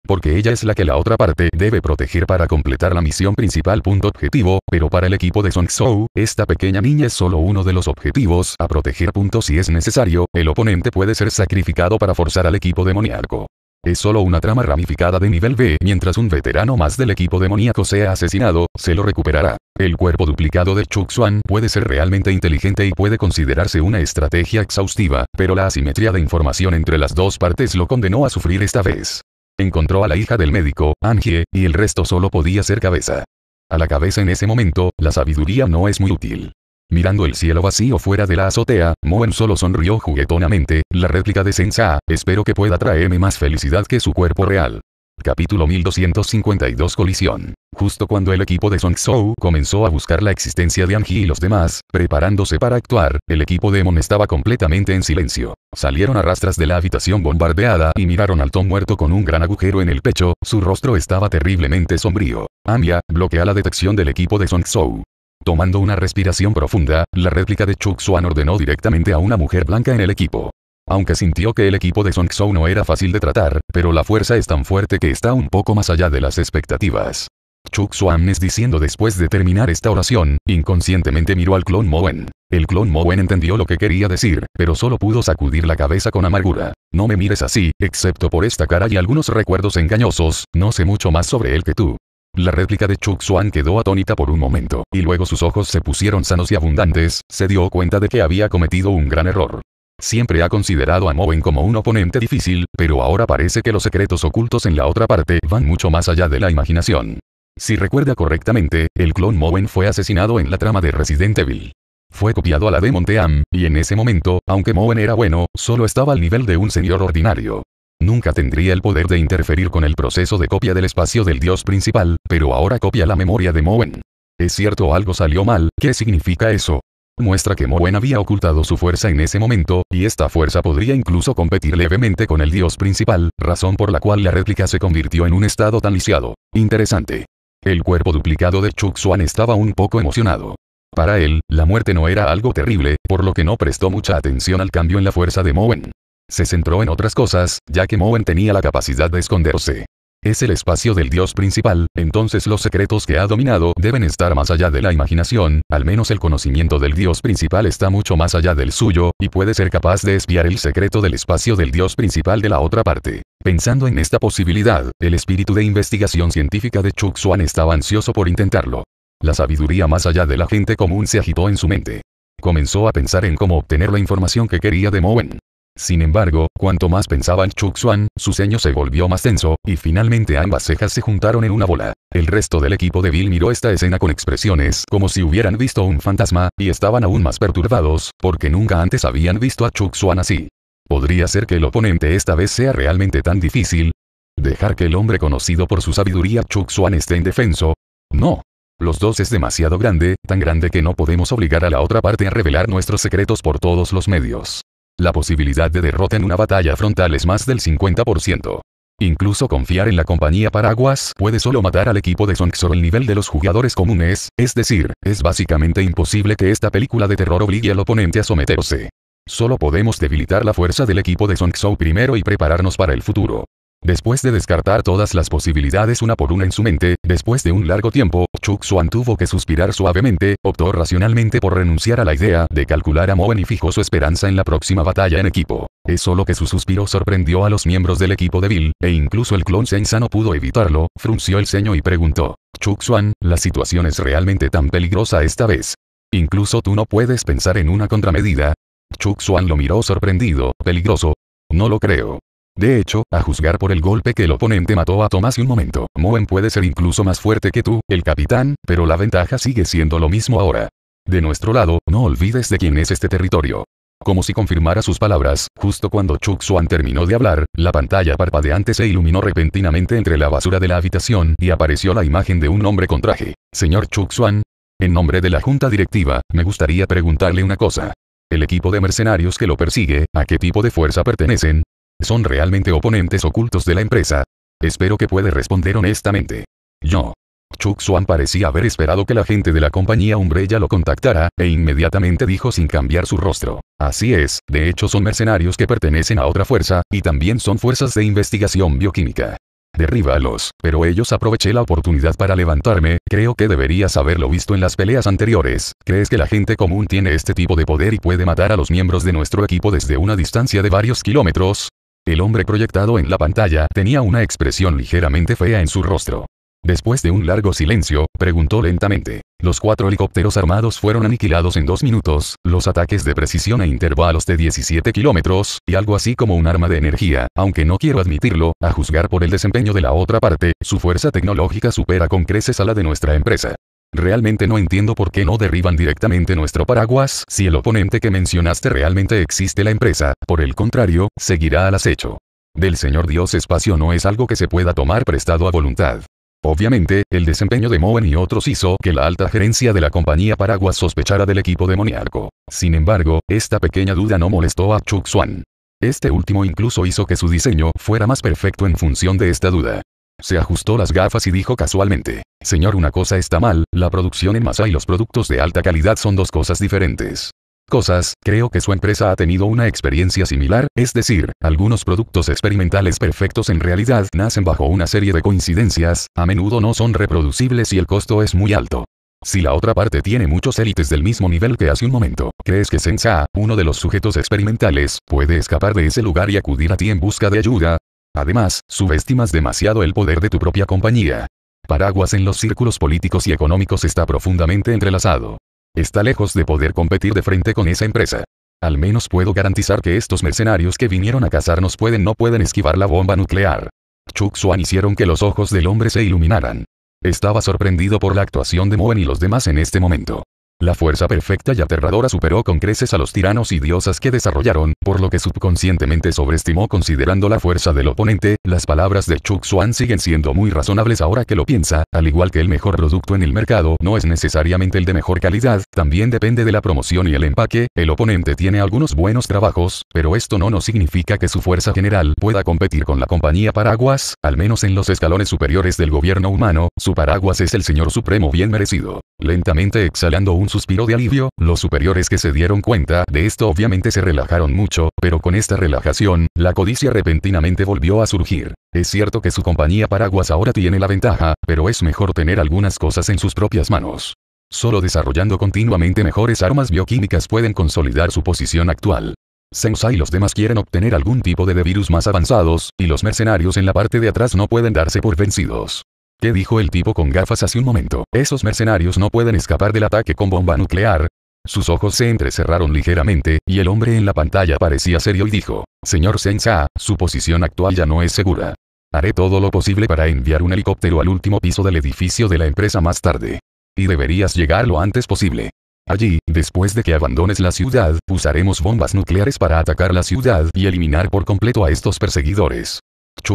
porque ella es la que la otra parte debe proteger para completar la misión principal. Punto objetivo, pero para el equipo de Song esta pequeña niña es solo uno de los objetivos a proteger. si es necesario, el oponente puede ser sacrificado para forzar al equipo demoníaco. Es solo una trama ramificada de nivel B, mientras un veterano más del equipo demoníaco sea asesinado, se lo recuperará. El cuerpo duplicado de Xuan puede ser realmente inteligente y puede considerarse una estrategia exhaustiva, pero la asimetría de información entre las dos partes lo condenó a sufrir esta vez. Encontró a la hija del médico, Angie, y el resto solo podía ser cabeza. A la cabeza en ese momento, la sabiduría no es muy útil. Mirando el cielo vacío fuera de la azotea, Moen solo sonrió juguetonamente, la réplica de Sensa, espero que pueda traerme más felicidad que su cuerpo real. Capítulo 1252 Colisión. Justo cuando el equipo de Song Zhou comenzó a buscar la existencia de Anji y los demás, preparándose para actuar, el equipo Demon estaba completamente en silencio. Salieron a rastras de la habitación bombardeada y miraron al Tom muerto con un gran agujero en el pecho, su rostro estaba terriblemente sombrío. Amia, bloquea la detección del equipo de Song Zhou. Tomando una respiración profunda, la réplica de Chuxuan ordenó directamente a una mujer blanca en el equipo aunque sintió que el equipo de Song xuan no era fácil de tratar, pero la fuerza es tan fuerte que está un poco más allá de las expectativas. Chuk es diciendo después de terminar esta oración, inconscientemente miró al clon Moen. El clon Moen entendió lo que quería decir, pero solo pudo sacudir la cabeza con amargura. No me mires así, excepto por esta cara y algunos recuerdos engañosos, no sé mucho más sobre él que tú. La réplica de Chuk Suan quedó atónita por un momento, y luego sus ojos se pusieron sanos y abundantes, se dio cuenta de que había cometido un gran error. Siempre ha considerado a Mowen como un oponente difícil, pero ahora parece que los secretos ocultos en la otra parte van mucho más allá de la imaginación. Si recuerda correctamente, el clon Mowen fue asesinado en la trama de Resident Evil. Fue copiado a la de Monteam, y en ese momento, aunque Mowen era bueno, solo estaba al nivel de un señor ordinario. Nunca tendría el poder de interferir con el proceso de copia del espacio del dios principal, pero ahora copia la memoria de Mowen. ¿Es cierto algo salió mal? ¿Qué significa eso? muestra que Moen había ocultado su fuerza en ese momento, y esta fuerza podría incluso competir levemente con el dios principal, razón por la cual la réplica se convirtió en un estado tan lisiado. Interesante. El cuerpo duplicado de Xuan estaba un poco emocionado. Para él, la muerte no era algo terrible, por lo que no prestó mucha atención al cambio en la fuerza de Moen. Se centró en otras cosas, ya que Moen tenía la capacidad de esconderse. Es el espacio del Dios principal, entonces los secretos que ha dominado deben estar más allá de la imaginación, al menos el conocimiento del Dios principal está mucho más allá del suyo, y puede ser capaz de espiar el secreto del espacio del Dios principal de la otra parte. Pensando en esta posibilidad, el espíritu de investigación científica de Chuck Xuan estaba ansioso por intentarlo. La sabiduría más allá de la gente común se agitó en su mente. Comenzó a pensar en cómo obtener la información que quería de Moen. Sin embargo, cuanto más pensaba en Xuan, su ceño se volvió más tenso, y finalmente ambas cejas se juntaron en una bola. El resto del equipo de Bill miró esta escena con expresiones como si hubieran visto un fantasma, y estaban aún más perturbados, porque nunca antes habían visto a Xuan así. ¿Podría ser que el oponente esta vez sea realmente tan difícil? ¿Dejar que el hombre conocido por su sabiduría Chuxuan esté indefenso? No. Los dos es demasiado grande, tan grande que no podemos obligar a la otra parte a revelar nuestros secretos por todos los medios. La posibilidad de derrota en una batalla frontal es más del 50%. Incluso confiar en la compañía paraguas puede solo matar al equipo de Song el nivel de los jugadores comunes, es decir, es básicamente imposible que esta película de terror obligue al oponente a someterse. Solo podemos debilitar la fuerza del equipo de Song primero y prepararnos para el futuro. Después de descartar todas las posibilidades una por una en su mente, después de un largo tiempo, Chuck Swan tuvo que suspirar suavemente, optó racionalmente por renunciar a la idea de calcular a Moen y fijó su esperanza en la próxima batalla en equipo. Es solo que su suspiro sorprendió a los miembros del equipo de Bill, e incluso el clon Sensa no pudo evitarlo, frunció el ceño y preguntó, Chuck Swan, ¿la situación es realmente tan peligrosa esta vez? Incluso tú no puedes pensar en una contramedida. Chuck Swan lo miró sorprendido, peligroso. No lo creo. De hecho, a juzgar por el golpe que el oponente mató a Tomás y un momento, Moen puede ser incluso más fuerte que tú, el capitán, pero la ventaja sigue siendo lo mismo ahora. De nuestro lado, no olvides de quién es este territorio. Como si confirmara sus palabras, justo cuando Chuck Swan terminó de hablar, la pantalla parpadeante se iluminó repentinamente entre la basura de la habitación y apareció la imagen de un hombre con traje. Señor Chuck Swan, en nombre de la junta directiva, me gustaría preguntarle una cosa. El equipo de mercenarios que lo persigue, ¿a qué tipo de fuerza pertenecen? ¿Son realmente oponentes ocultos de la empresa? Espero que puede responder honestamente. Yo. Chuck Swan parecía haber esperado que la gente de la compañía Umbrella lo contactara, e inmediatamente dijo sin cambiar su rostro. Así es, de hecho son mercenarios que pertenecen a otra fuerza, y también son fuerzas de investigación bioquímica. Derríbalos, pero ellos aproveché la oportunidad para levantarme, creo que deberías haberlo visto en las peleas anteriores, crees que la gente común tiene este tipo de poder y puede matar a los miembros de nuestro equipo desde una distancia de varios kilómetros, el hombre proyectado en la pantalla tenía una expresión ligeramente fea en su rostro. Después de un largo silencio, preguntó lentamente. Los cuatro helicópteros armados fueron aniquilados en dos minutos, los ataques de precisión a intervalos de 17 kilómetros, y algo así como un arma de energía, aunque no quiero admitirlo, a juzgar por el desempeño de la otra parte, su fuerza tecnológica supera con creces a la de nuestra empresa. Realmente no entiendo por qué no derriban directamente nuestro paraguas si el oponente que mencionaste realmente existe la empresa, por el contrario, seguirá al acecho. Del Señor Dios espacio no es algo que se pueda tomar prestado a voluntad. Obviamente, el desempeño de Moen y otros hizo que la alta gerencia de la compañía Paraguas sospechara del equipo demoníaco. Sin embargo, esta pequeña duda no molestó a Chuck Swan. Este último incluso hizo que su diseño fuera más perfecto en función de esta duda. Se ajustó las gafas y dijo casualmente, Señor una cosa está mal, la producción en masa y los productos de alta calidad son dos cosas diferentes. Cosas, creo que su empresa ha tenido una experiencia similar, es decir, algunos productos experimentales perfectos en realidad nacen bajo una serie de coincidencias, a menudo no son reproducibles y el costo es muy alto. Si la otra parte tiene muchos élites del mismo nivel que hace un momento, ¿crees que Sensa, uno de los sujetos experimentales, puede escapar de ese lugar y acudir a ti en busca de ayuda? Además, subestimas demasiado el poder de tu propia compañía. Paraguas en los círculos políticos y económicos está profundamente entrelazado. Está lejos de poder competir de frente con esa empresa. Al menos puedo garantizar que estos mercenarios que vinieron a cazarnos pueden no pueden esquivar la bomba nuclear. Chuk Swan hicieron que los ojos del hombre se iluminaran. Estaba sorprendido por la actuación de Moen y los demás en este momento. La fuerza perfecta y aterradora superó con creces a los tiranos y diosas que desarrollaron, por lo que subconscientemente sobreestimó considerando la fuerza del oponente, las palabras de Chuck Swan siguen siendo muy razonables ahora que lo piensa, al igual que el mejor producto en el mercado no es necesariamente el de mejor calidad, también depende de la promoción y el empaque, el oponente tiene algunos buenos trabajos, pero esto no nos significa que su fuerza general pueda competir con la compañía paraguas, al menos en los escalones superiores del gobierno humano, su paraguas es el señor supremo bien merecido. Lentamente exhalando un suspiró de alivio, los superiores que se dieron cuenta de esto obviamente se relajaron mucho, pero con esta relajación, la codicia repentinamente volvió a surgir. Es cierto que su compañía paraguas ahora tiene la ventaja, pero es mejor tener algunas cosas en sus propias manos. Solo desarrollando continuamente mejores armas bioquímicas pueden consolidar su posición actual. Sensei y los demás quieren obtener algún tipo de virus más avanzados, y los mercenarios en la parte de atrás no pueden darse por vencidos. ¿Qué dijo el tipo con gafas hace un momento? Esos mercenarios no pueden escapar del ataque con bomba nuclear. Sus ojos se entrecerraron ligeramente, y el hombre en la pantalla parecía serio y dijo, Señor Sensa, su posición actual ya no es segura. Haré todo lo posible para enviar un helicóptero al último piso del edificio de la empresa más tarde. Y deberías llegar lo antes posible. Allí, después de que abandones la ciudad, usaremos bombas nucleares para atacar la ciudad y eliminar por completo a estos perseguidores.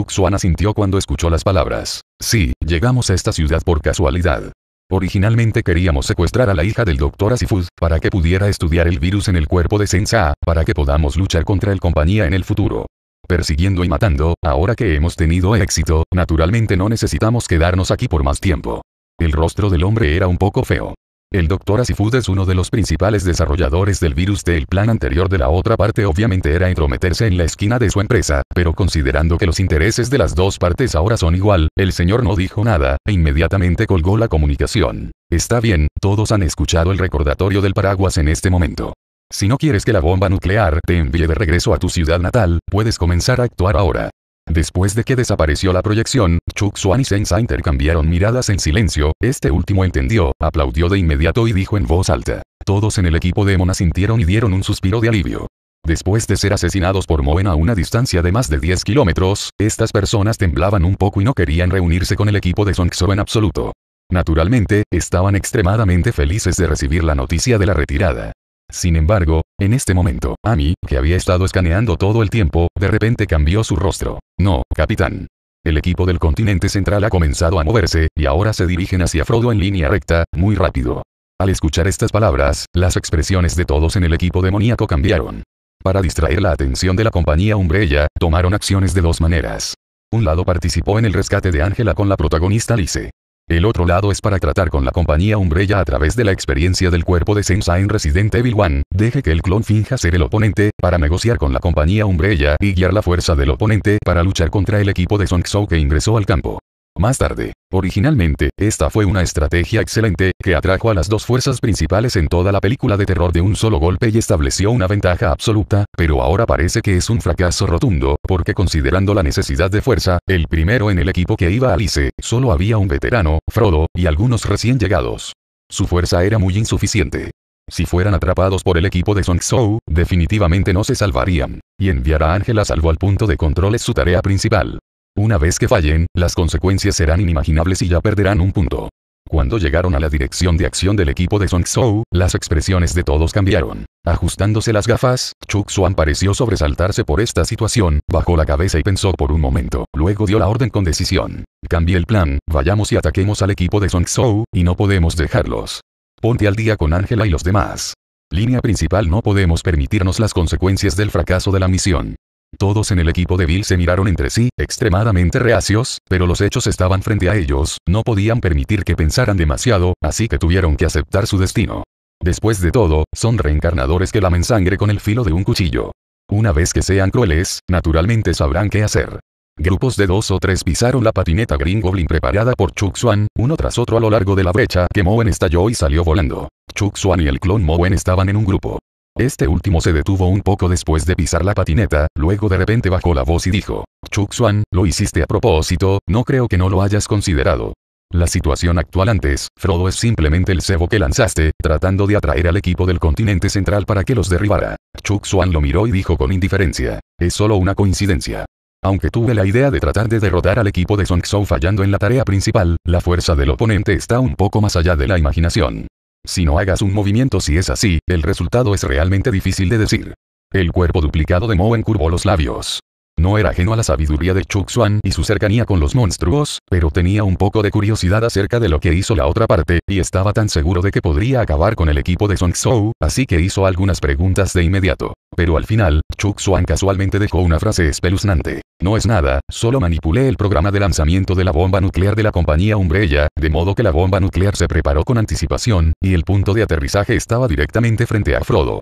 Xuan asintió cuando escuchó las palabras. Sí, llegamos a esta ciudad por casualidad. Originalmente queríamos secuestrar a la hija del doctor Asifud, para que pudiera estudiar el virus en el cuerpo de Sensa, para que podamos luchar contra el compañía en el futuro. Persiguiendo y matando, ahora que hemos tenido éxito, naturalmente no necesitamos quedarnos aquí por más tiempo. El rostro del hombre era un poco feo. El Dr. Asifud es uno de los principales desarrolladores del virus del plan anterior de la otra parte obviamente era entrometerse en la esquina de su empresa, pero considerando que los intereses de las dos partes ahora son igual, el señor no dijo nada, e inmediatamente colgó la comunicación. Está bien, todos han escuchado el recordatorio del paraguas en este momento. Si no quieres que la bomba nuclear te envíe de regreso a tu ciudad natal, puedes comenzar a actuar ahora. Después de que desapareció la proyección, Chuk Xuan y Sensa intercambiaron miradas en silencio, este último entendió, aplaudió de inmediato y dijo en voz alta. Todos en el equipo de Mona sintieron y dieron un suspiro de alivio. Después de ser asesinados por Moen a una distancia de más de 10 kilómetros, estas personas temblaban un poco y no querían reunirse con el equipo de Songso en absoluto. Naturalmente, estaban extremadamente felices de recibir la noticia de la retirada. Sin embargo, en este momento, Amy, que había estado escaneando todo el tiempo, de repente cambió su rostro. No, capitán. El equipo del continente central ha comenzado a moverse, y ahora se dirigen hacia Frodo en línea recta, muy rápido. Al escuchar estas palabras, las expresiones de todos en el equipo demoníaco cambiaron. Para distraer la atención de la compañía Umbrella, tomaron acciones de dos maneras. Un lado participó en el rescate de Ángela con la protagonista Lise. El otro lado es para tratar con la compañía Umbrella a través de la experiencia del cuerpo de Sensa en Resident Evil 1, deje que el clon finja ser el oponente, para negociar con la compañía Umbrella y guiar la fuerza del oponente para luchar contra el equipo de Song que ingresó al campo. Más tarde, originalmente, esta fue una estrategia excelente, que atrajo a las dos fuerzas principales en toda la película de terror de un solo golpe y estableció una ventaja absoluta, pero ahora parece que es un fracaso rotundo, porque considerando la necesidad de fuerza, el primero en el equipo que iba a Alice, solo había un veterano, Frodo, y algunos recién llegados. Su fuerza era muy insuficiente. Si fueran atrapados por el equipo de Song Zhou, definitivamente no se salvarían. Y enviar a Ángela salvo al punto de control es su tarea principal. Una vez que fallen, las consecuencias serán inimaginables y ya perderán un punto. Cuando llegaron a la dirección de acción del equipo de Song Zhou, las expresiones de todos cambiaron. Ajustándose las gafas, Chu Xuan pareció sobresaltarse por esta situación, bajó la cabeza y pensó por un momento. Luego dio la orden con decisión. Cambie el plan, vayamos y ataquemos al equipo de Song Zhou, y no podemos dejarlos. Ponte al día con Ángela y los demás. Línea principal No podemos permitirnos las consecuencias del fracaso de la misión. Todos en el equipo de Bill se miraron entre sí, extremadamente reacios, pero los hechos estaban frente a ellos, no podían permitir que pensaran demasiado, así que tuvieron que aceptar su destino. Después de todo, son reencarnadores que lamen sangre con el filo de un cuchillo. Una vez que sean crueles, naturalmente sabrán qué hacer. Grupos de dos o tres pisaron la patineta Green Goblin preparada por Chuck Swan, uno tras otro a lo largo de la brecha que Moen estalló y salió volando. Chuck Swan y el clon Moen estaban en un grupo. Este último se detuvo un poco después de pisar la patineta, luego de repente bajó la voz y dijo, chuk Swan, lo hiciste a propósito, no creo que no lo hayas considerado. La situación actual antes, Frodo es simplemente el cebo que lanzaste, tratando de atraer al equipo del continente central para que los derribara. chuk lo miró y dijo con indiferencia. Es solo una coincidencia. Aunque tuve la idea de tratar de derrotar al equipo de Song fallando en la tarea principal, la fuerza del oponente está un poco más allá de la imaginación. Si no hagas un movimiento si es así, el resultado es realmente difícil de decir. El cuerpo duplicado de Moen curvó los labios. No era ajeno a la sabiduría de Swan y su cercanía con los monstruos, pero tenía un poco de curiosidad acerca de lo que hizo la otra parte, y estaba tan seguro de que podría acabar con el equipo de Song Zhou, así que hizo algunas preguntas de inmediato. Pero al final, Swan casualmente dejó una frase espeluznante. No es nada, solo manipulé el programa de lanzamiento de la bomba nuclear de la compañía Umbrella, de modo que la bomba nuclear se preparó con anticipación, y el punto de aterrizaje estaba directamente frente a Frodo.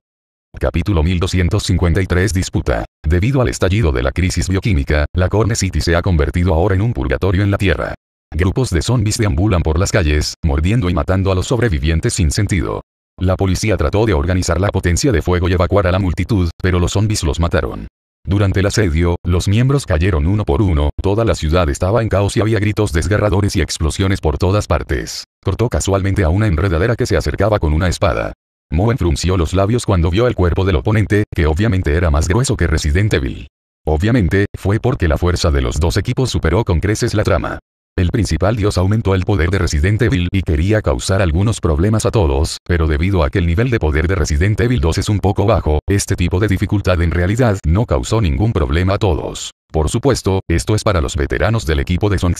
Capítulo 1253 Disputa. Debido al estallido de la crisis bioquímica, la Corne City se ha convertido ahora en un purgatorio en la Tierra. Grupos de zombies deambulan por las calles, mordiendo y matando a los sobrevivientes sin sentido. La policía trató de organizar la potencia de fuego y evacuar a la multitud, pero los zombies los mataron. Durante el asedio, los miembros cayeron uno por uno, toda la ciudad estaba en caos y había gritos desgarradores y explosiones por todas partes. Cortó casualmente a una enredadera que se acercaba con una espada. Moen frunció los labios cuando vio el cuerpo del oponente, que obviamente era más grueso que Resident Evil. Obviamente, fue porque la fuerza de los dos equipos superó con creces la trama. El principal dios aumentó el poder de Resident Evil y quería causar algunos problemas a todos, pero debido a que el nivel de poder de Resident Evil 2 es un poco bajo, este tipo de dificultad en realidad no causó ningún problema a todos. Por supuesto, esto es para los veteranos del equipo de Song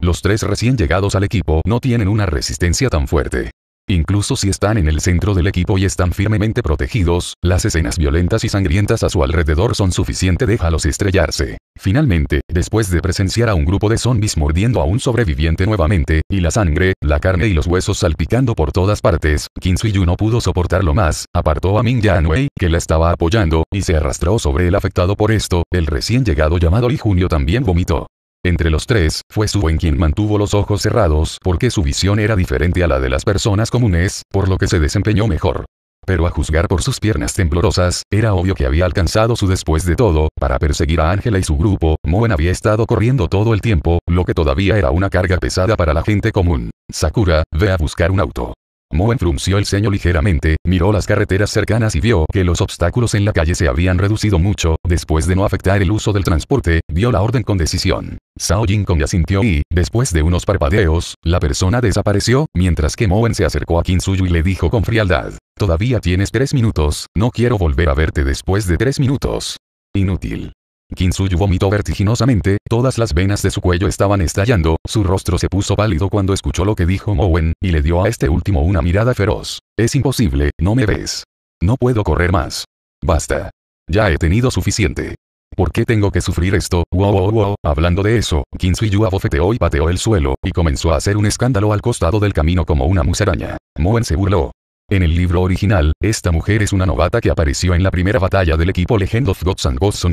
Los tres recién llegados al equipo no tienen una resistencia tan fuerte. Incluso si están en el centro del equipo y están firmemente protegidos, las escenas violentas y sangrientas a su alrededor son suficiente déjalos estrellarse. Finalmente, después de presenciar a un grupo de zombies mordiendo a un sobreviviente nuevamente, y la sangre, la carne y los huesos salpicando por todas partes, Yu no pudo soportarlo más, apartó a Ming Yanwei, que la estaba apoyando, y se arrastró sobre el afectado por esto, el recién llegado llamado Li Junio también vomitó. Entre los tres, fue Suen quien mantuvo los ojos cerrados porque su visión era diferente a la de las personas comunes, por lo que se desempeñó mejor. Pero a juzgar por sus piernas temblorosas, era obvio que había alcanzado su después de todo, para perseguir a Ángela y su grupo, Moen había estado corriendo todo el tiempo, lo que todavía era una carga pesada para la gente común. Sakura, ve a buscar un auto. Moen frunció el ceño ligeramente, miró las carreteras cercanas y vio que los obstáculos en la calle se habían reducido mucho, después de no afectar el uso del transporte, dio la orden con decisión. Sao Kong asintió y, después de unos parpadeos, la persona desapareció, mientras que Moen se acercó a Kinsuyu y le dijo con frialdad. Todavía tienes tres minutos, no quiero volver a verte después de tres minutos. Inútil. Kinsuyu vomitó vertiginosamente, todas las venas de su cuello estaban estallando, su rostro se puso pálido cuando escuchó lo que dijo Mowen, y le dio a este último una mirada feroz. Es imposible, no me ves. No puedo correr más. Basta. Ya he tenido suficiente. ¿Por qué tengo que sufrir esto? Wow, wow, wow. Hablando de eso, Kinsuyu abofeteó y pateó el suelo, y comenzó a hacer un escándalo al costado del camino como una musaraña. Moen se burló. En el libro original, esta mujer es una novata que apareció en la primera batalla del equipo Legend of Gods and Gods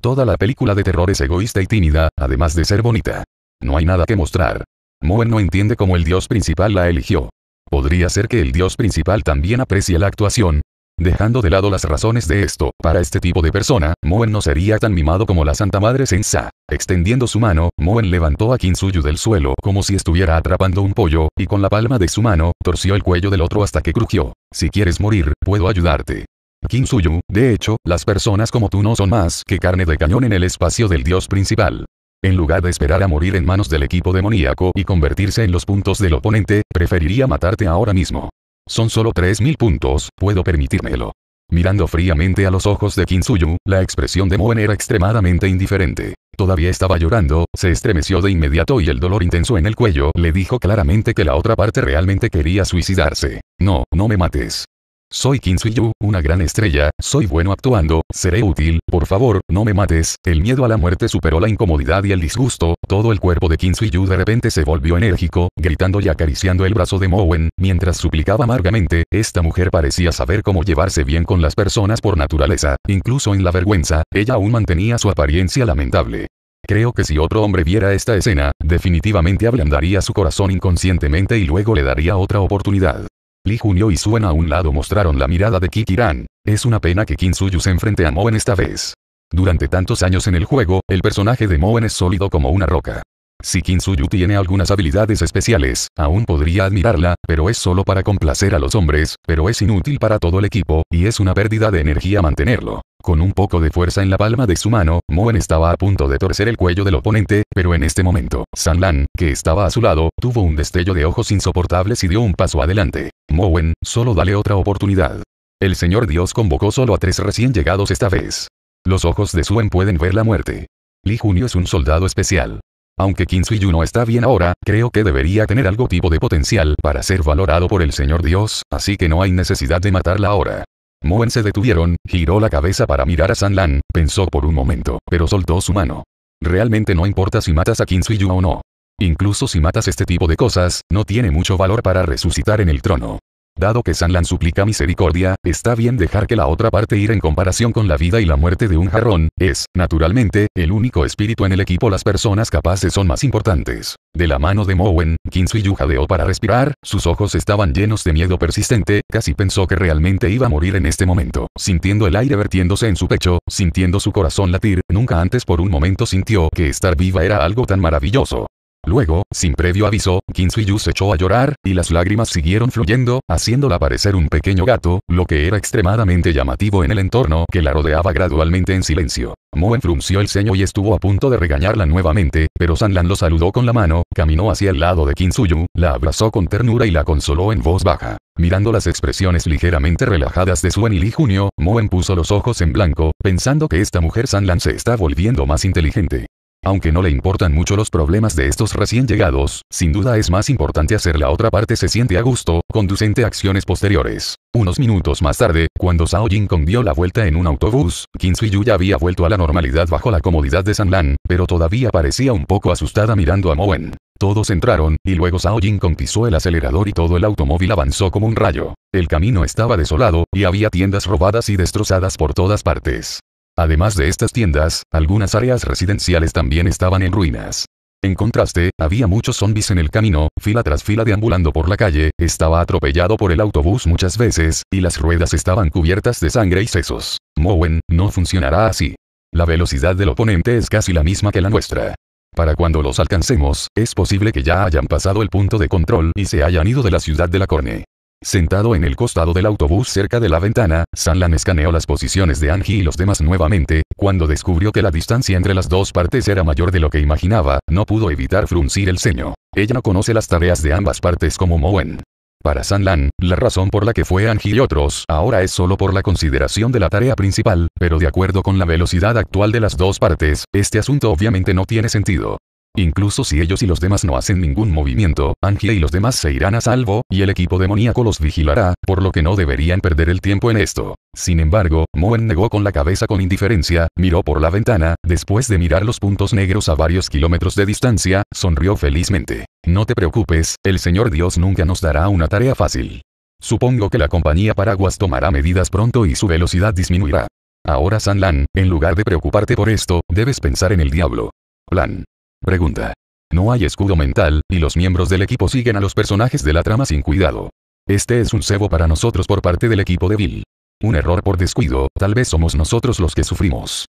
Toda la película de terror es egoísta y tímida, además de ser bonita. No hay nada que mostrar. Moen no entiende cómo el dios principal la eligió. Podría ser que el dios principal también aprecie la actuación. Dejando de lado las razones de esto, para este tipo de persona, Moen no sería tan mimado como la Santa Madre Sensa. Extendiendo su mano, Moen levantó a Kinsuyu del suelo como si estuviera atrapando un pollo, y con la palma de su mano, torció el cuello del otro hasta que crujió. Si quieres morir, puedo ayudarte. Kim de hecho, las personas como tú no son más que carne de cañón en el espacio del dios principal. En lugar de esperar a morir en manos del equipo demoníaco y convertirse en los puntos del oponente, preferiría matarte ahora mismo. Son solo 3.000 puntos, puedo permitírmelo. Mirando fríamente a los ojos de Kinsuyu, la expresión de Moen era extremadamente indiferente. Todavía estaba llorando, se estremeció de inmediato y el dolor intenso en el cuello le dijo claramente que la otra parte realmente quería suicidarse. No, no me mates. Soy Yu, una gran estrella, soy bueno actuando, seré útil, por favor, no me mates. El miedo a la muerte superó la incomodidad y el disgusto, todo el cuerpo de Yu de repente se volvió enérgico, gritando y acariciando el brazo de Mowen, mientras suplicaba amargamente, esta mujer parecía saber cómo llevarse bien con las personas por naturaleza, incluso en la vergüenza, ella aún mantenía su apariencia lamentable. Creo que si otro hombre viera esta escena, definitivamente ablandaría su corazón inconscientemente y luego le daría otra oportunidad. Lee Junyo y Suen a un lado mostraron la mirada de Kikiran. Es una pena que Kinsuyu se enfrente a Moen esta vez. Durante tantos años en el juego, el personaje de Moen es sólido como una roca. Si Kinsuyu tiene algunas habilidades especiales, aún podría admirarla, pero es solo para complacer a los hombres, pero es inútil para todo el equipo, y es una pérdida de energía mantenerlo. Con un poco de fuerza en la palma de su mano, Moen estaba a punto de torcer el cuello del oponente, pero en este momento, San Lan, que estaba a su lado, tuvo un destello de ojos insoportables y dio un paso adelante. Moen, solo dale otra oportunidad. El Señor Dios convocó solo a tres recién llegados esta vez. Los ojos de Suen pueden ver la muerte. Li Junio es un soldado especial. Aunque Yu no está bien ahora, creo que debería tener algo tipo de potencial para ser valorado por el Señor Dios, así que no hay necesidad de matarla ahora. Moen se detuvieron, giró la cabeza para mirar a San Lan, pensó por un momento, pero soltó su mano. Realmente no importa si matas a Kinsuyu o no. Incluso si matas este tipo de cosas, no tiene mucho valor para resucitar en el trono. Dado que Sanlan suplica misericordia, está bien dejar que la otra parte ir en comparación con la vida y la muerte de un jarrón, es, naturalmente, el único espíritu en el equipo las personas capaces son más importantes. De la mano de Mowen, y jadeó para respirar, sus ojos estaban llenos de miedo persistente, casi pensó que realmente iba a morir en este momento, sintiendo el aire vertiéndose en su pecho, sintiendo su corazón latir, nunca antes por un momento sintió que estar viva era algo tan maravilloso. Luego, sin previo aviso, Yu se echó a llorar, y las lágrimas siguieron fluyendo, haciéndola parecer un pequeño gato, lo que era extremadamente llamativo en el entorno que la rodeaba gradualmente en silencio. Moen frunció el ceño y estuvo a punto de regañarla nuevamente, pero Sanlan lo saludó con la mano, caminó hacia el lado de Kinsuyu, la abrazó con ternura y la consoló en voz baja. Mirando las expresiones ligeramente relajadas de Suen y Lee Junio, Moen puso los ojos en blanco, pensando que esta mujer Sanlan se está volviendo más inteligente. Aunque no le importan mucho los problemas de estos recién llegados, sin duda es más importante hacer la otra parte se siente a gusto, conducente a acciones posteriores. Unos minutos más tarde, cuando Sao Kong dio la vuelta en un autobús, Kinsuyu ya había vuelto a la normalidad bajo la comodidad de San Lan, pero todavía parecía un poco asustada mirando a Moen. Todos entraron, y luego Sao Jing pisó el acelerador y todo el automóvil avanzó como un rayo. El camino estaba desolado, y había tiendas robadas y destrozadas por todas partes. Además de estas tiendas, algunas áreas residenciales también estaban en ruinas. En contraste, había muchos zombies en el camino, fila tras fila deambulando por la calle, estaba atropellado por el autobús muchas veces, y las ruedas estaban cubiertas de sangre y sesos. Mowen, no funcionará así. La velocidad del oponente es casi la misma que la nuestra. Para cuando los alcancemos, es posible que ya hayan pasado el punto de control y se hayan ido de la ciudad de la Corne. Sentado en el costado del autobús cerca de la ventana, Sanlan escaneó las posiciones de Angie y los demás nuevamente, cuando descubrió que la distancia entre las dos partes era mayor de lo que imaginaba, no pudo evitar fruncir el ceño. Ella no conoce las tareas de ambas partes como Moen. Para Sanlan, la razón por la que fue Angie y otros ahora es solo por la consideración de la tarea principal, pero de acuerdo con la velocidad actual de las dos partes, este asunto obviamente no tiene sentido. Incluso si ellos y los demás no hacen ningún movimiento, Angie y los demás se irán a salvo, y el equipo demoníaco los vigilará, por lo que no deberían perder el tiempo en esto. Sin embargo, Moen negó con la cabeza con indiferencia, miró por la ventana, después de mirar los puntos negros a varios kilómetros de distancia, sonrió felizmente. No te preocupes, el Señor Dios nunca nos dará una tarea fácil. Supongo que la compañía Paraguas tomará medidas pronto y su velocidad disminuirá. Ahora San Lan, en lugar de preocuparte por esto, debes pensar en el diablo. Lan. Pregunta. No hay escudo mental, y los miembros del equipo siguen a los personajes de la trama sin cuidado. Este es un cebo para nosotros por parte del equipo de Un error por descuido, tal vez somos nosotros los que sufrimos.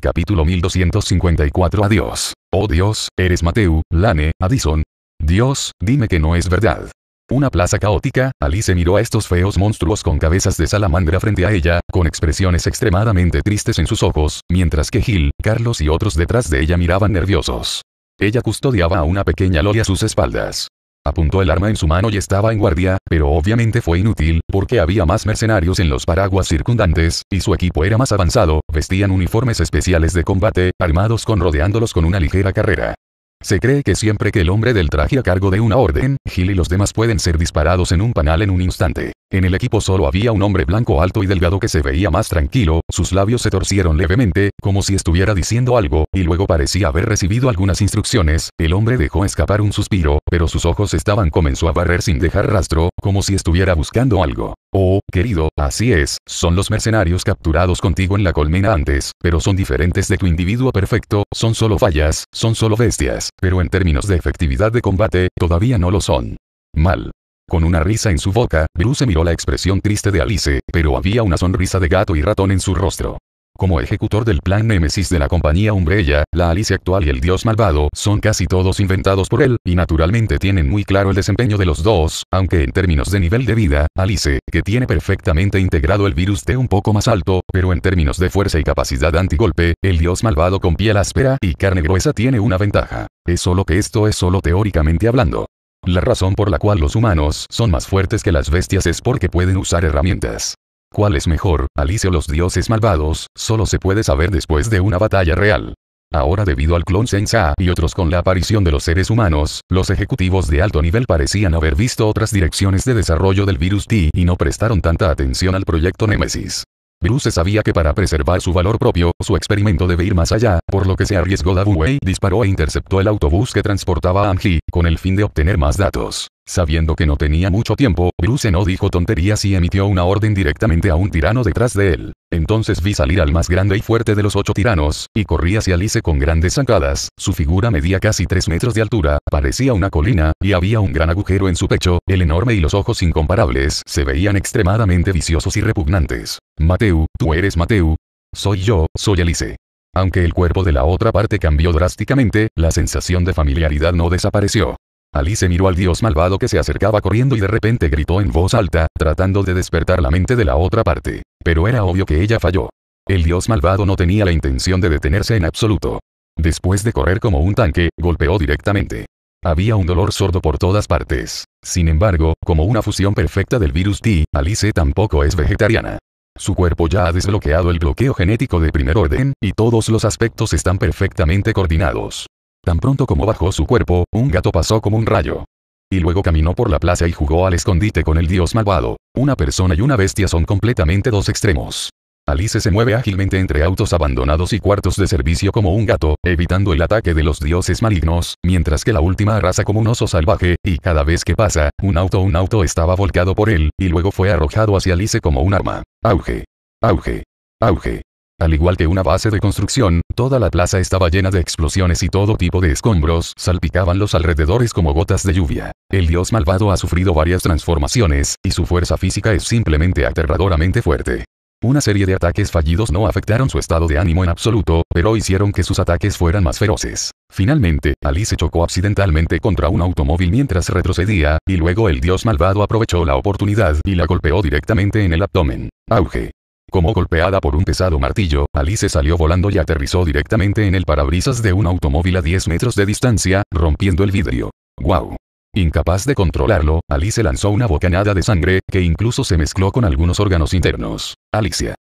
Capítulo 1254 Adiós. Oh Dios, eres Mateu, Lane, Addison. Dios, dime que no es verdad. Una plaza caótica, Alice miró a estos feos monstruos con cabezas de salamandra frente a ella, con expresiones extremadamente tristes en sus ojos, mientras que Gil, Carlos y otros detrás de ella miraban nerviosos. Ella custodiaba a una pequeña loria a sus espaldas. Apuntó el arma en su mano y estaba en guardia, pero obviamente fue inútil, porque había más mercenarios en los paraguas circundantes, y su equipo era más avanzado, vestían uniformes especiales de combate, armados con rodeándolos con una ligera carrera. Se cree que siempre que el hombre del traje a cargo de una orden, Gil y los demás pueden ser disparados en un panal en un instante. En el equipo solo había un hombre blanco alto y delgado que se veía más tranquilo, sus labios se torcieron levemente, como si estuviera diciendo algo, y luego parecía haber recibido algunas instrucciones, el hombre dejó escapar un suspiro, pero sus ojos estaban comenzó a barrer sin dejar rastro, como si estuviera buscando algo. Oh, querido, así es, son los mercenarios capturados contigo en la colmena antes, pero son diferentes de tu individuo perfecto, son solo fallas, son solo bestias, pero en términos de efectividad de combate, todavía no lo son. Mal. Con una risa en su boca, Bruce miró la expresión triste de Alice, pero había una sonrisa de gato y ratón en su rostro. Como ejecutor del plan Némesis de la compañía Umbrella, la Alice actual y el dios malvado son casi todos inventados por él, y naturalmente tienen muy claro el desempeño de los dos, aunque en términos de nivel de vida, Alice, que tiene perfectamente integrado el virus T un poco más alto, pero en términos de fuerza y capacidad antigolpe, el dios malvado con piel áspera y carne gruesa tiene una ventaja. Es solo que esto es solo teóricamente hablando. La razón por la cual los humanos son más fuertes que las bestias es porque pueden usar herramientas. ¿Cuál es mejor, Alice o los dioses malvados? Solo se puede saber después de una batalla real. Ahora debido al clon Senza y otros con la aparición de los seres humanos, los ejecutivos de alto nivel parecían haber visto otras direcciones de desarrollo del virus T y no prestaron tanta atención al proyecto Nemesis. Bruce sabía que para preservar su valor propio, su experimento debe ir más allá, por lo que se arriesgó Dabway disparó e interceptó el autobús que transportaba a Angie, con el fin de obtener más datos. Sabiendo que no tenía mucho tiempo, Bruce no dijo tonterías y emitió una orden directamente a un tirano detrás de él. Entonces vi salir al más grande y fuerte de los ocho tiranos, y corrí hacia Alice con grandes zancadas. Su figura medía casi tres metros de altura, parecía una colina, y había un gran agujero en su pecho, el enorme y los ojos incomparables se veían extremadamente viciosos y repugnantes. Mateu, tú eres Mateu. Soy yo, soy Alice. Aunque el cuerpo de la otra parte cambió drásticamente, la sensación de familiaridad no desapareció. Alice miró al dios malvado que se acercaba corriendo y de repente gritó en voz alta, tratando de despertar la mente de la otra parte. Pero era obvio que ella falló. El dios malvado no tenía la intención de detenerse en absoluto. Después de correr como un tanque, golpeó directamente. Había un dolor sordo por todas partes. Sin embargo, como una fusión perfecta del virus T, Alice tampoco es vegetariana. Su cuerpo ya ha desbloqueado el bloqueo genético de primer orden, y todos los aspectos están perfectamente coordinados. Tan pronto como bajó su cuerpo, un gato pasó como un rayo. Y luego caminó por la plaza y jugó al escondite con el dios malvado. Una persona y una bestia son completamente dos extremos. Alice se mueve ágilmente entre autos abandonados y cuartos de servicio como un gato, evitando el ataque de los dioses malignos, mientras que la última arrasa como un oso salvaje, y cada vez que pasa, un auto un auto estaba volcado por él, y luego fue arrojado hacia Alice como un arma. Auge. Auge. Auge. Al igual que una base de construcción, toda la plaza estaba llena de explosiones y todo tipo de escombros salpicaban los alrededores como gotas de lluvia. El dios malvado ha sufrido varias transformaciones, y su fuerza física es simplemente aterradoramente fuerte. Una serie de ataques fallidos no afectaron su estado de ánimo en absoluto, pero hicieron que sus ataques fueran más feroces. Finalmente, Alice chocó accidentalmente contra un automóvil mientras retrocedía, y luego el dios malvado aprovechó la oportunidad y la golpeó directamente en el abdomen. Auge. Como golpeada por un pesado martillo, Alice salió volando y aterrizó directamente en el parabrisas de un automóvil a 10 metros de distancia, rompiendo el vidrio. ¡Wow! Incapaz de controlarlo, Alice lanzó una bocanada de sangre, que incluso se mezcló con algunos órganos internos. Alicia.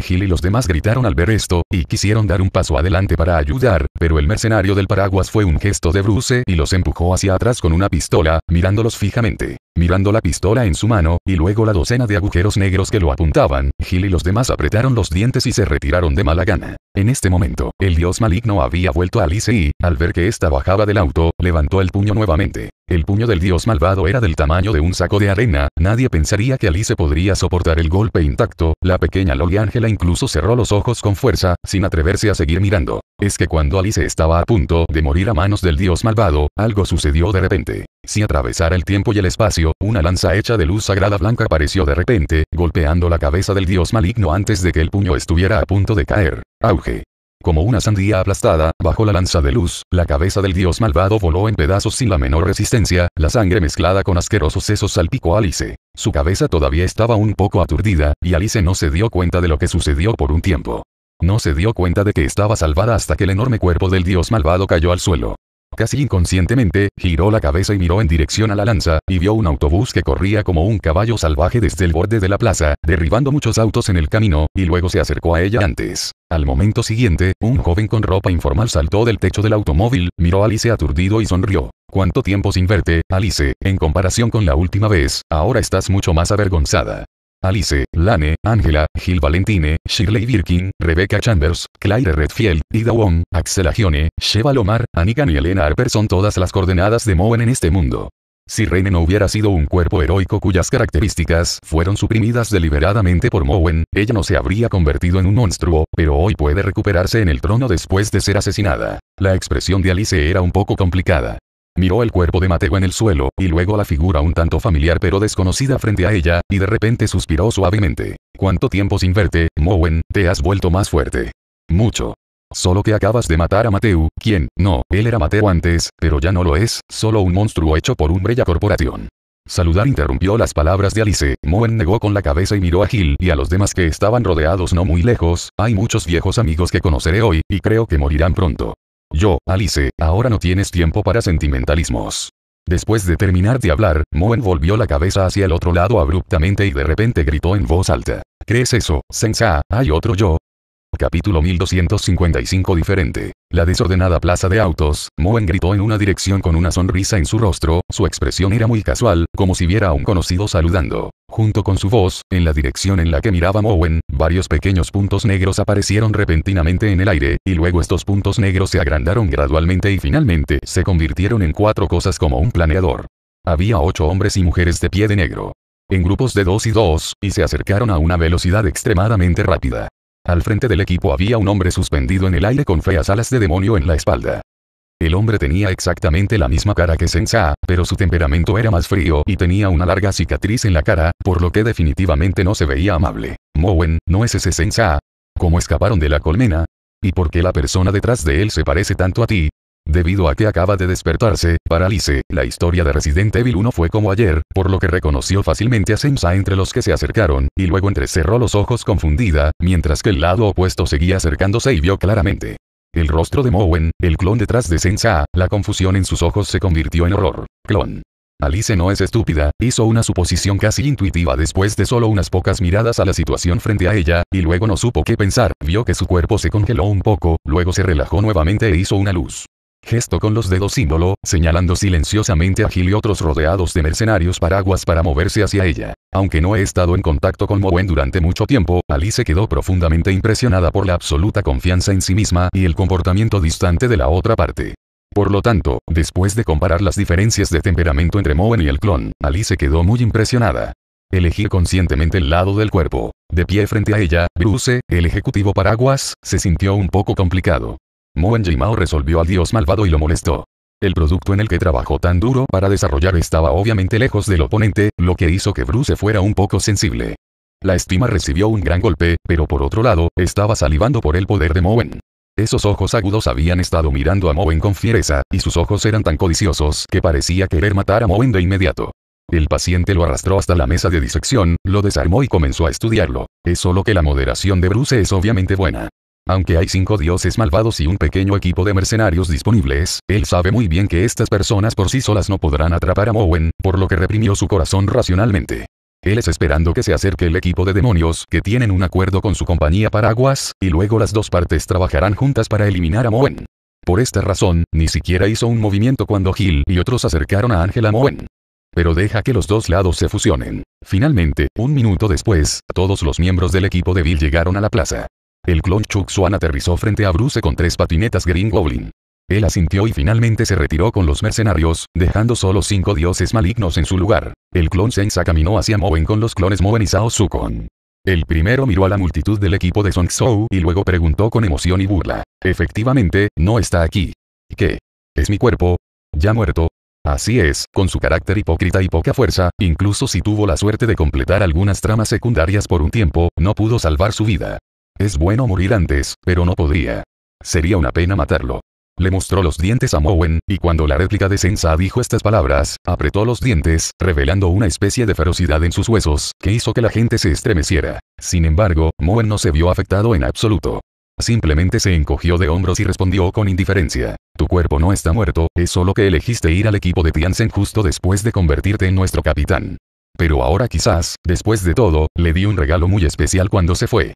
Gil y los demás gritaron al ver esto, y quisieron dar un paso adelante para ayudar, pero el mercenario del paraguas fue un gesto de Bruce y los empujó hacia atrás con una pistola, mirándolos fijamente. Mirando la pistola en su mano, y luego la docena de agujeros negros que lo apuntaban, Gil y los demás apretaron los dientes y se retiraron de mala gana. En este momento, el dios maligno había vuelto a Alice y, al ver que ésta bajaba del auto, levantó el puño nuevamente. El puño del dios malvado era del tamaño de un saco de arena, nadie pensaría que Alice podría soportar el golpe intacto, la pequeña Loli Ángela incluso cerró los ojos con fuerza, sin atreverse a seguir mirando. Es que cuando Alice estaba a punto de morir a manos del dios malvado, algo sucedió de repente. Si atravesara el tiempo y el espacio, una lanza hecha de luz sagrada blanca apareció de repente, golpeando la cabeza del dios maligno antes de que el puño estuviera a punto de caer. Auge. Como una sandía aplastada, bajo la lanza de luz, la cabeza del dios malvado voló en pedazos sin la menor resistencia, la sangre mezclada con asquerosos sesos salpicó a Alice. Su cabeza todavía estaba un poco aturdida, y Alice no se dio cuenta de lo que sucedió por un tiempo. No se dio cuenta de que estaba salvada hasta que el enorme cuerpo del dios malvado cayó al suelo. Casi inconscientemente, giró la cabeza y miró en dirección a la lanza, y vio un autobús que corría como un caballo salvaje desde el borde de la plaza, derribando muchos autos en el camino, y luego se acercó a ella antes. Al momento siguiente, un joven con ropa informal saltó del techo del automóvil, miró a Alice aturdido y sonrió. ¿Cuánto tiempo sin verte, Alice? En comparación con la última vez, ahora estás mucho más avergonzada. Alice, Lane, Angela, Gil Valentine, Shirley Birkin, Rebecca Chambers, Claire Redfield, Ida Wong, Axel Agione, Sheva Lomar, Anikan y Elena Harper son todas las coordenadas de Mowen en este mundo. Si Rene no hubiera sido un cuerpo heroico cuyas características fueron suprimidas deliberadamente por Mowen, ella no se habría convertido en un monstruo, pero hoy puede recuperarse en el trono después de ser asesinada. La expresión de Alice era un poco complicada. Miró el cuerpo de Mateo en el suelo, y luego la figura un tanto familiar pero desconocida frente a ella, y de repente suspiró suavemente. ¿Cuánto tiempo sin verte, Mowen? Te has vuelto más fuerte. Mucho. Solo que acabas de matar a Mateo, quien, no, él era Mateo antes, pero ya no lo es, solo un monstruo hecho por un bella Corporación. Saludar interrumpió las palabras de Alice, Moen negó con la cabeza y miró a Gil y a los demás que estaban rodeados no muy lejos, hay muchos viejos amigos que conoceré hoy, y creo que morirán pronto. Yo, Alice, ahora no tienes tiempo para sentimentalismos. Después de terminar de hablar, Moen volvió la cabeza hacia el otro lado abruptamente y de repente gritó en voz alta. ¿Crees eso, Sensa? Hay otro yo, Capítulo 1255 Diferente. La desordenada plaza de autos, Moen gritó en una dirección con una sonrisa en su rostro, su expresión era muy casual, como si viera a un conocido saludando. Junto con su voz, en la dirección en la que miraba Moen, varios pequeños puntos negros aparecieron repentinamente en el aire, y luego estos puntos negros se agrandaron gradualmente y finalmente se convirtieron en cuatro cosas como un planeador. Había ocho hombres y mujeres de pie de negro. En grupos de dos y dos, y se acercaron a una velocidad extremadamente rápida. Al frente del equipo había un hombre suspendido en el aire con feas alas de demonio en la espalda. El hombre tenía exactamente la misma cara que Sensa, pero su temperamento era más frío y tenía una larga cicatriz en la cara, por lo que definitivamente no se veía amable. Mowen, ¿no es ese Sensa? ¿Cómo escaparon de la colmena? ¿Y por qué la persona detrás de él se parece tanto a ti? Debido a que acaba de despertarse, para Alice, la historia de Resident Evil 1 fue como ayer, por lo que reconoció fácilmente a Sensa entre los que se acercaron, y luego entrecerró los ojos confundida, mientras que el lado opuesto seguía acercándose y vio claramente. El rostro de Mowen, el clon detrás de Sensa, la confusión en sus ojos se convirtió en horror. Clon. Alice no es estúpida, hizo una suposición casi intuitiva después de solo unas pocas miradas a la situación frente a ella, y luego no supo qué pensar, vio que su cuerpo se congeló un poco, luego se relajó nuevamente e hizo una luz gesto con los dedos símbolo, señalando silenciosamente a Gil y otros rodeados de mercenarios paraguas para moverse hacia ella. Aunque no he estado en contacto con Mowen durante mucho tiempo, Alice quedó profundamente impresionada por la absoluta confianza en sí misma y el comportamiento distante de la otra parte. Por lo tanto, después de comparar las diferencias de temperamento entre Moen y el clon, Alice quedó muy impresionada. Elegir conscientemente el lado del cuerpo. De pie frente a ella, Bruce, el ejecutivo paraguas, se sintió un poco complicado. Moen Jimao resolvió al dios malvado y lo molestó. El producto en el que trabajó tan duro para desarrollar estaba obviamente lejos del oponente, lo que hizo que Bruce fuera un poco sensible. La estima recibió un gran golpe, pero por otro lado, estaba salivando por el poder de Moen. Esos ojos agudos habían estado mirando a Moen con fiereza, y sus ojos eran tan codiciosos que parecía querer matar a Moen de inmediato. El paciente lo arrastró hasta la mesa de disección, lo desarmó y comenzó a estudiarlo. Es solo que la moderación de Bruce es obviamente buena. Aunque hay cinco dioses malvados y un pequeño equipo de mercenarios disponibles, él sabe muy bien que estas personas por sí solas no podrán atrapar a Mowen, por lo que reprimió su corazón racionalmente. Él es esperando que se acerque el equipo de demonios que tienen un acuerdo con su compañía Paraguas, y luego las dos partes trabajarán juntas para eliminar a Moen. Por esta razón, ni siquiera hizo un movimiento cuando Gil y otros acercaron a a Moen. Pero deja que los dos lados se fusionen. Finalmente, un minuto después, todos los miembros del equipo de Bill llegaron a la plaza. El clon Chuck Swan aterrizó frente a Bruce con tres patinetas Green Goblin. Él asintió y finalmente se retiró con los mercenarios, dejando solo cinco dioses malignos en su lugar. El clon Sensa caminó hacia Moen con los clones Moen y Sao Sukon. El primero miró a la multitud del equipo de Song Sou y luego preguntó con emoción y burla. Efectivamente, no está aquí. ¿Qué? ¿Es mi cuerpo? ¿Ya muerto? Así es, con su carácter hipócrita y poca fuerza, incluso si tuvo la suerte de completar algunas tramas secundarias por un tiempo, no pudo salvar su vida. Es bueno morir antes, pero no podía. Sería una pena matarlo. Le mostró los dientes a Mowen, y cuando la réplica de Sensa dijo estas palabras, apretó los dientes, revelando una especie de ferocidad en sus huesos, que hizo que la gente se estremeciera. Sin embargo, Moen no se vio afectado en absoluto. Simplemente se encogió de hombros y respondió con indiferencia. Tu cuerpo no está muerto, es solo que elegiste ir al equipo de Tiansen justo después de convertirte en nuestro capitán. Pero ahora quizás, después de todo, le di un regalo muy especial cuando se fue.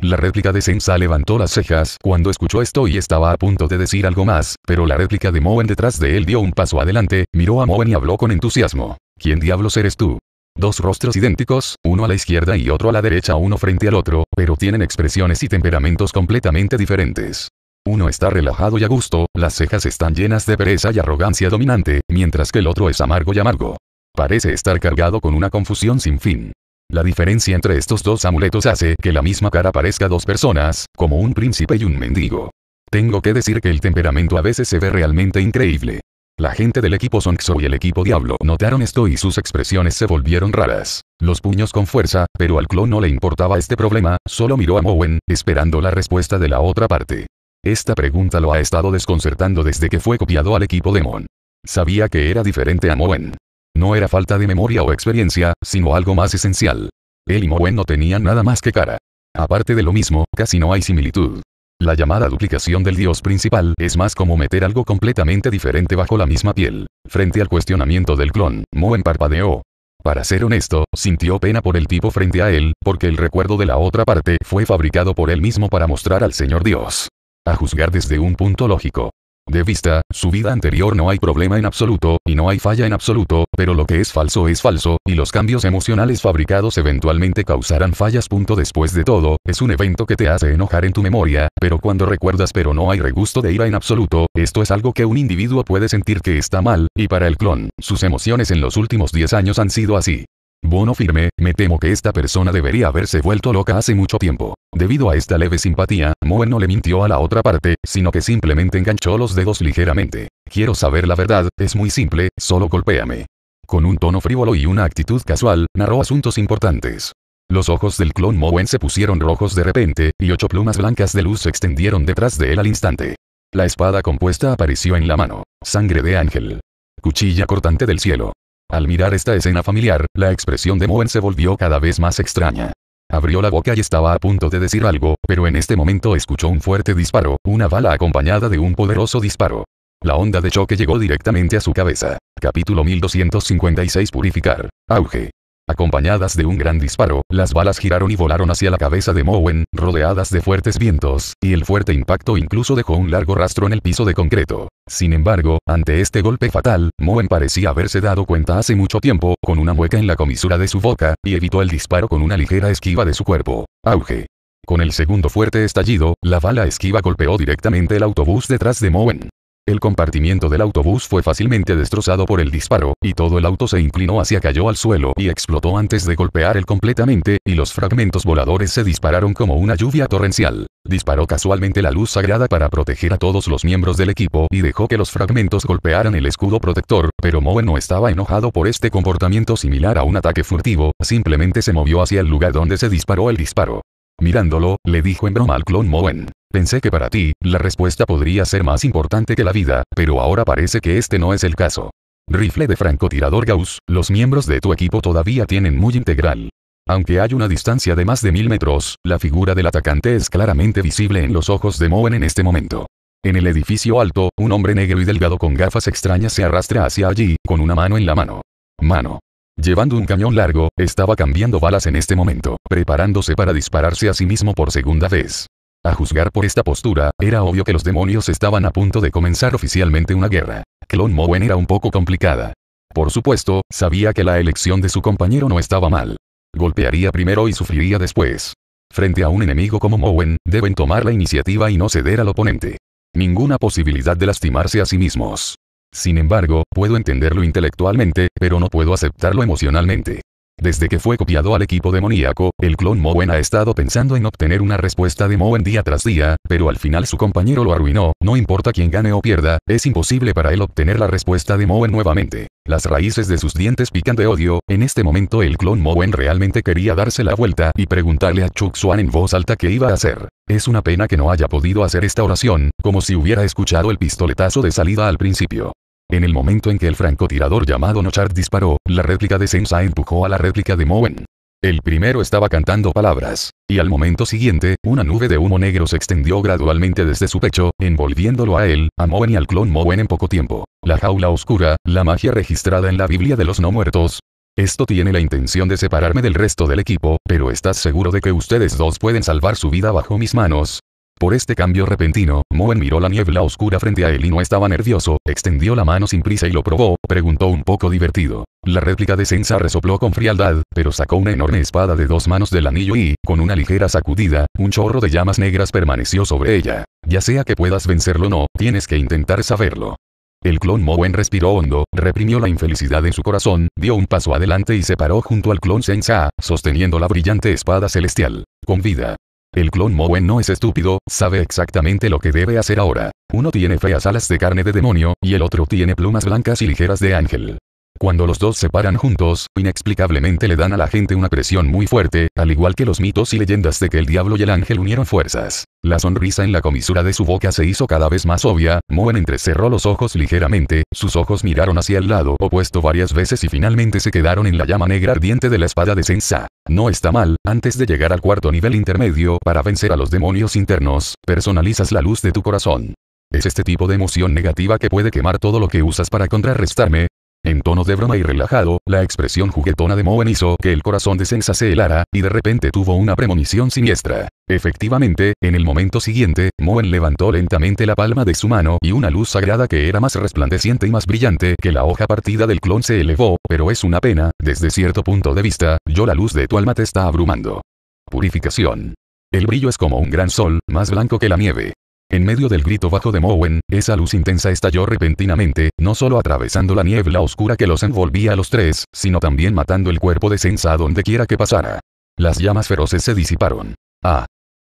La réplica de Senza levantó las cejas cuando escuchó esto y estaba a punto de decir algo más, pero la réplica de Moen detrás de él dio un paso adelante, miró a Moen y habló con entusiasmo. ¿Quién diablos eres tú? Dos rostros idénticos, uno a la izquierda y otro a la derecha, uno frente al otro, pero tienen expresiones y temperamentos completamente diferentes. Uno está relajado y a gusto, las cejas están llenas de pereza y arrogancia dominante, mientras que el otro es amargo y amargo. Parece estar cargado con una confusión sin fin. La diferencia entre estos dos amuletos hace que la misma cara parezca dos personas, como un príncipe y un mendigo. Tengo que decir que el temperamento a veces se ve realmente increíble. La gente del equipo Songso y el equipo Diablo notaron esto y sus expresiones se volvieron raras. Los puños con fuerza, pero al clon no le importaba este problema, solo miró a Mowen, esperando la respuesta de la otra parte. Esta pregunta lo ha estado desconcertando desde que fue copiado al equipo Demon. Sabía que era diferente a Mowen. No era falta de memoria o experiencia, sino algo más esencial. Él y Moen no tenían nada más que cara. Aparte de lo mismo, casi no hay similitud. La llamada duplicación del dios principal es más como meter algo completamente diferente bajo la misma piel. Frente al cuestionamiento del clon, Moen parpadeó. Para ser honesto, sintió pena por el tipo frente a él, porque el recuerdo de la otra parte fue fabricado por él mismo para mostrar al Señor Dios. A juzgar desde un punto lógico, de vista, su vida anterior no hay problema en absoluto, y no hay falla en absoluto, pero lo que es falso es falso, y los cambios emocionales fabricados eventualmente causarán fallas. Después de todo, es un evento que te hace enojar en tu memoria, pero cuando recuerdas pero no hay regusto de ira en absoluto, esto es algo que un individuo puede sentir que está mal, y para el clon, sus emociones en los últimos 10 años han sido así. Bono firme, me temo que esta persona debería haberse vuelto loca hace mucho tiempo. Debido a esta leve simpatía, Moen no le mintió a la otra parte, sino que simplemente enganchó los dedos ligeramente. Quiero saber la verdad, es muy simple, solo golpéame. Con un tono frívolo y una actitud casual, narró asuntos importantes. Los ojos del clon Moen se pusieron rojos de repente, y ocho plumas blancas de luz se extendieron detrás de él al instante. La espada compuesta apareció en la mano. Sangre de ángel. Cuchilla cortante del cielo. Al mirar esta escena familiar, la expresión de Moen se volvió cada vez más extraña. Abrió la boca y estaba a punto de decir algo, pero en este momento escuchó un fuerte disparo, una bala acompañada de un poderoso disparo. La onda de choque llegó directamente a su cabeza. Capítulo 1256 Purificar. Auge. Acompañadas de un gran disparo, las balas giraron y volaron hacia la cabeza de Mowen, rodeadas de fuertes vientos, y el fuerte impacto incluso dejó un largo rastro en el piso de concreto. Sin embargo, ante este golpe fatal, Mowen parecía haberse dado cuenta hace mucho tiempo, con una mueca en la comisura de su boca, y evitó el disparo con una ligera esquiva de su cuerpo. Auge. Con el segundo fuerte estallido, la bala esquiva golpeó directamente el autobús detrás de Mowen. El compartimiento del autobús fue fácilmente destrozado por el disparo, y todo el auto se inclinó hacia cayó al suelo y explotó antes de golpear el completamente, y los fragmentos voladores se dispararon como una lluvia torrencial. Disparó casualmente la luz sagrada para proteger a todos los miembros del equipo y dejó que los fragmentos golpearan el escudo protector, pero Moe no estaba enojado por este comportamiento similar a un ataque furtivo, simplemente se movió hacia el lugar donde se disparó el disparo. Mirándolo, le dijo en broma al clon Moen. Pensé que para ti, la respuesta podría ser más importante que la vida, pero ahora parece que este no es el caso. Rifle de francotirador Gauss, los miembros de tu equipo todavía tienen muy integral. Aunque hay una distancia de más de mil metros, la figura del atacante es claramente visible en los ojos de Moen en este momento. En el edificio alto, un hombre negro y delgado con gafas extrañas se arrastra hacia allí, con una mano en la mano. Mano. Llevando un cañón largo, estaba cambiando balas en este momento, preparándose para dispararse a sí mismo por segunda vez. A juzgar por esta postura, era obvio que los demonios estaban a punto de comenzar oficialmente una guerra. Clon Mowen era un poco complicada. Por supuesto, sabía que la elección de su compañero no estaba mal. Golpearía primero y sufriría después. Frente a un enemigo como Mowen, deben tomar la iniciativa y no ceder al oponente. Ninguna posibilidad de lastimarse a sí mismos. Sin embargo, puedo entenderlo intelectualmente, pero no puedo aceptarlo emocionalmente. Desde que fue copiado al equipo demoníaco, el clon Mowen ha estado pensando en obtener una respuesta de Mowen día tras día, pero al final su compañero lo arruinó, no importa quién gane o pierda, es imposible para él obtener la respuesta de Mowen nuevamente. Las raíces de sus dientes pican de odio, en este momento el clon Mowen realmente quería darse la vuelta y preguntarle a Chuck Swan en voz alta qué iba a hacer. Es una pena que no haya podido hacer esta oración, como si hubiera escuchado el pistoletazo de salida al principio. En el momento en que el francotirador llamado Nochard disparó, la réplica de Senza empujó a la réplica de Moen. El primero estaba cantando palabras, y al momento siguiente, una nube de humo negro se extendió gradualmente desde su pecho, envolviéndolo a él, a Moen y al clon Moen en poco tiempo. La jaula oscura, la magia registrada en la Biblia de los no muertos. Esto tiene la intención de separarme del resto del equipo, pero ¿estás seguro de que ustedes dos pueden salvar su vida bajo mis manos? Por este cambio repentino, Moen miró la niebla oscura frente a él y no estaba nervioso, extendió la mano sin prisa y lo probó, preguntó un poco divertido. La réplica de Senza resopló con frialdad, pero sacó una enorme espada de dos manos del anillo y, con una ligera sacudida, un chorro de llamas negras permaneció sobre ella. Ya sea que puedas vencerlo o no, tienes que intentar saberlo. El clon Moen respiró hondo, reprimió la infelicidad en su corazón, dio un paso adelante y se paró junto al clon Senza, sosteniendo la brillante espada celestial. Con vida, el clon Mowen no es estúpido, sabe exactamente lo que debe hacer ahora. Uno tiene feas alas de carne de demonio, y el otro tiene plumas blancas y ligeras de ángel. Cuando los dos se paran juntos, inexplicablemente le dan a la gente una presión muy fuerte, al igual que los mitos y leyendas de que el diablo y el ángel unieron fuerzas. La sonrisa en la comisura de su boca se hizo cada vez más obvia, Moen entrecerró los ojos ligeramente, sus ojos miraron hacia el lado opuesto varias veces y finalmente se quedaron en la llama negra ardiente de la espada de Sensa. No está mal, antes de llegar al cuarto nivel intermedio para vencer a los demonios internos, personalizas la luz de tu corazón. Es este tipo de emoción negativa que puede quemar todo lo que usas para contrarrestarme, en tono de broma y relajado, la expresión juguetona de Moen hizo que el corazón de Sensa se helara, y de repente tuvo una premonición siniestra. Efectivamente, en el momento siguiente, Moen levantó lentamente la palma de su mano y una luz sagrada que era más resplandeciente y más brillante que la hoja partida del clon se elevó, pero es una pena, desde cierto punto de vista, yo la luz de tu alma te está abrumando. Purificación. El brillo es como un gran sol, más blanco que la nieve. En medio del grito bajo de Mowen, esa luz intensa estalló repentinamente, no solo atravesando la niebla oscura que los envolvía a los tres, sino también matando el cuerpo de Senza donde quiera que pasara. Las llamas feroces se disiparon. Ah.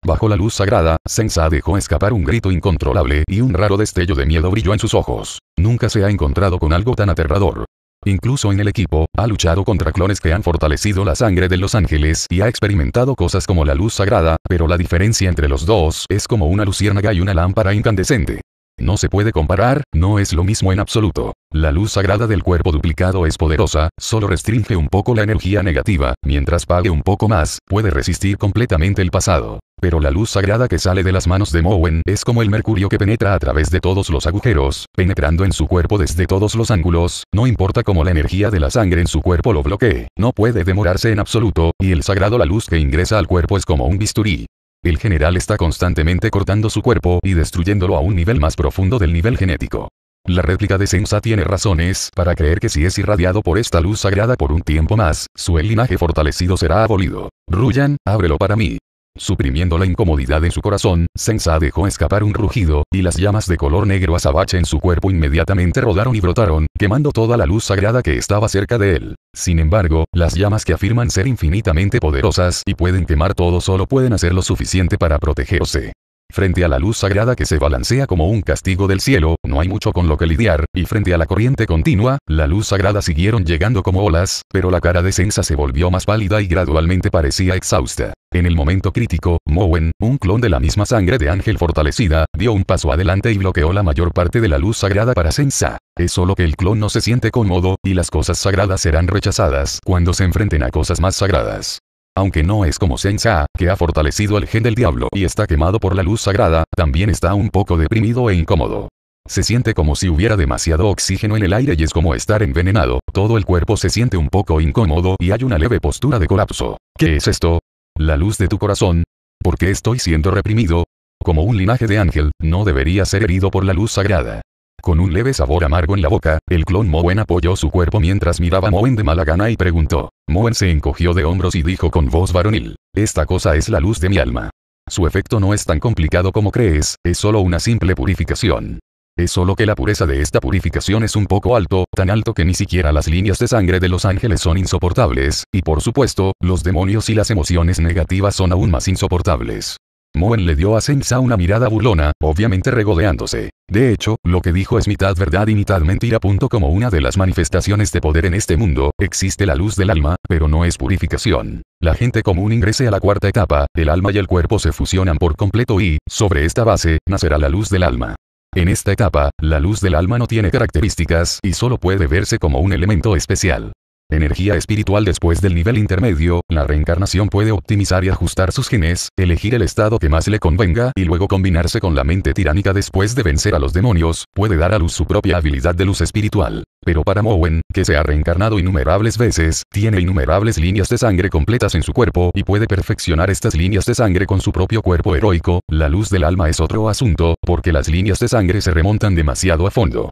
Bajo la luz sagrada, Senza dejó escapar un grito incontrolable y un raro destello de miedo brilló en sus ojos. Nunca se ha encontrado con algo tan aterrador. Incluso en el equipo, ha luchado contra clones que han fortalecido la sangre de los ángeles y ha experimentado cosas como la luz sagrada, pero la diferencia entre los dos es como una luciérnaga y una lámpara incandescente. No se puede comparar, no es lo mismo en absoluto. La luz sagrada del cuerpo duplicado es poderosa, solo restringe un poco la energía negativa, mientras pague un poco más, puede resistir completamente el pasado. Pero la luz sagrada que sale de las manos de Mowen es como el mercurio que penetra a través de todos los agujeros, penetrando en su cuerpo desde todos los ángulos, no importa cómo la energía de la sangre en su cuerpo lo bloquee, no puede demorarse en absoluto, y el sagrado la luz que ingresa al cuerpo es como un bisturí, el general está constantemente cortando su cuerpo y destruyéndolo a un nivel más profundo del nivel genético. La réplica de Sensa tiene razones para creer que si es irradiado por esta luz sagrada por un tiempo más, su linaje fortalecido será abolido. Ruyan, ábrelo para mí. Suprimiendo la incomodidad en su corazón, Sensa dejó escapar un rugido, y las llamas de color negro azabache en su cuerpo inmediatamente rodaron y brotaron, quemando toda la luz sagrada que estaba cerca de él. Sin embargo, las llamas que afirman ser infinitamente poderosas y pueden quemar todo solo pueden hacer lo suficiente para protegerse. Frente a la luz sagrada que se balancea como un castigo del cielo, no hay mucho con lo que lidiar, y frente a la corriente continua, la luz sagrada siguieron llegando como olas, pero la cara de Sensa se volvió más pálida y gradualmente parecía exhausta. En el momento crítico, Mowen, un clon de la misma sangre de ángel fortalecida, dio un paso adelante y bloqueó la mayor parte de la luz sagrada para Sensa. Es solo que el clon no se siente cómodo, y las cosas sagradas serán rechazadas cuando se enfrenten a cosas más sagradas. Aunque no es como Sensa, que ha fortalecido el gen del diablo y está quemado por la luz sagrada, también está un poco deprimido e incómodo. Se siente como si hubiera demasiado oxígeno en el aire y es como estar envenenado, todo el cuerpo se siente un poco incómodo y hay una leve postura de colapso. ¿Qué es esto? la luz de tu corazón, porque estoy siendo reprimido, como un linaje de ángel, no debería ser herido por la luz sagrada. Con un leve sabor amargo en la boca, el clon Moen apoyó su cuerpo mientras miraba a Moen de mala gana y preguntó. Moen se encogió de hombros y dijo con voz varonil, esta cosa es la luz de mi alma. Su efecto no es tan complicado como crees, es solo una simple purificación. Es solo que la pureza de esta purificación es un poco alto, tan alto que ni siquiera las líneas de sangre de los ángeles son insoportables, y por supuesto, los demonios y las emociones negativas son aún más insoportables. Moen le dio a Sensa una mirada burlona, obviamente regodeándose. De hecho, lo que dijo es mitad verdad y mitad mentira. Como una de las manifestaciones de poder en este mundo, existe la luz del alma, pero no es purificación. La gente común ingrese a la cuarta etapa, el alma y el cuerpo se fusionan por completo y, sobre esta base, nacerá la luz del alma. En esta etapa, la luz del alma no tiene características y solo puede verse como un elemento especial energía espiritual después del nivel intermedio, la reencarnación puede optimizar y ajustar sus genes, elegir el estado que más le convenga y luego combinarse con la mente tiránica después de vencer a los demonios, puede dar a luz su propia habilidad de luz espiritual. Pero para Mowen, que se ha reencarnado innumerables veces, tiene innumerables líneas de sangre completas en su cuerpo y puede perfeccionar estas líneas de sangre con su propio cuerpo heroico, la luz del alma es otro asunto, porque las líneas de sangre se remontan demasiado a fondo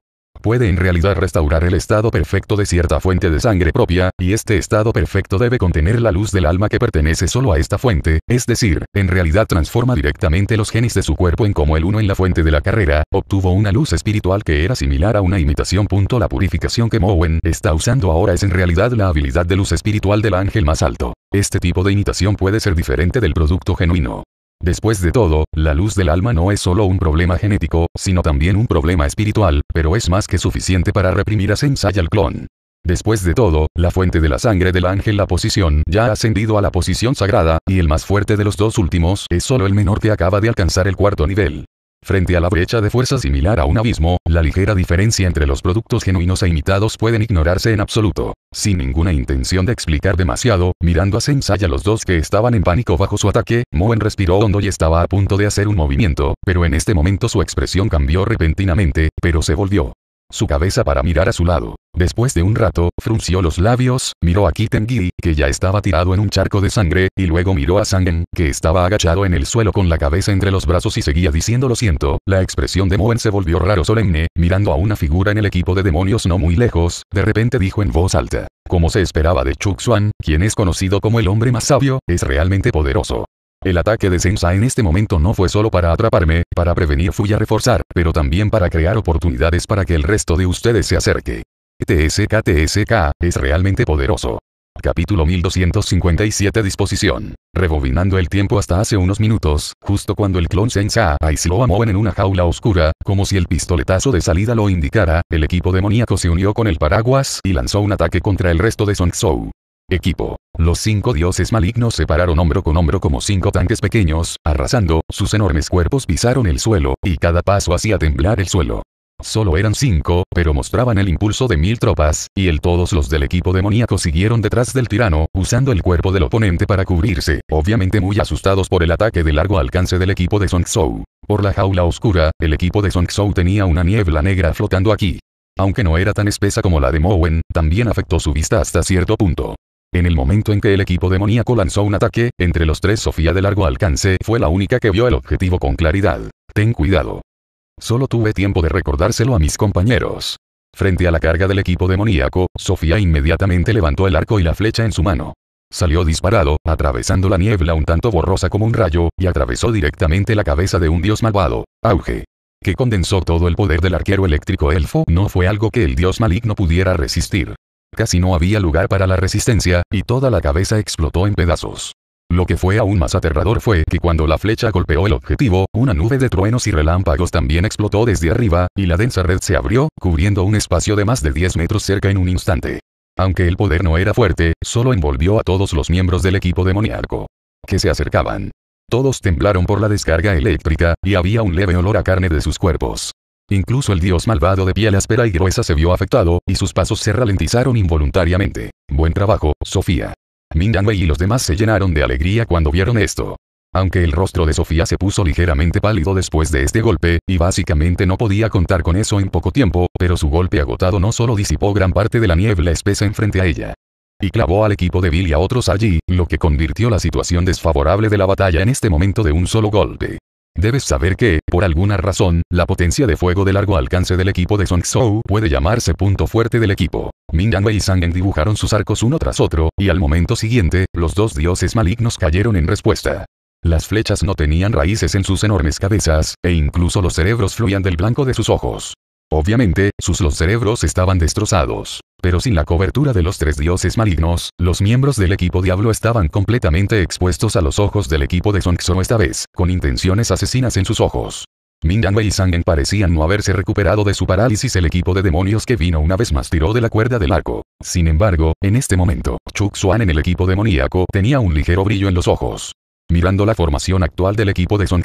puede en realidad restaurar el estado perfecto de cierta fuente de sangre propia, y este estado perfecto debe contener la luz del alma que pertenece solo a esta fuente, es decir, en realidad transforma directamente los genes de su cuerpo en como el uno en la fuente de la carrera, obtuvo una luz espiritual que era similar a una imitación. la purificación que Mowen está usando ahora es en realidad la habilidad de luz espiritual del ángel más alto. Este tipo de imitación puede ser diferente del producto genuino. Después de todo, la luz del alma no es solo un problema genético, sino también un problema espiritual, pero es más que suficiente para reprimir a y al clon. Después de todo, la fuente de la sangre del ángel la posición ya ha ascendido a la posición sagrada, y el más fuerte de los dos últimos es solo el menor que acaba de alcanzar el cuarto nivel. Frente a la brecha de fuerza similar a un abismo, la ligera diferencia entre los productos genuinos e imitados pueden ignorarse en absoluto. Sin ninguna intención de explicar demasiado, mirando a Sensei a los dos que estaban en pánico bajo su ataque, Moen respiró hondo y estaba a punto de hacer un movimiento, pero en este momento su expresión cambió repentinamente, pero se volvió su cabeza para mirar a su lado. Después de un rato, frunció los labios, miró a Kitengi, que ya estaba tirado en un charco de sangre, y luego miró a Sangen, que estaba agachado en el suelo con la cabeza entre los brazos y seguía diciendo lo siento. La expresión de Moen se volvió raro solemne, mirando a una figura en el equipo de demonios no muy lejos, de repente dijo en voz alta. Como se esperaba de Chuxuan, quien es conocido como el hombre más sabio, es realmente poderoso. El ataque de Senza en este momento no fue solo para atraparme, para prevenir fui a reforzar, pero también para crear oportunidades para que el resto de ustedes se acerque. TSK TSK, es realmente poderoso. Capítulo 1257 Disposición. Rebobinando el tiempo hasta hace unos minutos, justo cuando el clon Senza aisló a Moen en una jaula oscura, como si el pistoletazo de salida lo indicara, el equipo demoníaco se unió con el paraguas y lanzó un ataque contra el resto de Song Equipo. Los cinco dioses malignos se pararon hombro con hombro como cinco tanques pequeños, arrasando, sus enormes cuerpos pisaron el suelo, y cada paso hacía temblar el suelo. Solo eran cinco, pero mostraban el impulso de mil tropas, y el todos los del equipo demoníaco siguieron detrás del tirano, usando el cuerpo del oponente para cubrirse, obviamente muy asustados por el ataque de largo alcance del equipo de Song Por la jaula oscura, el equipo de Song tenía una niebla negra flotando aquí. Aunque no era tan espesa como la de Mowen, también afectó su vista hasta cierto punto. En el momento en que el equipo demoníaco lanzó un ataque, entre los tres Sofía de largo alcance fue la única que vio el objetivo con claridad. Ten cuidado. Solo tuve tiempo de recordárselo a mis compañeros. Frente a la carga del equipo demoníaco, Sofía inmediatamente levantó el arco y la flecha en su mano. Salió disparado, atravesando la niebla un tanto borrosa como un rayo, y atravesó directamente la cabeza de un dios malvado. Auge. Que condensó todo el poder del arquero eléctrico elfo no fue algo que el dios maligno pudiera resistir casi no había lugar para la resistencia, y toda la cabeza explotó en pedazos. Lo que fue aún más aterrador fue que cuando la flecha golpeó el objetivo, una nube de truenos y relámpagos también explotó desde arriba, y la densa red se abrió, cubriendo un espacio de más de 10 metros cerca en un instante. Aunque el poder no era fuerte, solo envolvió a todos los miembros del equipo demoníaco. Que se acercaban. Todos temblaron por la descarga eléctrica, y había un leve olor a carne de sus cuerpos. Incluso el dios malvado de piel áspera y gruesa se vio afectado, y sus pasos se ralentizaron involuntariamente. Buen trabajo, Sofía. Min y los demás se llenaron de alegría cuando vieron esto. Aunque el rostro de Sofía se puso ligeramente pálido después de este golpe, y básicamente no podía contar con eso en poco tiempo, pero su golpe agotado no solo disipó gran parte de la niebla espesa enfrente a ella, y clavó al equipo de Bill y a otros allí, lo que convirtió la situación desfavorable de la batalla en este momento de un solo golpe. Debes saber que, por alguna razón, la potencia de fuego de largo alcance del equipo de Song puede llamarse punto fuerte del equipo. Min Yanwei y Sangen dibujaron sus arcos uno tras otro, y al momento siguiente, los dos dioses malignos cayeron en respuesta. Las flechas no tenían raíces en sus enormes cabezas, e incluso los cerebros fluían del blanco de sus ojos. Obviamente, sus los cerebros estaban destrozados. Pero sin la cobertura de los tres dioses malignos, los miembros del equipo Diablo estaban completamente expuestos a los ojos del equipo de Song esta vez, con intenciones asesinas en sus ojos. Min y Sangen parecían no haberse recuperado de su parálisis. El equipo de demonios que vino una vez más tiró de la cuerda del arco. Sin embargo, en este momento, Chuk Xuan en el equipo demoníaco tenía un ligero brillo en los ojos. Mirando la formación actual del equipo de Song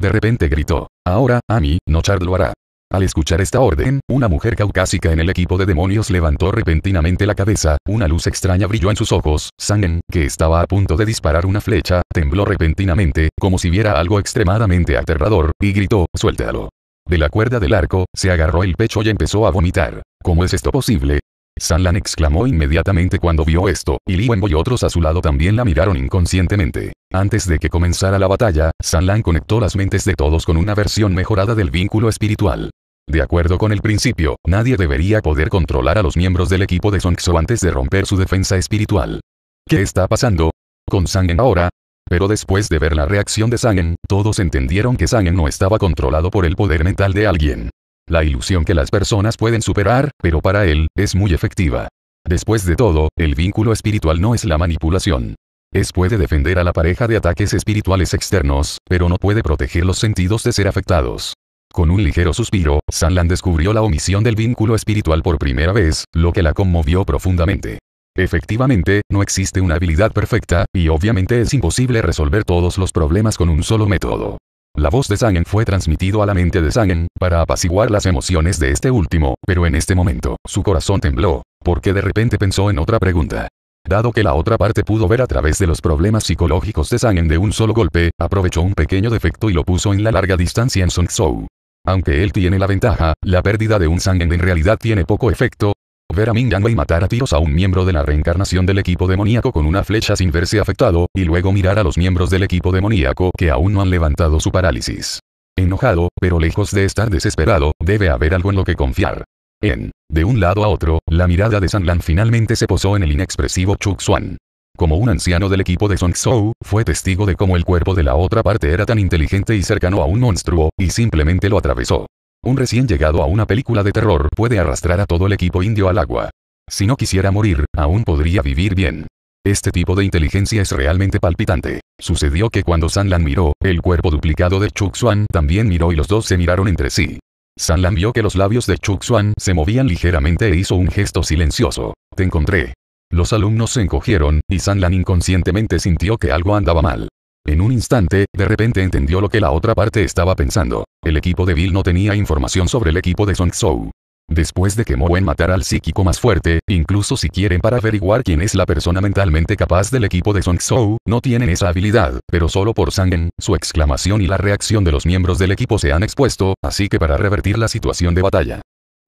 de repente gritó. Ahora, mí, no Char lo hará. Al escuchar esta orden, una mujer caucásica en el equipo de demonios levantó repentinamente la cabeza, una luz extraña brilló en sus ojos, Sangen, que estaba a punto de disparar una flecha, tembló repentinamente, como si viera algo extremadamente aterrador, y gritó, suéltalo. De la cuerda del arco, se agarró el pecho y empezó a vomitar. ¿Cómo es esto posible? Sanlan exclamó inmediatamente cuando vio esto, y Li Wenbo y otros a su lado también la miraron inconscientemente. Antes de que comenzara la batalla, Sanlan conectó las mentes de todos con una versión mejorada del vínculo espiritual. De acuerdo con el principio, nadie debería poder controlar a los miembros del equipo de Songso antes de romper su defensa espiritual. ¿Qué está pasando? Con Sangen ahora. Pero después de ver la reacción de Sangen, todos entendieron que Sangen no estaba controlado por el poder mental de alguien. La ilusión que las personas pueden superar, pero para él, es muy efectiva. Después de todo, el vínculo espiritual no es la manipulación. Es puede defender a la pareja de ataques espirituales externos, pero no puede proteger los sentidos de ser afectados. Con un ligero suspiro, Lan descubrió la omisión del vínculo espiritual por primera vez, lo que la conmovió profundamente. Efectivamente, no existe una habilidad perfecta, y obviamente es imposible resolver todos los problemas con un solo método. La voz de Sangen fue transmitido a la mente de Sangen, para apaciguar las emociones de este último, pero en este momento, su corazón tembló, porque de repente pensó en otra pregunta. Dado que la otra parte pudo ver a través de los problemas psicológicos de Sangen de un solo golpe, aprovechó un pequeño defecto y lo puso en la larga distancia en Song Zhou. Aunque él tiene la ventaja, la pérdida de un Sangen en realidad tiene poco efecto. Ver a Ming y matar a tiros a un miembro de la reencarnación del equipo demoníaco con una flecha sin verse afectado, y luego mirar a los miembros del equipo demoníaco que aún no han levantado su parálisis. Enojado, pero lejos de estar desesperado, debe haber algo en lo que confiar. En, de un lado a otro, la mirada de San finalmente se posó en el inexpresivo Chuk Xuan. Como un anciano del equipo de Song fue testigo de cómo el cuerpo de la otra parte era tan inteligente y cercano a un monstruo, y simplemente lo atravesó. Un recién llegado a una película de terror puede arrastrar a todo el equipo indio al agua. Si no quisiera morir, aún podría vivir bien. Este tipo de inteligencia es realmente palpitante. Sucedió que cuando San Lan miró, el cuerpo duplicado de Xuan también miró y los dos se miraron entre sí. San Lan vio que los labios de Xuan se movían ligeramente e hizo un gesto silencioso. Te encontré. Los alumnos se encogieron, y Lan inconscientemente sintió que algo andaba mal. En un instante, de repente entendió lo que la otra parte estaba pensando. El equipo de Bill no tenía información sobre el equipo de Song Zhou. Después de que Moen matara al psíquico más fuerte, incluso si quieren para averiguar quién es la persona mentalmente capaz del equipo de Song Zhou, no tienen esa habilidad, pero solo por Sangen, su exclamación y la reacción de los miembros del equipo se han expuesto, así que para revertir la situación de batalla,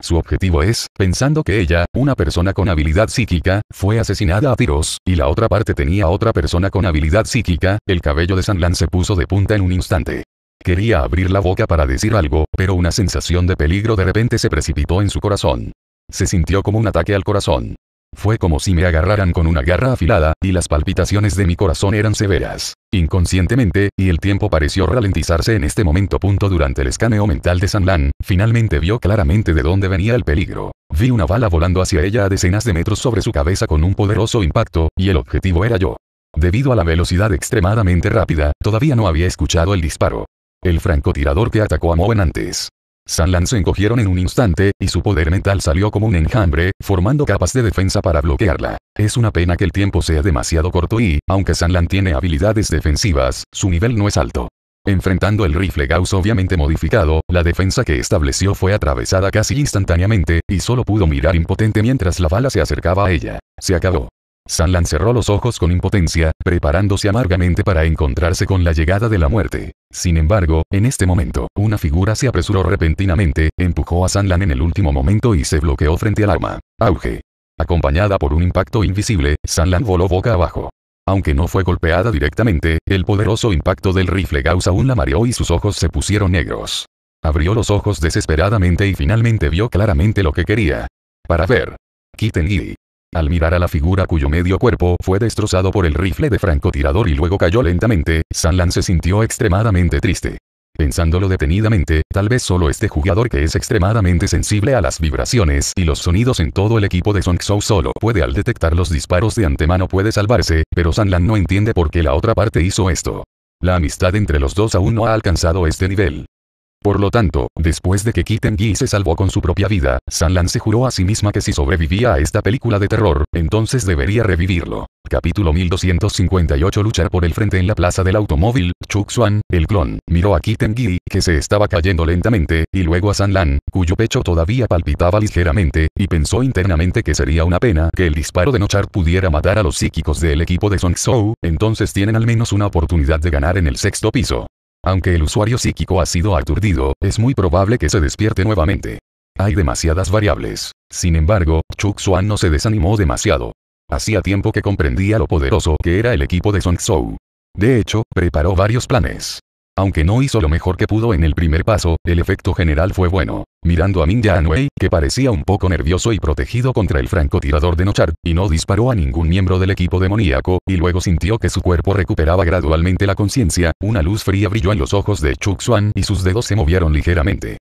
su objetivo es, pensando que ella, una persona con habilidad psíquica, fue asesinada a tiros, y la otra parte tenía otra persona con habilidad psíquica, el cabello de Lan se puso de punta en un instante. Quería abrir la boca para decir algo, pero una sensación de peligro de repente se precipitó en su corazón. Se sintió como un ataque al corazón. Fue como si me agarraran con una garra afilada, y las palpitaciones de mi corazón eran severas. Inconscientemente, y el tiempo pareció ralentizarse en este momento. Punto durante el escaneo mental de Sanlan, finalmente vio claramente de dónde venía el peligro. Vi una bala volando hacia ella a decenas de metros sobre su cabeza con un poderoso impacto, y el objetivo era yo. Debido a la velocidad extremadamente rápida, todavía no había escuchado el disparo. El francotirador que atacó a Moen antes. Sanlan se encogieron en un instante, y su poder mental salió como un enjambre, formando capas de defensa para bloquearla. Es una pena que el tiempo sea demasiado corto y, aunque Sanlan tiene habilidades defensivas, su nivel no es alto. Enfrentando el rifle Gauss obviamente modificado, la defensa que estableció fue atravesada casi instantáneamente, y solo pudo mirar impotente mientras la bala se acercaba a ella. Se acabó. Sanlan cerró los ojos con impotencia, preparándose amargamente para encontrarse con la llegada de la muerte. Sin embargo, en este momento, una figura se apresuró repentinamente, empujó a Sanlan en el último momento y se bloqueó frente al arma. Auge. Acompañada por un impacto invisible, Sanlan voló boca abajo. Aunque no fue golpeada directamente, el poderoso impacto del rifle Gauss aún la mareó y sus ojos se pusieron negros. Abrió los ojos desesperadamente y finalmente vio claramente lo que quería. Para ver. Kitten al mirar a la figura cuyo medio cuerpo fue destrozado por el rifle de francotirador y luego cayó lentamente, Sanlan se sintió extremadamente triste. Pensándolo detenidamente, tal vez solo este jugador que es extremadamente sensible a las vibraciones y los sonidos en todo el equipo de Song solo puede al detectar los disparos de antemano puede salvarse, pero Sanlan no entiende por qué la otra parte hizo esto. La amistad entre los dos aún no ha alcanzado este nivel. Por lo tanto, después de que Kitten se salvó con su propia vida, Sanlan se juró a sí misma que si sobrevivía a esta película de terror, entonces debería revivirlo. Capítulo 1258 Luchar por el frente en la plaza del automóvil, Chuk el clon, miró a Kitengi, que se estaba cayendo lentamente, y luego a San Lan, cuyo pecho todavía palpitaba ligeramente, y pensó internamente que sería una pena que el disparo de Nochar pudiera matar a los psíquicos del equipo de Song Zhou, entonces tienen al menos una oportunidad de ganar en el sexto piso. Aunque el usuario psíquico ha sido aturdido, es muy probable que se despierte nuevamente. Hay demasiadas variables. Sin embargo, Chu Swan no se desanimó demasiado. Hacía tiempo que comprendía lo poderoso que era el equipo de Song Sou. De hecho, preparó varios planes. Aunque no hizo lo mejor que pudo en el primer paso, el efecto general fue bueno. Mirando a Min Yanwei, que parecía un poco nervioso y protegido contra el francotirador de Nochar, y no disparó a ningún miembro del equipo demoníaco, y luego sintió que su cuerpo recuperaba gradualmente la conciencia, una luz fría brilló en los ojos de Chuk y sus dedos se movieron ligeramente.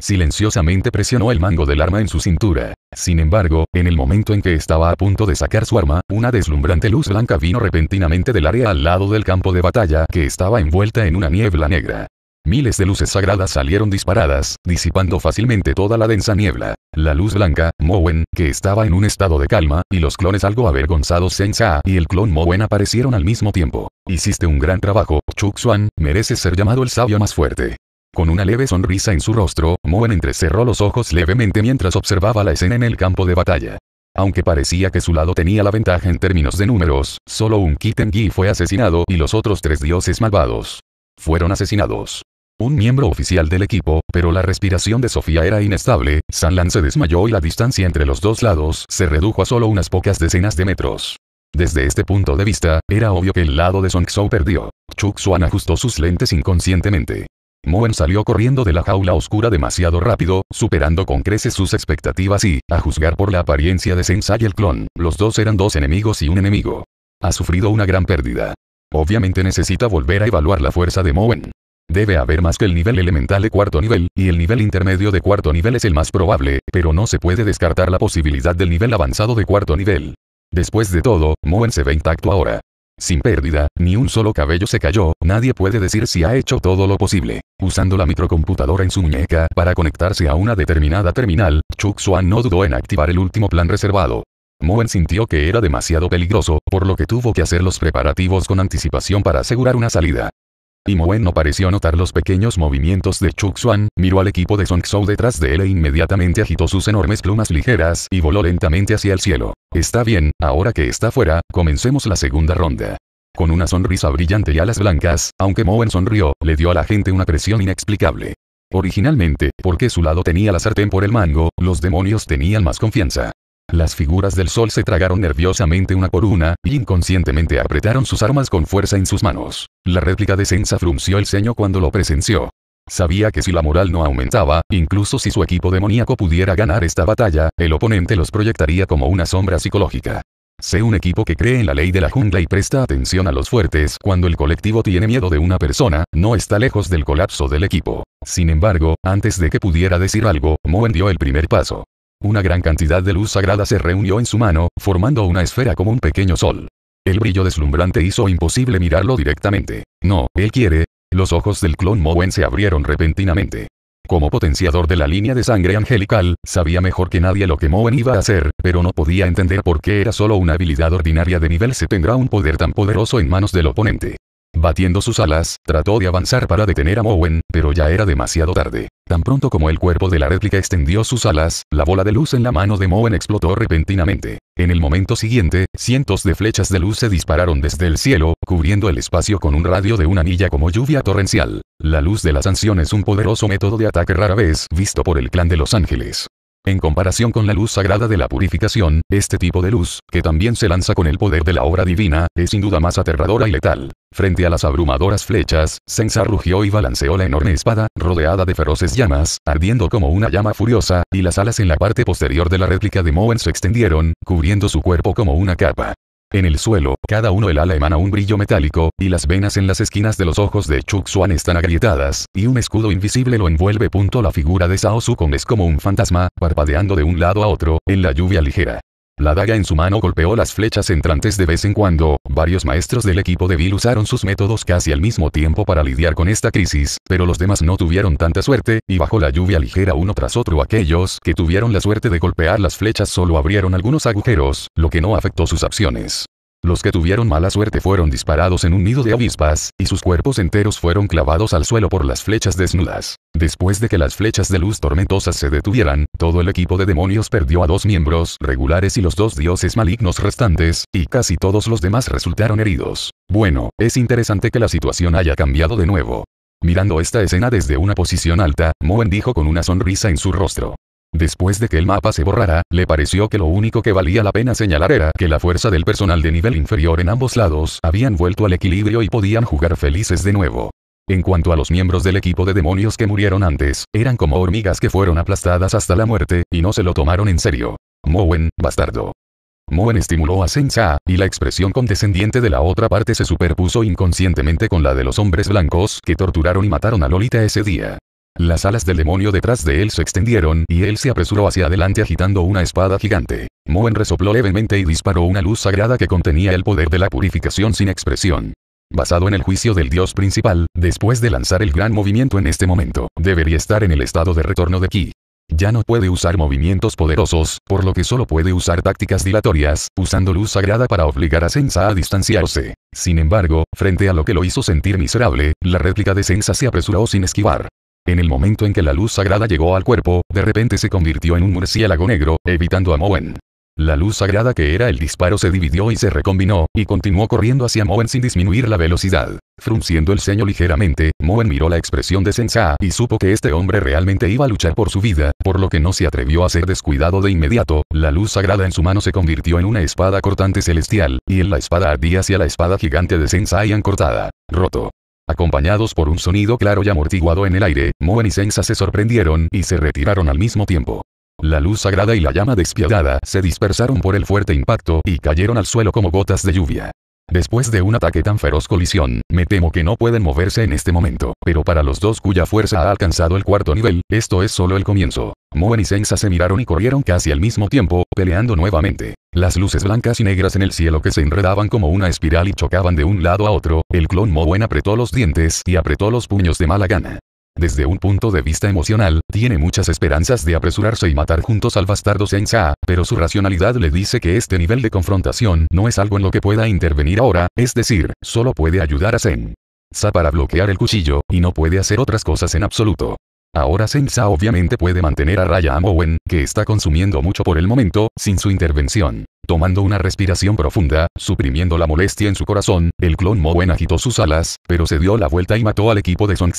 Silenciosamente presionó el mango del arma en su cintura. Sin embargo, en el momento en que estaba a punto de sacar su arma, una deslumbrante luz blanca vino repentinamente del área al lado del campo de batalla que estaba envuelta en una niebla negra. Miles de luces sagradas salieron disparadas, disipando fácilmente toda la densa niebla. La luz blanca, Mowen, que estaba en un estado de calma, y los clones algo avergonzados Sensa y el clon Mowen aparecieron al mismo tiempo. Hiciste un gran trabajo, Chuk mereces ser llamado el sabio más fuerte. Con una leve sonrisa en su rostro, Moen entrecerró los ojos levemente mientras observaba la escena en el campo de batalla. Aunque parecía que su lado tenía la ventaja en términos de números, solo un Kitengi fue asesinado y los otros tres dioses malvados fueron asesinados. Un miembro oficial del equipo, pero la respiración de Sofía era inestable, Sanlan se desmayó y la distancia entre los dos lados se redujo a solo unas pocas decenas de metros. Desde este punto de vista, era obvio que el lado de Song perdió. Chuk Xuan ajustó sus lentes inconscientemente. Moen salió corriendo de la jaula oscura demasiado rápido, superando con creces sus expectativas y, a juzgar por la apariencia de y el clon, los dos eran dos enemigos y un enemigo. Ha sufrido una gran pérdida. Obviamente necesita volver a evaluar la fuerza de Moen. Debe haber más que el nivel elemental de cuarto nivel, y el nivel intermedio de cuarto nivel es el más probable, pero no se puede descartar la posibilidad del nivel avanzado de cuarto nivel. Después de todo, Moen se ve intacto ahora. Sin pérdida, ni un solo cabello se cayó, nadie puede decir si ha hecho todo lo posible. Usando la microcomputadora en su muñeca para conectarse a una determinada terminal, Chuck Swan no dudó en activar el último plan reservado. Moen sintió que era demasiado peligroso, por lo que tuvo que hacer los preparativos con anticipación para asegurar una salida. Y Moen no pareció notar los pequeños movimientos de Chuxuan, miró al equipo de Song detrás de él e inmediatamente agitó sus enormes plumas ligeras y voló lentamente hacia el cielo. Está bien, ahora que está fuera, comencemos la segunda ronda. Con una sonrisa brillante y alas blancas, aunque Moen sonrió, le dio a la gente una presión inexplicable. Originalmente, porque su lado tenía la sartén por el mango, los demonios tenían más confianza. Las figuras del sol se tragaron nerviosamente una por una, y inconscientemente apretaron sus armas con fuerza en sus manos. La réplica de Sensa frunció el ceño cuando lo presenció. Sabía que si la moral no aumentaba, incluso si su equipo demoníaco pudiera ganar esta batalla, el oponente los proyectaría como una sombra psicológica. Sé un equipo que cree en la ley de la jungla y presta atención a los fuertes cuando el colectivo tiene miedo de una persona, no está lejos del colapso del equipo. Sin embargo, antes de que pudiera decir algo, Moen dio el primer paso. Una gran cantidad de luz sagrada se reunió en su mano, formando una esfera como un pequeño sol. El brillo deslumbrante hizo imposible mirarlo directamente. No, él quiere. Los ojos del clon Mowen se abrieron repentinamente. Como potenciador de la línea de sangre angelical, sabía mejor que nadie lo que Moen iba a hacer, pero no podía entender por qué era solo una habilidad ordinaria de nivel se tendrá un poder tan poderoso en manos del oponente. Batiendo sus alas, trató de avanzar para detener a Mowen, pero ya era demasiado tarde. Tan pronto como el cuerpo de la réplica extendió sus alas, la bola de luz en la mano de Mowen explotó repentinamente. En el momento siguiente, cientos de flechas de luz se dispararon desde el cielo, cubriendo el espacio con un radio de una anilla como lluvia torrencial. La luz de la sanción es un poderoso método de ataque rara vez visto por el clan de Los Ángeles. En comparación con la luz sagrada de la purificación, este tipo de luz, que también se lanza con el poder de la obra divina, es sin duda más aterradora y letal. Frente a las abrumadoras flechas, Sensa rugió y balanceó la enorme espada, rodeada de feroces llamas, ardiendo como una llama furiosa, y las alas en la parte posterior de la réplica de Moen se extendieron, cubriendo su cuerpo como una capa. En el suelo, cada uno el ala emana un brillo metálico, y las venas en las esquinas de los ojos de Chuxuan están agrietadas, y un escudo invisible lo envuelve. Punto la figura de Sao Su es como un fantasma, parpadeando de un lado a otro, en la lluvia ligera. La daga en su mano golpeó las flechas entrantes de vez en cuando, varios maestros del equipo de Bill usaron sus métodos casi al mismo tiempo para lidiar con esta crisis, pero los demás no tuvieron tanta suerte, y bajo la lluvia ligera uno tras otro aquellos que tuvieron la suerte de golpear las flechas solo abrieron algunos agujeros, lo que no afectó sus acciones. Los que tuvieron mala suerte fueron disparados en un nido de avispas, y sus cuerpos enteros fueron clavados al suelo por las flechas desnudas. Después de que las flechas de luz tormentosas se detuvieran, todo el equipo de demonios perdió a dos miembros regulares y los dos dioses malignos restantes, y casi todos los demás resultaron heridos. Bueno, es interesante que la situación haya cambiado de nuevo. Mirando esta escena desde una posición alta, Moen dijo con una sonrisa en su rostro. Después de que el mapa se borrara, le pareció que lo único que valía la pena señalar era que la fuerza del personal de nivel inferior en ambos lados habían vuelto al equilibrio y podían jugar felices de nuevo. En cuanto a los miembros del equipo de demonios que murieron antes, eran como hormigas que fueron aplastadas hasta la muerte, y no se lo tomaron en serio. Mowen, bastardo. Mowen estimuló a Sensa, y la expresión condescendiente de la otra parte se superpuso inconscientemente con la de los hombres blancos que torturaron y mataron a Lolita ese día. Las alas del demonio detrás de él se extendieron y él se apresuró hacia adelante agitando una espada gigante. Moen resopló levemente y disparó una luz sagrada que contenía el poder de la purificación sin expresión. Basado en el juicio del dios principal, después de lanzar el gran movimiento en este momento, debería estar en el estado de retorno de Ki. Ya no puede usar movimientos poderosos, por lo que solo puede usar tácticas dilatorias, usando luz sagrada para obligar a Sensa a distanciarse. Sin embargo, frente a lo que lo hizo sentir miserable, la réplica de Sensa se apresuró sin esquivar. En el momento en que la luz sagrada llegó al cuerpo, de repente se convirtió en un murciélago negro, evitando a Moen. La luz sagrada que era el disparo se dividió y se recombinó, y continuó corriendo hacia Moen sin disminuir la velocidad. Frunciendo el ceño ligeramente, Moen miró la expresión de Senza y supo que este hombre realmente iba a luchar por su vida, por lo que no se atrevió a ser descuidado de inmediato. La luz sagrada en su mano se convirtió en una espada cortante celestial, y en la espada ardía hacia la espada gigante de y cortada. Roto. Acompañados por un sonido claro y amortiguado en el aire, Moen y Senza se sorprendieron y se retiraron al mismo tiempo. La luz sagrada y la llama despiadada se dispersaron por el fuerte impacto y cayeron al suelo como gotas de lluvia. Después de un ataque tan feroz colisión, me temo que no pueden moverse en este momento, pero para los dos cuya fuerza ha alcanzado el cuarto nivel, esto es solo el comienzo. Moen y Senza se miraron y corrieron casi al mismo tiempo, peleando nuevamente. Las luces blancas y negras en el cielo que se enredaban como una espiral y chocaban de un lado a otro, el clon Moen apretó los dientes y apretó los puños de mala gana. Desde un punto de vista emocional, tiene muchas esperanzas de apresurarse y matar juntos al bastardo Senza, pero su racionalidad le dice que este nivel de confrontación no es algo en lo que pueda intervenir ahora, es decir, solo puede ayudar a Sen. para bloquear el cuchillo, y no puede hacer otras cosas en absoluto. Ahora Sensa obviamente puede mantener a raya a Mowen, que está consumiendo mucho por el momento, sin su intervención. Tomando una respiración profunda, suprimiendo la molestia en su corazón, el clon Mowen agitó sus alas, pero se dio la vuelta y mató al equipo de Song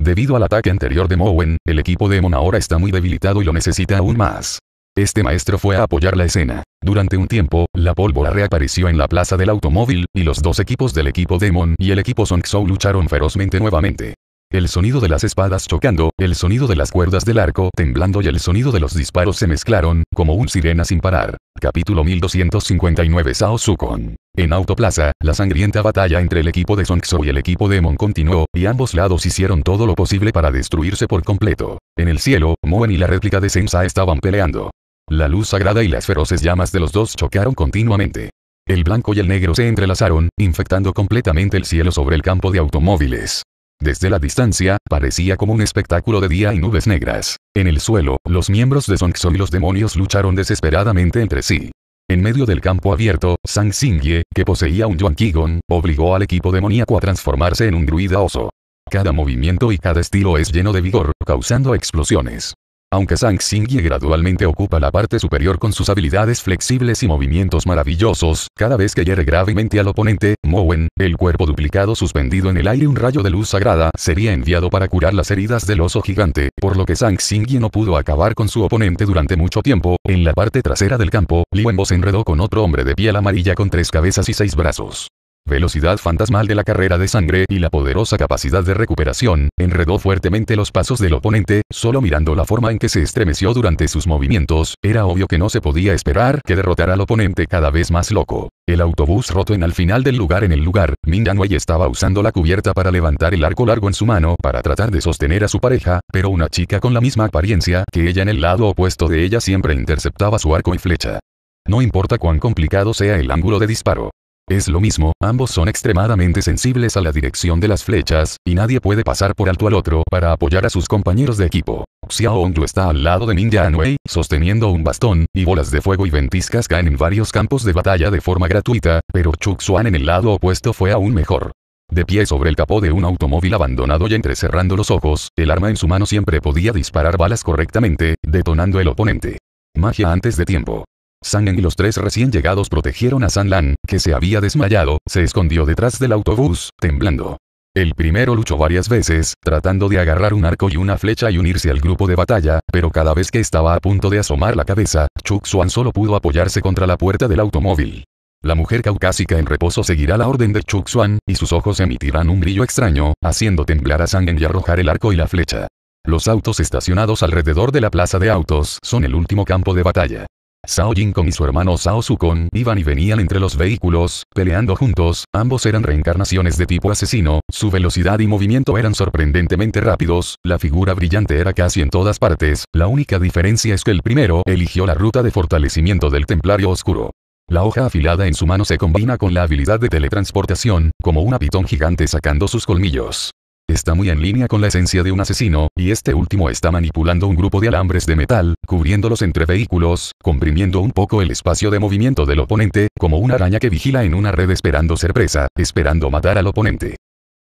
Debido al ataque anterior de Mowen, el equipo Demon ahora está muy debilitado y lo necesita aún más. Este maestro fue a apoyar la escena. Durante un tiempo, la pólvora reapareció en la plaza del automóvil, y los dos equipos del equipo Demon y el equipo Song lucharon ferozmente nuevamente. El sonido de las espadas chocando, el sonido de las cuerdas del arco temblando y el sonido de los disparos se mezclaron, como un sirena sin parar. Capítulo 1259 Sao Sukon. En Autoplaza, la sangrienta batalla entre el equipo de Songso y el equipo de Mon continuó, y ambos lados hicieron todo lo posible para destruirse por completo. En el cielo, Moen y la réplica de Sensa estaban peleando. La luz sagrada y las feroces llamas de los dos chocaron continuamente. El blanco y el negro se entrelazaron, infectando completamente el cielo sobre el campo de automóviles. Desde la distancia, parecía como un espectáculo de día y nubes negras. En el suelo, los miembros de Song y los demonios lucharon desesperadamente entre sí. En medio del campo abierto, Sang Xingye, que poseía un Yuan Kigon, obligó al equipo demoníaco a transformarse en un druida oso. Cada movimiento y cada estilo es lleno de vigor, causando explosiones. Aunque Zhang Xingyi gradualmente ocupa la parte superior con sus habilidades flexibles y movimientos maravillosos, cada vez que hiere gravemente al oponente, Mowen, el cuerpo duplicado suspendido en el aire un rayo de luz sagrada sería enviado para curar las heridas del oso gigante, por lo que Zhang Xingyi no pudo acabar con su oponente durante mucho tiempo, en la parte trasera del campo, li Wenbo se enredó con otro hombre de piel amarilla con tres cabezas y seis brazos velocidad fantasmal de la carrera de sangre y la poderosa capacidad de recuperación, enredó fuertemente los pasos del oponente, solo mirando la forma en que se estremeció durante sus movimientos, era obvio que no se podía esperar que derrotara al oponente cada vez más loco. El autobús roto en al final del lugar en el lugar, Min estaba usando la cubierta para levantar el arco largo en su mano para tratar de sostener a su pareja, pero una chica con la misma apariencia que ella en el lado opuesto de ella siempre interceptaba su arco y flecha. No importa cuán complicado sea el ángulo de disparo, es lo mismo, ambos son extremadamente sensibles a la dirección de las flechas, y nadie puede pasar por alto al otro para apoyar a sus compañeros de equipo. Xiao está al lado de Ninja Anwei, sosteniendo un bastón, y bolas de fuego y ventiscas caen en varios campos de batalla de forma gratuita, pero Chuxuan en el lado opuesto fue aún mejor. De pie sobre el capó de un automóvil abandonado y entrecerrando los ojos, el arma en su mano siempre podía disparar balas correctamente, detonando el oponente. Magia antes de tiempo. Sang y los tres recién llegados protegieron a San Lan, que se había desmayado, se escondió detrás del autobús, temblando. El primero luchó varias veces, tratando de agarrar un arco y una flecha y unirse al grupo de batalla, pero cada vez que estaba a punto de asomar la cabeza, Chuk solo pudo apoyarse contra la puerta del automóvil. La mujer caucásica en reposo seguirá la orden de Chuk y sus ojos emitirán un brillo extraño, haciendo temblar a Sangen y arrojar el arco y la flecha. Los autos estacionados alrededor de la plaza de autos son el último campo de batalla. Sao Jin y su hermano Sao Sukon iban y venían entre los vehículos, peleando juntos, ambos eran reencarnaciones de tipo asesino, su velocidad y movimiento eran sorprendentemente rápidos, la figura brillante era casi en todas partes, la única diferencia es que el primero eligió la ruta de fortalecimiento del templario oscuro. La hoja afilada en su mano se combina con la habilidad de teletransportación, como una pitón gigante sacando sus colmillos. Está muy en línea con la esencia de un asesino, y este último está manipulando un grupo de alambres de metal, cubriéndolos entre vehículos, comprimiendo un poco el espacio de movimiento del oponente, como una araña que vigila en una red esperando ser presa, esperando matar al oponente.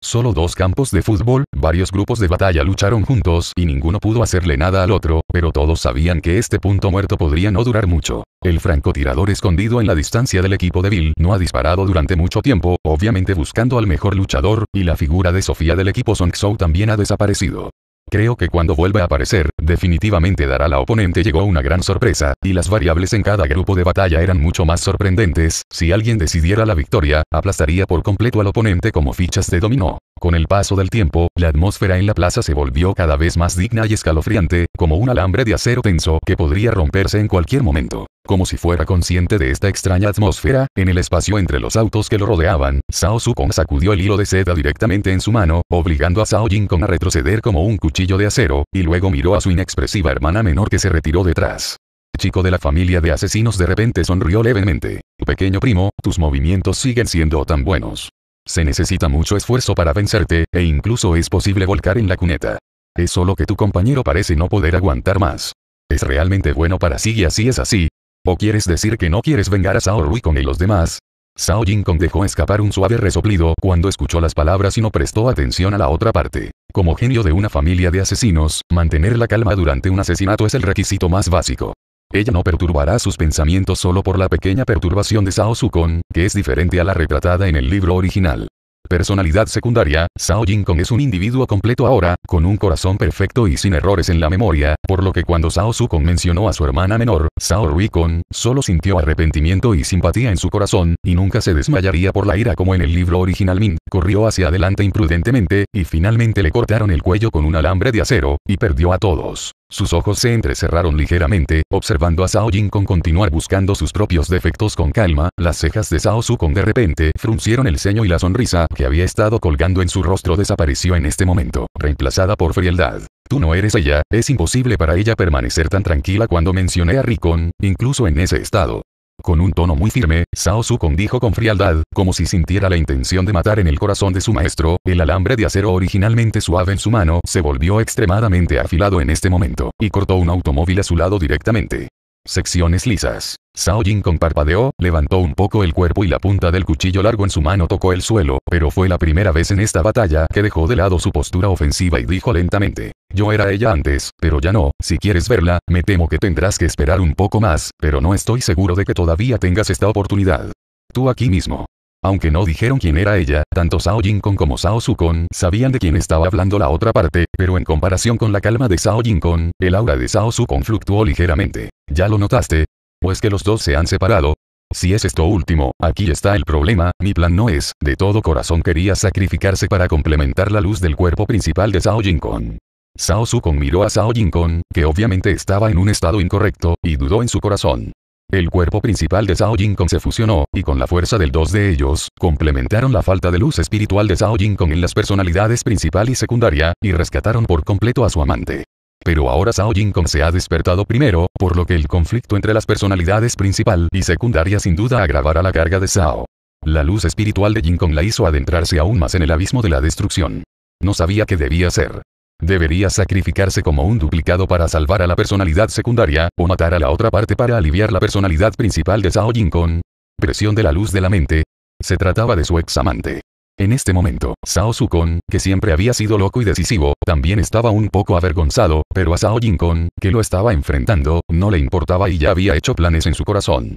Solo dos campos de fútbol, varios grupos de batalla lucharon juntos y ninguno pudo hacerle nada al otro, pero todos sabían que este punto muerto podría no durar mucho. El francotirador escondido en la distancia del equipo de Bill no ha disparado durante mucho tiempo, obviamente buscando al mejor luchador, y la figura de Sofía del equipo Song también ha desaparecido. Creo que cuando vuelva a aparecer, definitivamente dará la oponente llegó una gran sorpresa, y las variables en cada grupo de batalla eran mucho más sorprendentes, si alguien decidiera la victoria, aplastaría por completo al oponente como fichas de dominó. Con el paso del tiempo, la atmósfera en la plaza se volvió cada vez más digna y escalofriante, como un alambre de acero tenso que podría romperse en cualquier momento. Como si fuera consciente de esta extraña atmósfera, en el espacio entre los autos que lo rodeaban, Sao Sukong sacudió el hilo de seda directamente en su mano, obligando a Sao Jin a retroceder como un cuchillo de acero, y luego miró a su inexpresiva hermana menor que se retiró detrás. Chico de la familia de asesinos de repente sonrió levemente. Pequeño primo, tus movimientos siguen siendo tan buenos. Se necesita mucho esfuerzo para vencerte, e incluso es posible volcar en la cuneta. Es solo que tu compañero parece no poder aguantar más. Es realmente bueno para sí y así es así. ¿O quieres decir que no quieres vengar a Sao Rui con y los demás? Sao Kong dejó escapar un suave resoplido cuando escuchó las palabras y no prestó atención a la otra parte. Como genio de una familia de asesinos, mantener la calma durante un asesinato es el requisito más básico. Ella no perturbará sus pensamientos solo por la pequeña perturbación de Sao Sukon, que es diferente a la retratada en el libro original. Personalidad secundaria, Sao Jin-Kong es un individuo completo ahora, con un corazón perfecto y sin errores en la memoria, por lo que cuando Sao Sukon mencionó a su hermana menor, Sao rui solo sintió arrepentimiento y simpatía en su corazón, y nunca se desmayaría por la ira como en el libro original Min, corrió hacia adelante imprudentemente, y finalmente le cortaron el cuello con un alambre de acero, y perdió a todos. Sus ojos se entrecerraron ligeramente, observando a Sao Jin con continuar buscando sus propios defectos con calma, las cejas de Sao Su con de repente fruncieron el ceño y la sonrisa que había estado colgando en su rostro desapareció en este momento, reemplazada por frialdad. Tú no eres ella, es imposible para ella permanecer tan tranquila cuando mencioné a Rikon, incluso en ese estado. Con un tono muy firme, Sao Sukong dijo con frialdad, como si sintiera la intención de matar en el corazón de su maestro, el alambre de acero originalmente suave en su mano se volvió extremadamente afilado en este momento, y cortó un automóvil a su lado directamente. Secciones lisas. Sao Jin con parpadeó, levantó un poco el cuerpo y la punta del cuchillo largo en su mano tocó el suelo, pero fue la primera vez en esta batalla que dejó de lado su postura ofensiva y dijo lentamente. Yo era ella antes, pero ya no, si quieres verla, me temo que tendrás que esperar un poco más, pero no estoy seguro de que todavía tengas esta oportunidad. Tú aquí mismo. Aunque no dijeron quién era ella, tanto Sao Jinkon como Sao Sukon sabían de quién estaba hablando la otra parte, pero en comparación con la calma de Sao Jinkon, el aura de Sao Sukon fluctuó ligeramente. ¿Ya lo notaste? Pues que los dos se han separado. Si es esto último, aquí está el problema, mi plan no es, de todo corazón quería sacrificarse para complementar la luz del cuerpo principal de Sao Jinkon. Sao Sukon miró a Sao Jinkon, que obviamente estaba en un estado incorrecto, y dudó en su corazón. El cuerpo principal de Sao Jin se fusionó, y con la fuerza del dos de ellos, complementaron la falta de luz espiritual de Sao Jin Kong en las personalidades principal y secundaria, y rescataron por completo a su amante. Pero ahora Zhao Kong se ha despertado primero, por lo que el conflicto entre las personalidades principal y secundaria sin duda agravará la carga de Sao. La luz espiritual de Kong la hizo adentrarse aún más en el abismo de la destrucción. No sabía qué debía hacer debería sacrificarse como un duplicado para salvar a la personalidad secundaria, o matar a la otra parte para aliviar la personalidad principal de Sao Jin presión de la luz de la mente. Se trataba de su ex amante. En este momento, Sao Sukon, que siempre había sido loco y decisivo, también estaba un poco avergonzado, pero a Sao jin que lo estaba enfrentando, no le importaba y ya había hecho planes en su corazón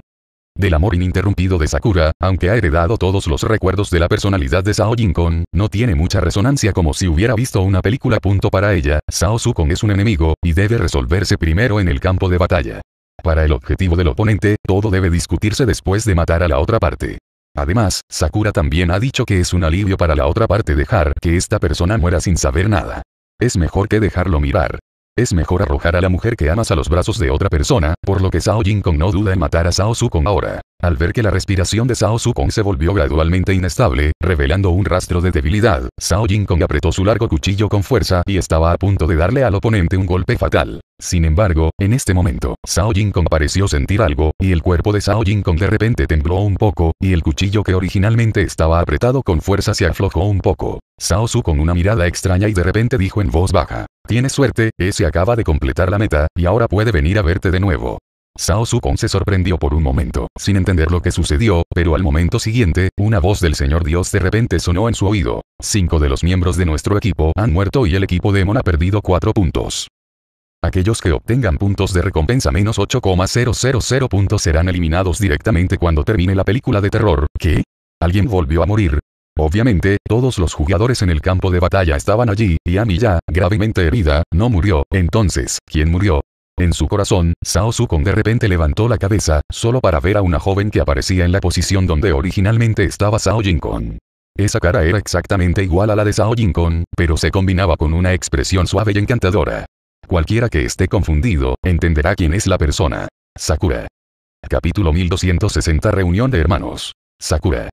del amor ininterrumpido de Sakura, aunque ha heredado todos los recuerdos de la personalidad de Sao Jin-Kon, no tiene mucha resonancia como si hubiera visto una película. Punto para ella, Sao Sukon es un enemigo, y debe resolverse primero en el campo de batalla. Para el objetivo del oponente, todo debe discutirse después de matar a la otra parte. Además, Sakura también ha dicho que es un alivio para la otra parte dejar que esta persona muera sin saber nada. Es mejor que dejarlo mirar. Es mejor arrojar a la mujer que amas a los brazos de otra persona, por lo que Sao Jin Kong no duda en matar a Sao Su Kong ahora. Al ver que la respiración de Sao Kong se volvió gradualmente inestable, revelando un rastro de debilidad, Sao Kong apretó su largo cuchillo con fuerza y estaba a punto de darle al oponente un golpe fatal. Sin embargo, en este momento, Sao Kong pareció sentir algo, y el cuerpo de Sao Kong de repente tembló un poco, y el cuchillo que originalmente estaba apretado con fuerza se aflojó un poco. Sao con una mirada extraña y de repente dijo en voz baja, Tienes suerte, ese acaba de completar la meta, y ahora puede venir a verte de nuevo. Sao Sukong se sorprendió por un momento, sin entender lo que sucedió, pero al momento siguiente, una voz del Señor Dios de repente sonó en su oído. Cinco de los miembros de nuestro equipo han muerto y el equipo Demon ha perdido cuatro puntos. Aquellos que obtengan puntos de recompensa menos 8,000 puntos serán eliminados directamente cuando termine la película de terror. ¿Qué? ¿Alguien volvió a morir? Obviamente, todos los jugadores en el campo de batalla estaban allí, y ya gravemente herida, no murió. Entonces, ¿quién murió? En su corazón, Sao Sukong de repente levantó la cabeza, solo para ver a una joven que aparecía en la posición donde originalmente estaba Sao Jinkon. Esa cara era exactamente igual a la de Sao Jinkon, pero se combinaba con una expresión suave y encantadora. Cualquiera que esté confundido, entenderá quién es la persona. Sakura. Capítulo 1260 Reunión de hermanos. Sakura.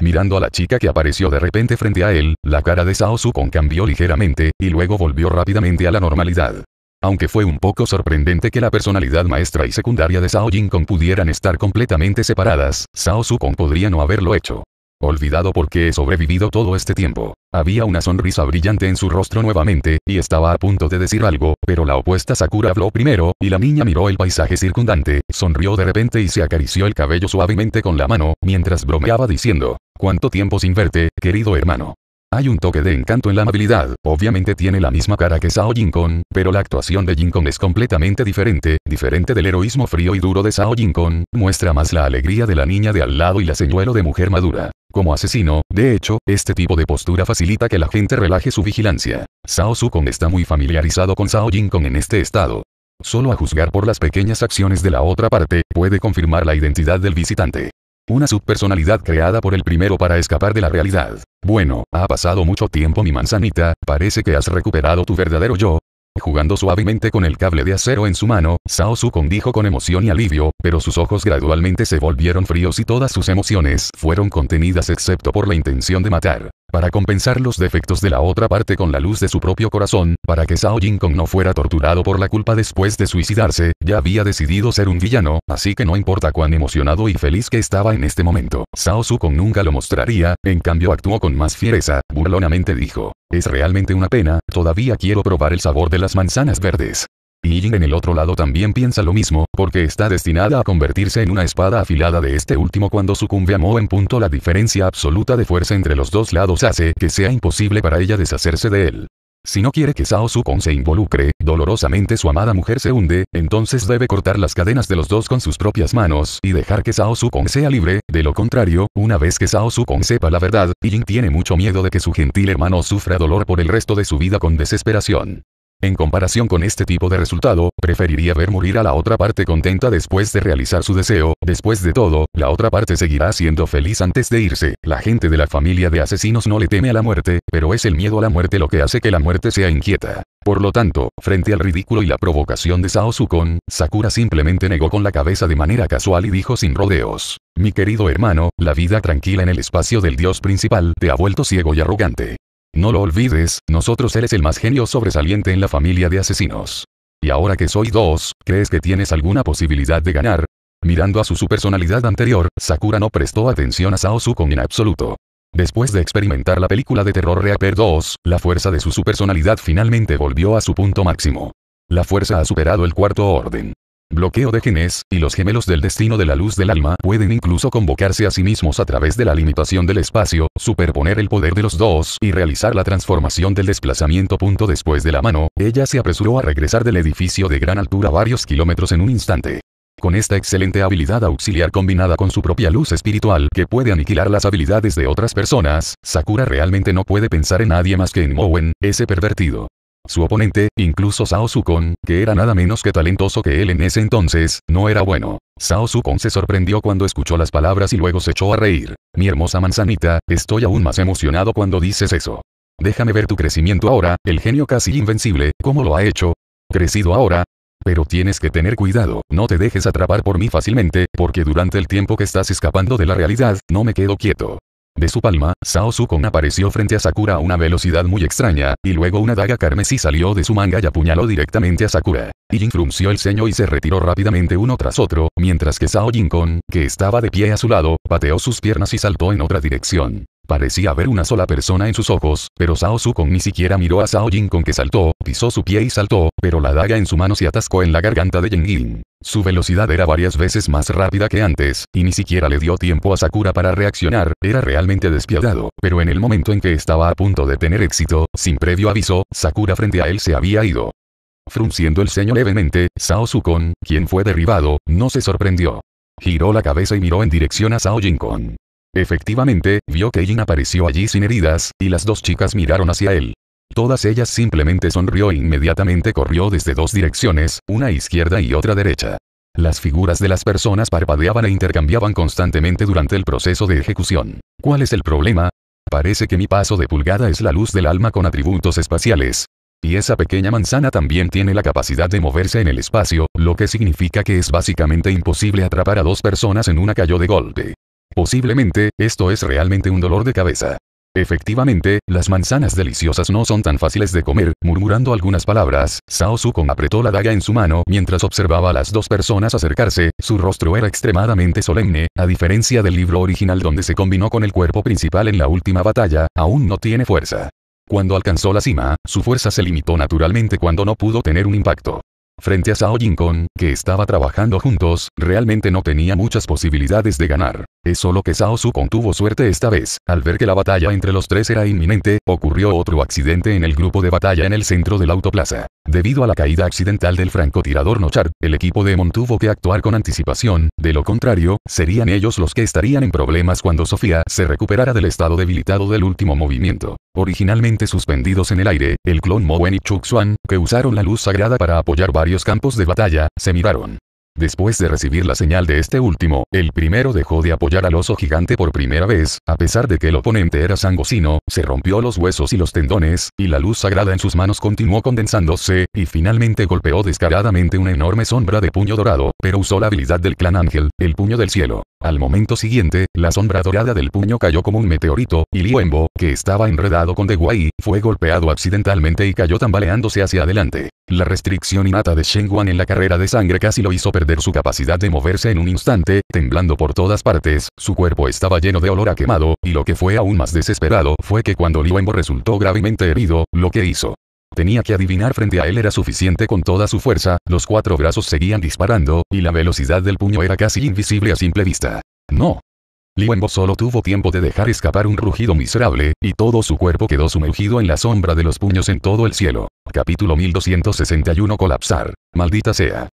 Mirando a la chica que apareció de repente frente a él, la cara de Sao Sukon cambió ligeramente, y luego volvió rápidamente a la normalidad. Aunque fue un poco sorprendente que la personalidad maestra y secundaria de Sao Jin Kong pudieran estar completamente separadas, Sao Su Kong podría no haberlo hecho. Olvidado porque he sobrevivido todo este tiempo. Había una sonrisa brillante en su rostro nuevamente, y estaba a punto de decir algo, pero la opuesta Sakura habló primero, y la niña miró el paisaje circundante, sonrió de repente y se acarició el cabello suavemente con la mano, mientras bromeaba diciendo, ¿Cuánto tiempo sin verte, querido hermano? Hay un toque de encanto en la amabilidad, obviamente tiene la misma cara que Sao Jinkon, pero la actuación de Jinkon es completamente diferente, diferente del heroísmo frío y duro de Sao Jinkon, muestra más la alegría de la niña de al lado y la señuelo de mujer madura. Como asesino, de hecho, este tipo de postura facilita que la gente relaje su vigilancia. Sao Sukon está muy familiarizado con Sao Jinkon en este estado. Solo a juzgar por las pequeñas acciones de la otra parte, puede confirmar la identidad del visitante. Una subpersonalidad creada por el primero para escapar de la realidad. Bueno, ha pasado mucho tiempo mi manzanita, parece que has recuperado tu verdadero yo. Jugando suavemente con el cable de acero en su mano, Sao Sukon dijo con emoción y alivio, pero sus ojos gradualmente se volvieron fríos y todas sus emociones fueron contenidas excepto por la intención de matar para compensar los defectos de la otra parte con la luz de su propio corazón, para que Zhao Kong no fuera torturado por la culpa después de suicidarse, ya había decidido ser un villano, así que no importa cuán emocionado y feliz que estaba en este momento, Zhao Kong nunca lo mostraría, en cambio actuó con más fiereza, burlonamente dijo, es realmente una pena, todavía quiero probar el sabor de las manzanas verdes. Yin en el otro lado también piensa lo mismo, porque está destinada a convertirse en una espada afilada de este último cuando sucumbe a Mo en punto la diferencia absoluta de fuerza entre los dos lados hace que sea imposible para ella deshacerse de él. Si no quiere que Sao se involucre, dolorosamente su amada mujer se hunde, entonces debe cortar las cadenas de los dos con sus propias manos y dejar que Sao sea libre, de lo contrario, una vez que Sao sepa la verdad, Yin tiene mucho miedo de que su gentil hermano sufra dolor por el resto de su vida con desesperación. En comparación con este tipo de resultado, preferiría ver morir a la otra parte contenta después de realizar su deseo, después de todo, la otra parte seguirá siendo feliz antes de irse. La gente de la familia de asesinos no le teme a la muerte, pero es el miedo a la muerte lo que hace que la muerte sea inquieta. Por lo tanto, frente al ridículo y la provocación de Sao Sakura simplemente negó con la cabeza de manera casual y dijo sin rodeos. Mi querido hermano, la vida tranquila en el espacio del dios principal te ha vuelto ciego y arrogante. No lo olvides, nosotros eres el más genio sobresaliente en la familia de asesinos. Y ahora que soy dos, ¿crees que tienes alguna posibilidad de ganar? Mirando a su, supersonalidad anterior, Sakura no prestó atención a Sao en absoluto. Después de experimentar la película de terror Reaper 2, la fuerza de su, supersonalidad finalmente volvió a su punto máximo. La fuerza ha superado el cuarto orden bloqueo de genes, y los gemelos del destino de la luz del alma pueden incluso convocarse a sí mismos a través de la limitación del espacio, superponer el poder de los dos y realizar la transformación del desplazamiento. Punto después de la mano, ella se apresuró a regresar del edificio de gran altura varios kilómetros en un instante. Con esta excelente habilidad auxiliar combinada con su propia luz espiritual que puede aniquilar las habilidades de otras personas, Sakura realmente no puede pensar en nadie más que en Mowen, ese pervertido. Su oponente, incluso Sao Sukon, que era nada menos que talentoso que él en ese entonces, no era bueno. Sao Sukon se sorprendió cuando escuchó las palabras y luego se echó a reír. Mi hermosa manzanita, estoy aún más emocionado cuando dices eso. Déjame ver tu crecimiento ahora, el genio casi invencible, ¿cómo lo ha hecho? ¿Crecido ahora? Pero tienes que tener cuidado, no te dejes atrapar por mí fácilmente, porque durante el tiempo que estás escapando de la realidad, no me quedo quieto. De su palma, Sao Sukon apareció frente a Sakura a una velocidad muy extraña, y luego una daga carmesí salió de su manga y apuñaló directamente a Sakura. Jin frunció el ceño y se retiró rápidamente uno tras otro, mientras que Sao Jinkon, que estaba de pie a su lado, pateó sus piernas y saltó en otra dirección. Parecía haber una sola persona en sus ojos, pero Sao Sukon ni siquiera miró a Sao Jin con que saltó, pisó su pie y saltó, pero la daga en su mano se atascó en la garganta de Yen Yin. Su velocidad era varias veces más rápida que antes, y ni siquiera le dio tiempo a Sakura para reaccionar, era realmente despiadado, pero en el momento en que estaba a punto de tener éxito, sin previo aviso, Sakura frente a él se había ido. Frunciendo el ceño levemente, Sao Sukon, quien fue derribado, no se sorprendió. Giró la cabeza y miró en dirección a Sao jin Efectivamente, vio que Jin apareció allí sin heridas, y las dos chicas miraron hacia él. Todas ellas simplemente sonrió e inmediatamente corrió desde dos direcciones, una izquierda y otra derecha. Las figuras de las personas parpadeaban e intercambiaban constantemente durante el proceso de ejecución. ¿Cuál es el problema? Parece que mi paso de pulgada es la luz del alma con atributos espaciales. Y esa pequeña manzana también tiene la capacidad de moverse en el espacio, lo que significa que es básicamente imposible atrapar a dos personas en una cayó de golpe. Posiblemente, esto es realmente un dolor de cabeza. Efectivamente, las manzanas deliciosas no son tan fáciles de comer, murmurando algunas palabras, Sao Sukon apretó la daga en su mano mientras observaba a las dos personas acercarse, su rostro era extremadamente solemne, a diferencia del libro original donde se combinó con el cuerpo principal en la última batalla, aún no tiene fuerza. Cuando alcanzó la cima, su fuerza se limitó naturalmente cuando no pudo tener un impacto. Frente a Sao Jin Kong, que estaba trabajando juntos, realmente no tenía muchas posibilidades de ganar. Es solo que Sao Sukon tuvo suerte esta vez. Al ver que la batalla entre los tres era inminente, ocurrió otro accidente en el grupo de batalla en el centro de la autoplaza. Debido a la caída accidental del francotirador Nochar, el equipo de Mon tuvo que actuar con anticipación, de lo contrario, serían ellos los que estarían en problemas cuando Sofía se recuperara del estado debilitado del último movimiento. Originalmente suspendidos en el aire, el clon Mowen y Chuxuan, que usaron la luz sagrada para apoyar varios campos de batalla, se miraron. Después de recibir la señal de este último, el primero dejó de apoyar al oso gigante por primera vez, a pesar de que el oponente era sangocino, se rompió los huesos y los tendones, y la luz sagrada en sus manos continuó condensándose, y finalmente golpeó descaradamente una enorme sombra de puño dorado, pero usó la habilidad del clan ángel, el puño del cielo. Al momento siguiente, la sombra dorada del puño cayó como un meteorito, y Liuenbo, que estaba enredado con Dewey, fue golpeado accidentalmente y cayó tambaleándose hacia adelante. La restricción innata de Shen Guan en la carrera de sangre casi lo hizo perder su capacidad de moverse en un instante, temblando por todas partes, su cuerpo estaba lleno de olor a quemado, y lo que fue aún más desesperado fue que cuando Liuenbo resultó gravemente herido, lo que hizo Tenía que adivinar frente a él era suficiente con toda su fuerza, los cuatro brazos seguían disparando, y la velocidad del puño era casi invisible a simple vista. No. Liwenbo solo tuvo tiempo de dejar escapar un rugido miserable, y todo su cuerpo quedó sumergido en la sombra de los puños en todo el cielo. Capítulo 1261 Colapsar. Maldita sea.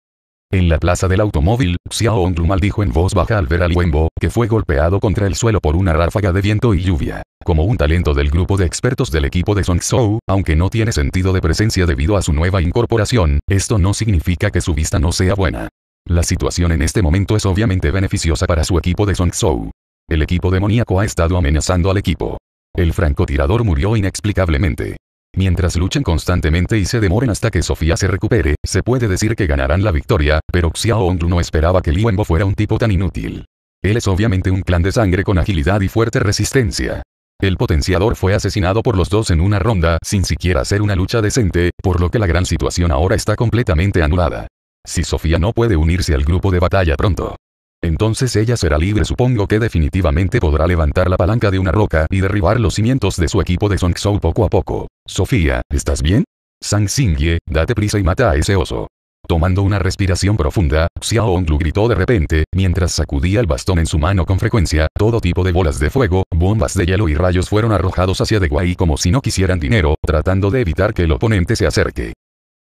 En la plaza del automóvil, Xiao Honglu dijo en voz baja al ver al Wenbo, que fue golpeado contra el suelo por una ráfaga de viento y lluvia. Como un talento del grupo de expertos del equipo de Song aunque no tiene sentido de presencia debido a su nueva incorporación, esto no significa que su vista no sea buena. La situación en este momento es obviamente beneficiosa para su equipo de Song El equipo demoníaco ha estado amenazando al equipo. El francotirador murió inexplicablemente. Mientras luchen constantemente y se demoren hasta que Sofía se recupere, se puede decir que ganarán la victoria, pero Xiao no esperaba que Li fuera un tipo tan inútil. Él es obviamente un clan de sangre con agilidad y fuerte resistencia. El potenciador fue asesinado por los dos en una ronda sin siquiera hacer una lucha decente, por lo que la gran situación ahora está completamente anulada. Si Sofía no puede unirse al grupo de batalla pronto, entonces ella será libre supongo que definitivamente podrá levantar la palanca de una roca y derribar los cimientos de su equipo de Song poco a poco. Sofía, ¿estás bien? Sang Xingye, date prisa y mata a ese oso. Tomando una respiración profunda, Xiao Honglu gritó de repente, mientras sacudía el bastón en su mano con frecuencia, todo tipo de bolas de fuego, bombas de hielo y rayos fueron arrojados hacia De como si no quisieran dinero, tratando de evitar que el oponente se acerque.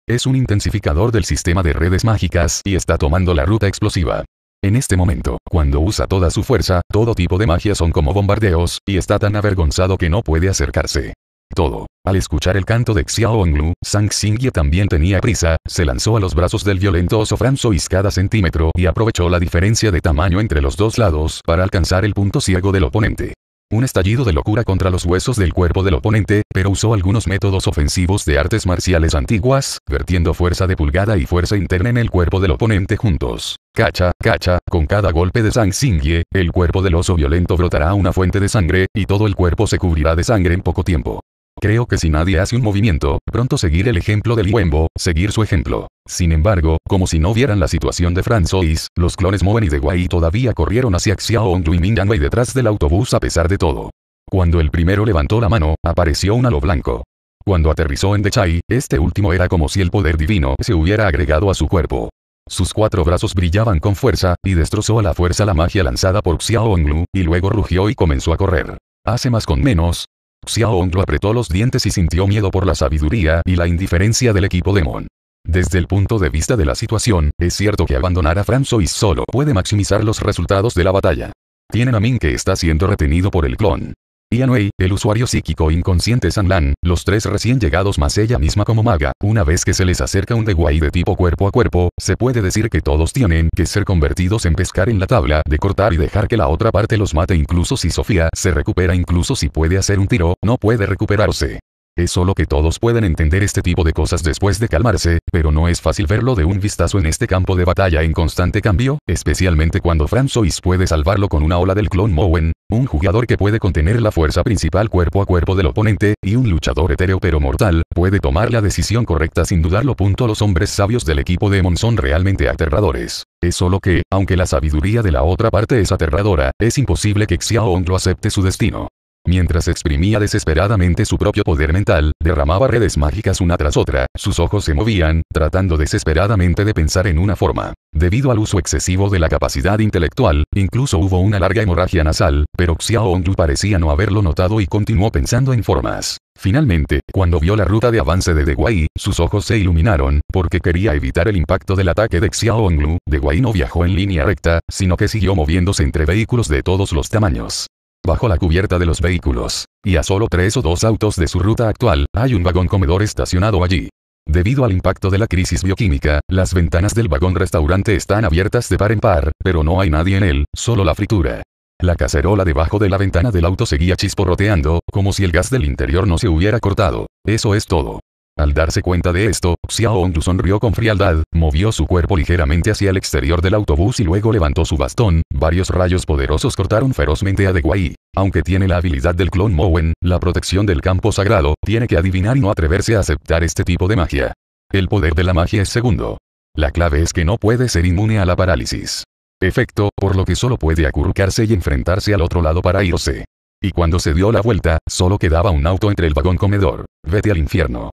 Es un intensificador del sistema de redes mágicas y está tomando la ruta explosiva. En este momento, cuando usa toda su fuerza, todo tipo de magia son como bombardeos, y está tan avergonzado que no puede acercarse. Todo. Al escuchar el canto de Xiao Onglu, Sang Xingye también tenía prisa, se lanzó a los brazos del violento oso franzois cada centímetro y aprovechó la diferencia de tamaño entre los dos lados para alcanzar el punto ciego del oponente. Un estallido de locura contra los huesos del cuerpo del oponente, pero usó algunos métodos ofensivos de artes marciales antiguas, vertiendo fuerza de pulgada y fuerza interna en el cuerpo del oponente juntos. Cacha, cacha, con cada golpe de Xingye, el cuerpo del oso violento brotará una fuente de sangre, y todo el cuerpo se cubrirá de sangre en poco tiempo. Creo que si nadie hace un movimiento, pronto seguir el ejemplo del Iwembo, seguir su ejemplo. Sin embargo, como si no vieran la situación de Francois, los clones Moen y de Guai todavía corrieron hacia Onglu y Mingyangwei detrás del autobús a pesar de todo. Cuando el primero levantó la mano, apareció un halo blanco. Cuando aterrizó en Dechai, este último era como si el poder divino se hubiera agregado a su cuerpo. Sus cuatro brazos brillaban con fuerza, y destrozó a la fuerza la magia lanzada por Xiao Honglu, y luego rugió y comenzó a correr. Hace más con menos, Xiao Hong apretó los dientes y sintió miedo por la sabiduría y la indiferencia del equipo Demon. Desde el punto de vista de la situación, es cierto que abandonar a Franzois solo puede maximizar los resultados de la batalla. Tienen a Min que está siendo retenido por el clon. Yanwei, el usuario psíquico inconsciente San los tres recién llegados más ella misma como maga, una vez que se les acerca un Deguai de tipo cuerpo a cuerpo, se puede decir que todos tienen que ser convertidos en pescar en la tabla, de cortar y dejar que la otra parte los mate incluso si Sofía se recupera incluso si puede hacer un tiro, no puede recuperarse. Es solo que todos pueden entender este tipo de cosas después de calmarse, pero no es fácil verlo de un vistazo en este campo de batalla en constante cambio, especialmente cuando Franzois puede salvarlo con una ola del clon Mowen, un jugador que puede contener la fuerza principal cuerpo a cuerpo del oponente, y un luchador etéreo pero mortal, puede tomar la decisión correcta sin dudarlo. Los hombres sabios del equipo Demon son realmente aterradores. Es solo que, aunque la sabiduría de la otra parte es aterradora, es imposible que Xiaohong lo acepte su destino. Mientras exprimía desesperadamente su propio poder mental, derramaba redes mágicas una tras otra, sus ojos se movían, tratando desesperadamente de pensar en una forma. Debido al uso excesivo de la capacidad intelectual, incluso hubo una larga hemorragia nasal, pero Xiao parecía no haberlo notado y continuó pensando en formas. Finalmente, cuando vio la ruta de avance de Guai, sus ojos se iluminaron, porque quería evitar el impacto del ataque de Xiao De Guai no viajó en línea recta, sino que siguió moviéndose entre vehículos de todos los tamaños bajo la cubierta de los vehículos, y a solo tres o dos autos de su ruta actual, hay un vagón comedor estacionado allí. Debido al impacto de la crisis bioquímica, las ventanas del vagón restaurante están abiertas de par en par, pero no hay nadie en él, solo la fritura. La cacerola debajo de la ventana del auto seguía chisporroteando, como si el gas del interior no se hubiera cortado. Eso es todo. Al darse cuenta de esto, Xiao Ondu sonrió con frialdad, movió su cuerpo ligeramente hacia el exterior del autobús y luego levantó su bastón, varios rayos poderosos cortaron ferozmente a De Guai. Aunque tiene la habilidad del clon Mowen, la protección del campo sagrado, tiene que adivinar y no atreverse a aceptar este tipo de magia. El poder de la magia es segundo. La clave es que no puede ser inmune a la parálisis. Efecto, por lo que solo puede acurrucarse y enfrentarse al otro lado para irse. Y cuando se dio la vuelta, solo quedaba un auto entre el vagón comedor. Vete al infierno.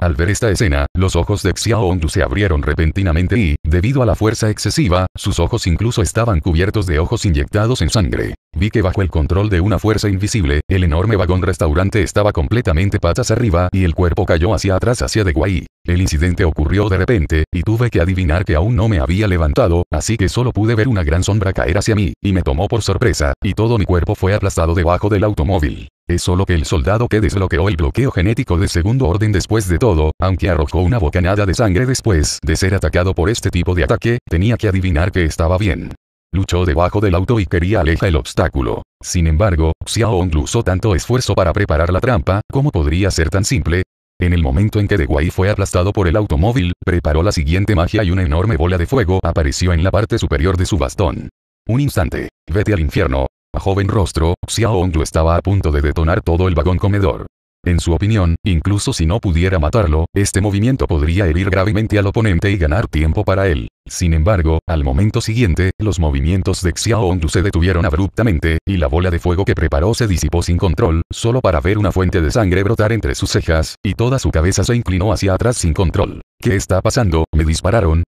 Al ver esta escena, los ojos de hondu se abrieron repentinamente y, debido a la fuerza excesiva, sus ojos incluso estaban cubiertos de ojos inyectados en sangre. Vi que bajo el control de una fuerza invisible, el enorme vagón restaurante estaba completamente patas arriba y el cuerpo cayó hacia atrás hacia de Guai. El incidente ocurrió de repente, y tuve que adivinar que aún no me había levantado, así que solo pude ver una gran sombra caer hacia mí, y me tomó por sorpresa, y todo mi cuerpo fue aplastado debajo del automóvil. Es solo que el soldado que desbloqueó el bloqueo genético de segundo orden después de todo, aunque arrojó una bocanada de sangre después de ser atacado por este tipo de ataque, tenía que adivinar que estaba bien. Luchó debajo del auto y quería alejar el obstáculo. Sin embargo, Xiaong usó tanto esfuerzo para preparar la trampa, ¿cómo podría ser tan simple? En el momento en que De Guai fue aplastado por el automóvil, preparó la siguiente magia y una enorme bola de fuego apareció en la parte superior de su bastón. Un instante. Vete al infierno joven rostro, Xiaoyu estaba a punto de detonar todo el vagón comedor. En su opinión, incluso si no pudiera matarlo, este movimiento podría herir gravemente al oponente y ganar tiempo para él. Sin embargo, al momento siguiente, los movimientos de Xiaoyu se detuvieron abruptamente, y la bola de fuego que preparó se disipó sin control, solo para ver una fuente de sangre brotar entre sus cejas, y toda su cabeza se inclinó hacia atrás sin control. ¿Qué está pasando? ¿Me dispararon?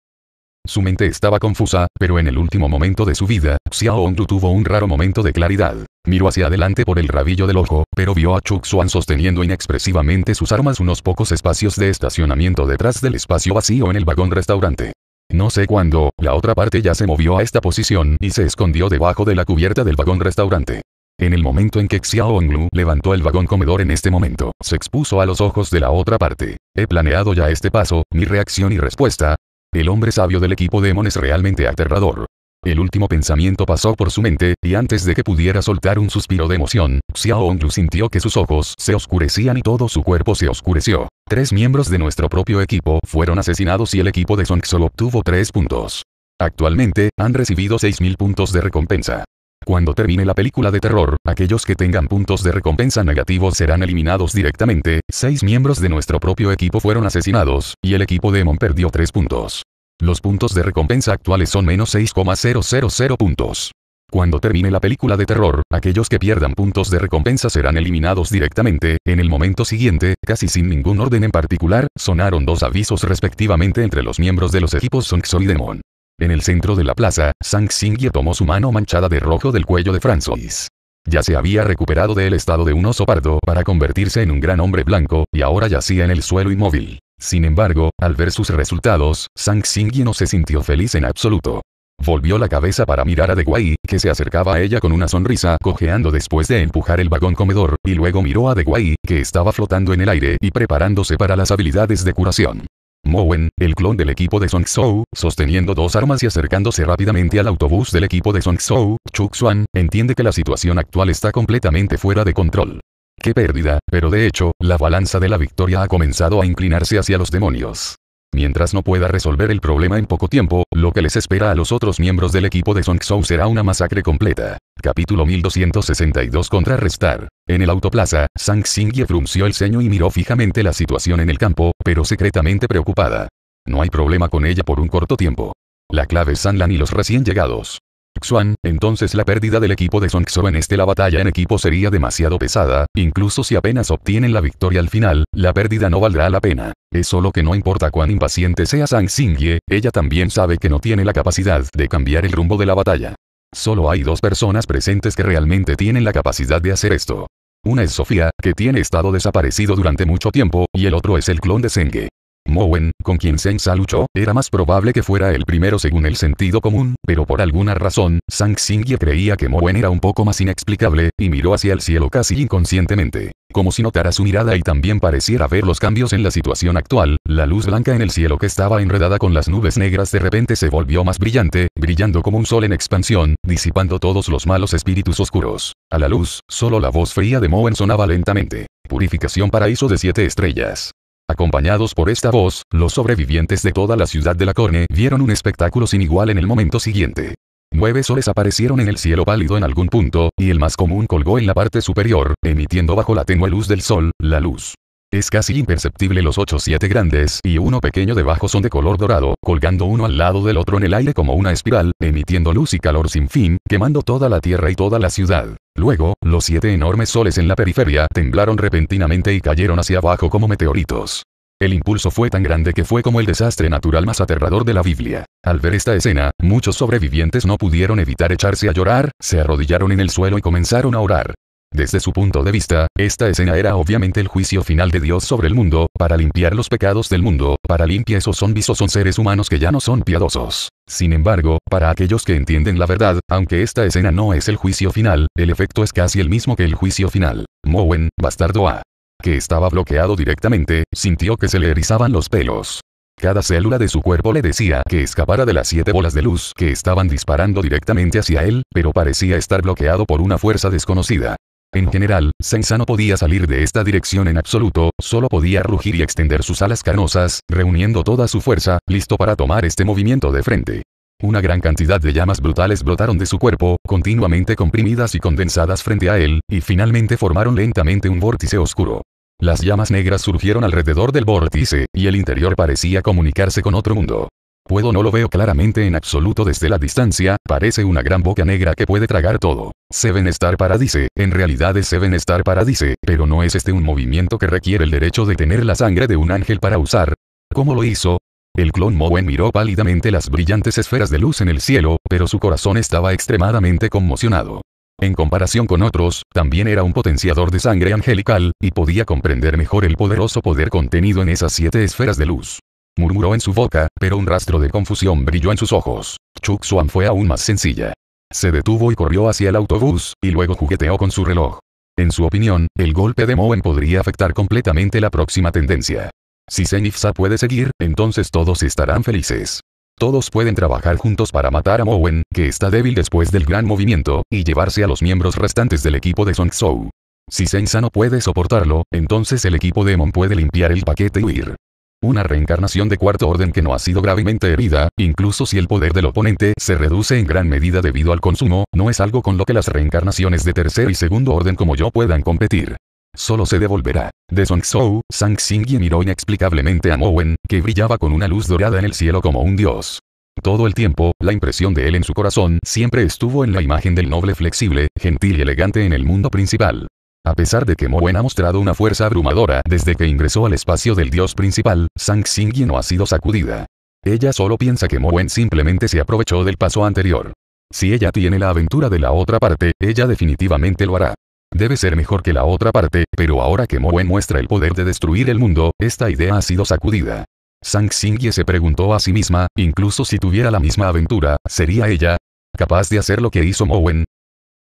Su mente estaba confusa, pero en el último momento de su vida, Xiao Hongru tuvo un raro momento de claridad. Miró hacia adelante por el rabillo del ojo, pero vio a Chuk Xuan sosteniendo inexpresivamente sus armas unos pocos espacios de estacionamiento detrás del espacio vacío en el vagón restaurante. No sé cuándo, la otra parte ya se movió a esta posición y se escondió debajo de la cubierta del vagón restaurante. En el momento en que Xiao Honglu levantó el vagón comedor en este momento, se expuso a los ojos de la otra parte. He planeado ya este paso, mi reacción y respuesta, el hombre sabio del equipo Demon es realmente aterrador. El último pensamiento pasó por su mente, y antes de que pudiera soltar un suspiro de emoción, Xiao Hongyu sintió que sus ojos se oscurecían y todo su cuerpo se oscureció. Tres miembros de nuestro propio equipo fueron asesinados y el equipo de Song solo obtuvo tres puntos. Actualmente, han recibido 6.000 puntos de recompensa. Cuando termine la película de terror, aquellos que tengan puntos de recompensa negativos serán eliminados directamente, seis miembros de nuestro propio equipo fueron asesinados, y el equipo Demon perdió tres puntos. Los puntos de recompensa actuales son menos 6,000 puntos. Cuando termine la película de terror, aquellos que pierdan puntos de recompensa serán eliminados directamente, en el momento siguiente, casi sin ningún orden en particular, sonaron dos avisos respectivamente entre los miembros de los equipos Sonxo y Demon. En el centro de la plaza, Sang Xingye tomó su mano manchada de rojo del cuello de Francis. Ya se había recuperado del estado de un oso pardo para convertirse en un gran hombre blanco, y ahora yacía en el suelo inmóvil. Sin embargo, al ver sus resultados, Sang Xingye no se sintió feliz en absoluto. Volvió la cabeza para mirar a Guai, que se acercaba a ella con una sonrisa cojeando después de empujar el vagón comedor, y luego miró a Guai, que estaba flotando en el aire y preparándose para las habilidades de curación. Mowen, el clon del equipo de Song Zhou, sosteniendo dos armas y acercándose rápidamente al autobús del equipo de Song Zhou, Chuk Xuan, entiende que la situación actual está completamente fuera de control. Qué pérdida, pero de hecho, la balanza de la victoria ha comenzado a inclinarse hacia los demonios. Mientras no pueda resolver el problema en poco tiempo, lo que les espera a los otros miembros del equipo de Song será una masacre completa. Capítulo 1262 Contrarrestar en el autoplaza, Sang Xingye frunció el ceño y miró fijamente la situación en el campo, pero secretamente preocupada. No hay problema con ella por un corto tiempo. La clave es Sanlan y los recién llegados. Xuan, entonces la pérdida del equipo de Song en este la batalla en equipo sería demasiado pesada, incluso si apenas obtienen la victoria al final, la pérdida no valdrá la pena. Es solo que no importa cuán impaciente sea Sang Xingye, ella también sabe que no tiene la capacidad de cambiar el rumbo de la batalla. Solo hay dos personas presentes que realmente tienen la capacidad de hacer esto. Una es Sofía, que tiene estado desaparecido durante mucho tiempo, y el otro es el clon de Senge. Mowen, con quien Sensa luchó, era más probable que fuera el primero según el sentido común, pero por alguna razón, Sang Xingye creía que Mowen era un poco más inexplicable, y miró hacia el cielo casi inconscientemente. Como si notara su mirada y también pareciera ver los cambios en la situación actual, la luz blanca en el cielo que estaba enredada con las nubes negras de repente se volvió más brillante, brillando como un sol en expansión, disipando todos los malos espíritus oscuros. A la luz, solo la voz fría de Moen sonaba lentamente. Purificación paraíso de siete estrellas. Acompañados por esta voz, los sobrevivientes de toda la ciudad de la Corne vieron un espectáculo sin igual en el momento siguiente. Nueve soles aparecieron en el cielo pálido en algún punto, y el más común colgó en la parte superior, emitiendo bajo la tenue luz del sol, la luz. Es casi imperceptible los ocho siete grandes y uno pequeño debajo son de color dorado, colgando uno al lado del otro en el aire como una espiral, emitiendo luz y calor sin fin, quemando toda la tierra y toda la ciudad. Luego, los siete enormes soles en la periferia temblaron repentinamente y cayeron hacia abajo como meteoritos. El impulso fue tan grande que fue como el desastre natural más aterrador de la Biblia. Al ver esta escena, muchos sobrevivientes no pudieron evitar echarse a llorar, se arrodillaron en el suelo y comenzaron a orar. Desde su punto de vista, esta escena era obviamente el juicio final de Dios sobre el mundo, para limpiar los pecados del mundo, para limpiar esos zombis o son seres humanos que ya no son piadosos. Sin embargo, para aquellos que entienden la verdad, aunque esta escena no es el juicio final, el efecto es casi el mismo que el juicio final. Mowen, bastardo A. Que estaba bloqueado directamente, sintió que se le erizaban los pelos. Cada célula de su cuerpo le decía que escapara de las siete bolas de luz que estaban disparando directamente hacia él, pero parecía estar bloqueado por una fuerza desconocida. En general, Sensa no podía salir de esta dirección en absoluto, solo podía rugir y extender sus alas carnosas, reuniendo toda su fuerza, listo para tomar este movimiento de frente. Una gran cantidad de llamas brutales brotaron de su cuerpo, continuamente comprimidas y condensadas frente a él, y finalmente formaron lentamente un vórtice oscuro. Las llamas negras surgieron alrededor del vórtice, y el interior parecía comunicarse con otro mundo puedo no lo veo claramente en absoluto desde la distancia, parece una gran boca negra que puede tragar todo. Seven Star Paradise, en realidad es Seven Star Paradise, pero no es este un movimiento que requiere el derecho de tener la sangre de un ángel para usar. ¿Cómo lo hizo? El clon Mowen miró pálidamente las brillantes esferas de luz en el cielo, pero su corazón estaba extremadamente conmocionado. En comparación con otros, también era un potenciador de sangre angelical, y podía comprender mejor el poderoso poder contenido en esas siete esferas de luz murmuró en su boca, pero un rastro de confusión brilló en sus ojos. Chuk Swan fue aún más sencilla. Se detuvo y corrió hacia el autobús, y luego jugueteó con su reloj. En su opinión, el golpe de Moen podría afectar completamente la próxima tendencia. Si Zenifsa puede seguir, entonces todos estarán felices. Todos pueden trabajar juntos para matar a Moen, que está débil después del gran movimiento, y llevarse a los miembros restantes del equipo de Song Tzu. Si Sensa no puede soportarlo, entonces el equipo Demon puede limpiar el paquete y huir. Una reencarnación de cuarto orden que no ha sido gravemente herida, incluso si el poder del oponente se reduce en gran medida debido al consumo, no es algo con lo que las reencarnaciones de tercer y segundo orden como yo puedan competir solo se devolverá. De Song Zhou, Sang y miró inexplicablemente a Mowen, que brillaba con una luz dorada en el cielo como un dios. Todo el tiempo, la impresión de él en su corazón siempre estuvo en la imagen del noble flexible, gentil y elegante en el mundo principal. A pesar de que Moen ha mostrado una fuerza abrumadora desde que ingresó al espacio del dios principal, Sang Xingyi no ha sido sacudida. Ella solo piensa que Moen simplemente se aprovechó del paso anterior. Si ella tiene la aventura de la otra parte, ella definitivamente lo hará. Debe ser mejor que la otra parte, pero ahora que Moen muestra el poder de destruir el mundo, esta idea ha sido sacudida. Sang Xingye se preguntó a sí misma, incluso si tuviera la misma aventura, ¿sería ella capaz de hacer lo que hizo Moen?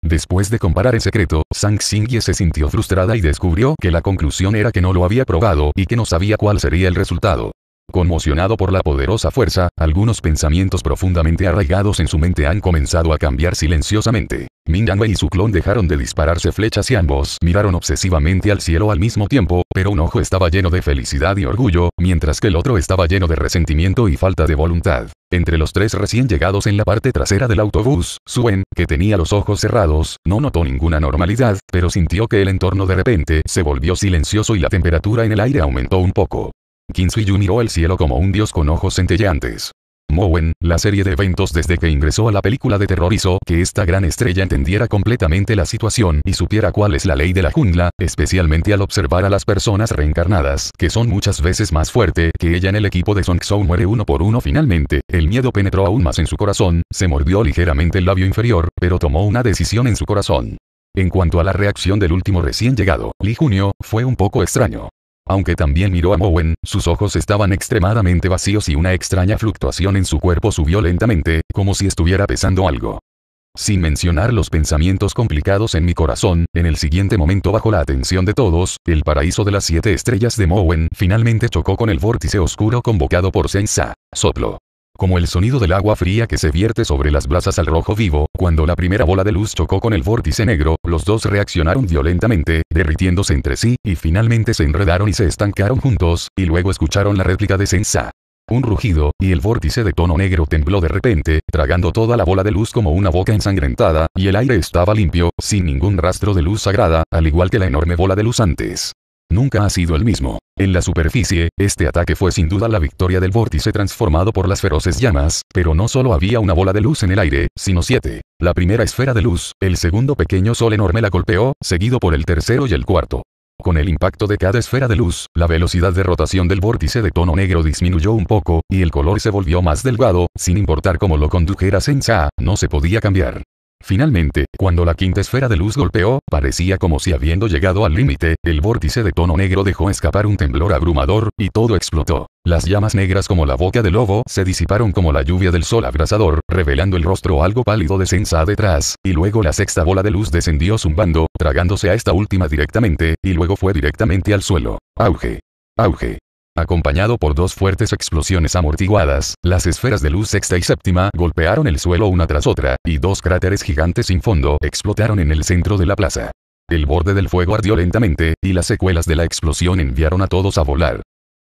Después de comparar el secreto, Sang Xingye se sintió frustrada y descubrió que la conclusión era que no lo había probado y que no sabía cuál sería el resultado. Conmocionado por la poderosa fuerza, algunos pensamientos profundamente arraigados en su mente han comenzado a cambiar silenciosamente. Minyanwe y su clon dejaron de dispararse flechas y ambos miraron obsesivamente al cielo al mismo tiempo, pero un ojo estaba lleno de felicidad y orgullo, mientras que el otro estaba lleno de resentimiento y falta de voluntad. Entre los tres recién llegados en la parte trasera del autobús, Suen, que tenía los ojos cerrados, no notó ninguna normalidad, pero sintió que el entorno de repente se volvió silencioso y la temperatura en el aire aumentó un poco. Kinsuyu miró el cielo como un dios con ojos centelleantes. Mowen, la serie de eventos desde que ingresó a la película de terror hizo que esta gran estrella entendiera completamente la situación y supiera cuál es la ley de la jungla, especialmente al observar a las personas reencarnadas, que son muchas veces más fuerte que ella en el equipo de Song muere uno por uno finalmente, el miedo penetró aún más en su corazón, se mordió ligeramente el labio inferior, pero tomó una decisión en su corazón. En cuanto a la reacción del último recién llegado, Lee Junio, fue un poco extraño. Aunque también miró a Mowen, sus ojos estaban extremadamente vacíos y una extraña fluctuación en su cuerpo subió lentamente, como si estuviera pesando algo. Sin mencionar los pensamientos complicados en mi corazón, en el siguiente momento bajo la atención de todos, el paraíso de las siete estrellas de Mowen finalmente chocó con el vórtice oscuro convocado por Sensa. Soplo como el sonido del agua fría que se vierte sobre las blasas al rojo vivo, cuando la primera bola de luz chocó con el vórtice negro, los dos reaccionaron violentamente, derritiéndose entre sí, y finalmente se enredaron y se estancaron juntos, y luego escucharon la réplica de Sensa. Un rugido, y el vórtice de tono negro tembló de repente, tragando toda la bola de luz como una boca ensangrentada, y el aire estaba limpio, sin ningún rastro de luz sagrada, al igual que la enorme bola de luz antes nunca ha sido el mismo. En la superficie, este ataque fue sin duda la victoria del vórtice transformado por las feroces llamas, pero no solo había una bola de luz en el aire, sino siete. La primera esfera de luz, el segundo pequeño sol enorme la golpeó, seguido por el tercero y el cuarto. Con el impacto de cada esfera de luz, la velocidad de rotación del vórtice de tono negro disminuyó un poco, y el color se volvió más delgado, sin importar cómo lo condujera Sensa, no se podía cambiar. Finalmente, cuando la quinta esfera de luz golpeó, parecía como si habiendo llegado al límite, el vórtice de tono negro dejó escapar un temblor abrumador, y todo explotó. Las llamas negras como la boca del lobo se disiparon como la lluvia del sol abrasador, revelando el rostro algo pálido de Sensa detrás, y luego la sexta bola de luz descendió zumbando, tragándose a esta última directamente, y luego fue directamente al suelo. Auge. Auge acompañado por dos fuertes explosiones amortiguadas, las esferas de luz sexta y séptima golpearon el suelo una tras otra, y dos cráteres gigantes sin fondo explotaron en el centro de la plaza. El borde del fuego ardió lentamente, y las secuelas de la explosión enviaron a todos a volar.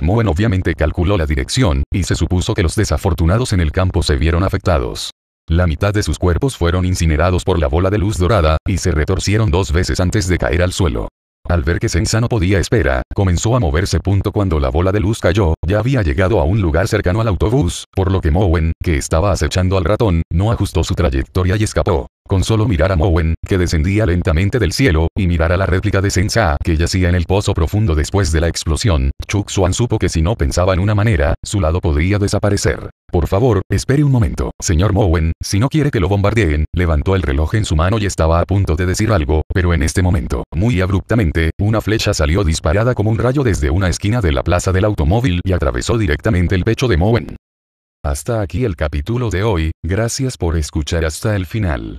Moen obviamente calculó la dirección, y se supuso que los desafortunados en el campo se vieron afectados. La mitad de sus cuerpos fueron incinerados por la bola de luz dorada, y se retorcieron dos veces antes de caer al suelo. Al ver que Senza no podía esperar, comenzó a moverse. Punto cuando la bola de luz cayó, ya había llegado a un lugar cercano al autobús, por lo que Mowen, que estaba acechando al ratón, no ajustó su trayectoria y escapó. Con solo mirar a Mowen, que descendía lentamente del cielo, y mirar a la réplica de Sensa que yacía en el pozo profundo después de la explosión, Chuk Xuan supo que si no pensaba en una manera, su lado podría desaparecer. Por favor, espere un momento, señor Mowen, si no quiere que lo bombardeen, levantó el reloj en su mano y estaba a punto de decir algo, pero en este momento, muy abruptamente, una flecha salió disparada como un rayo desde una esquina de la plaza del automóvil y atravesó directamente el pecho de Mowen. Hasta aquí el capítulo de hoy, gracias por escuchar hasta el final.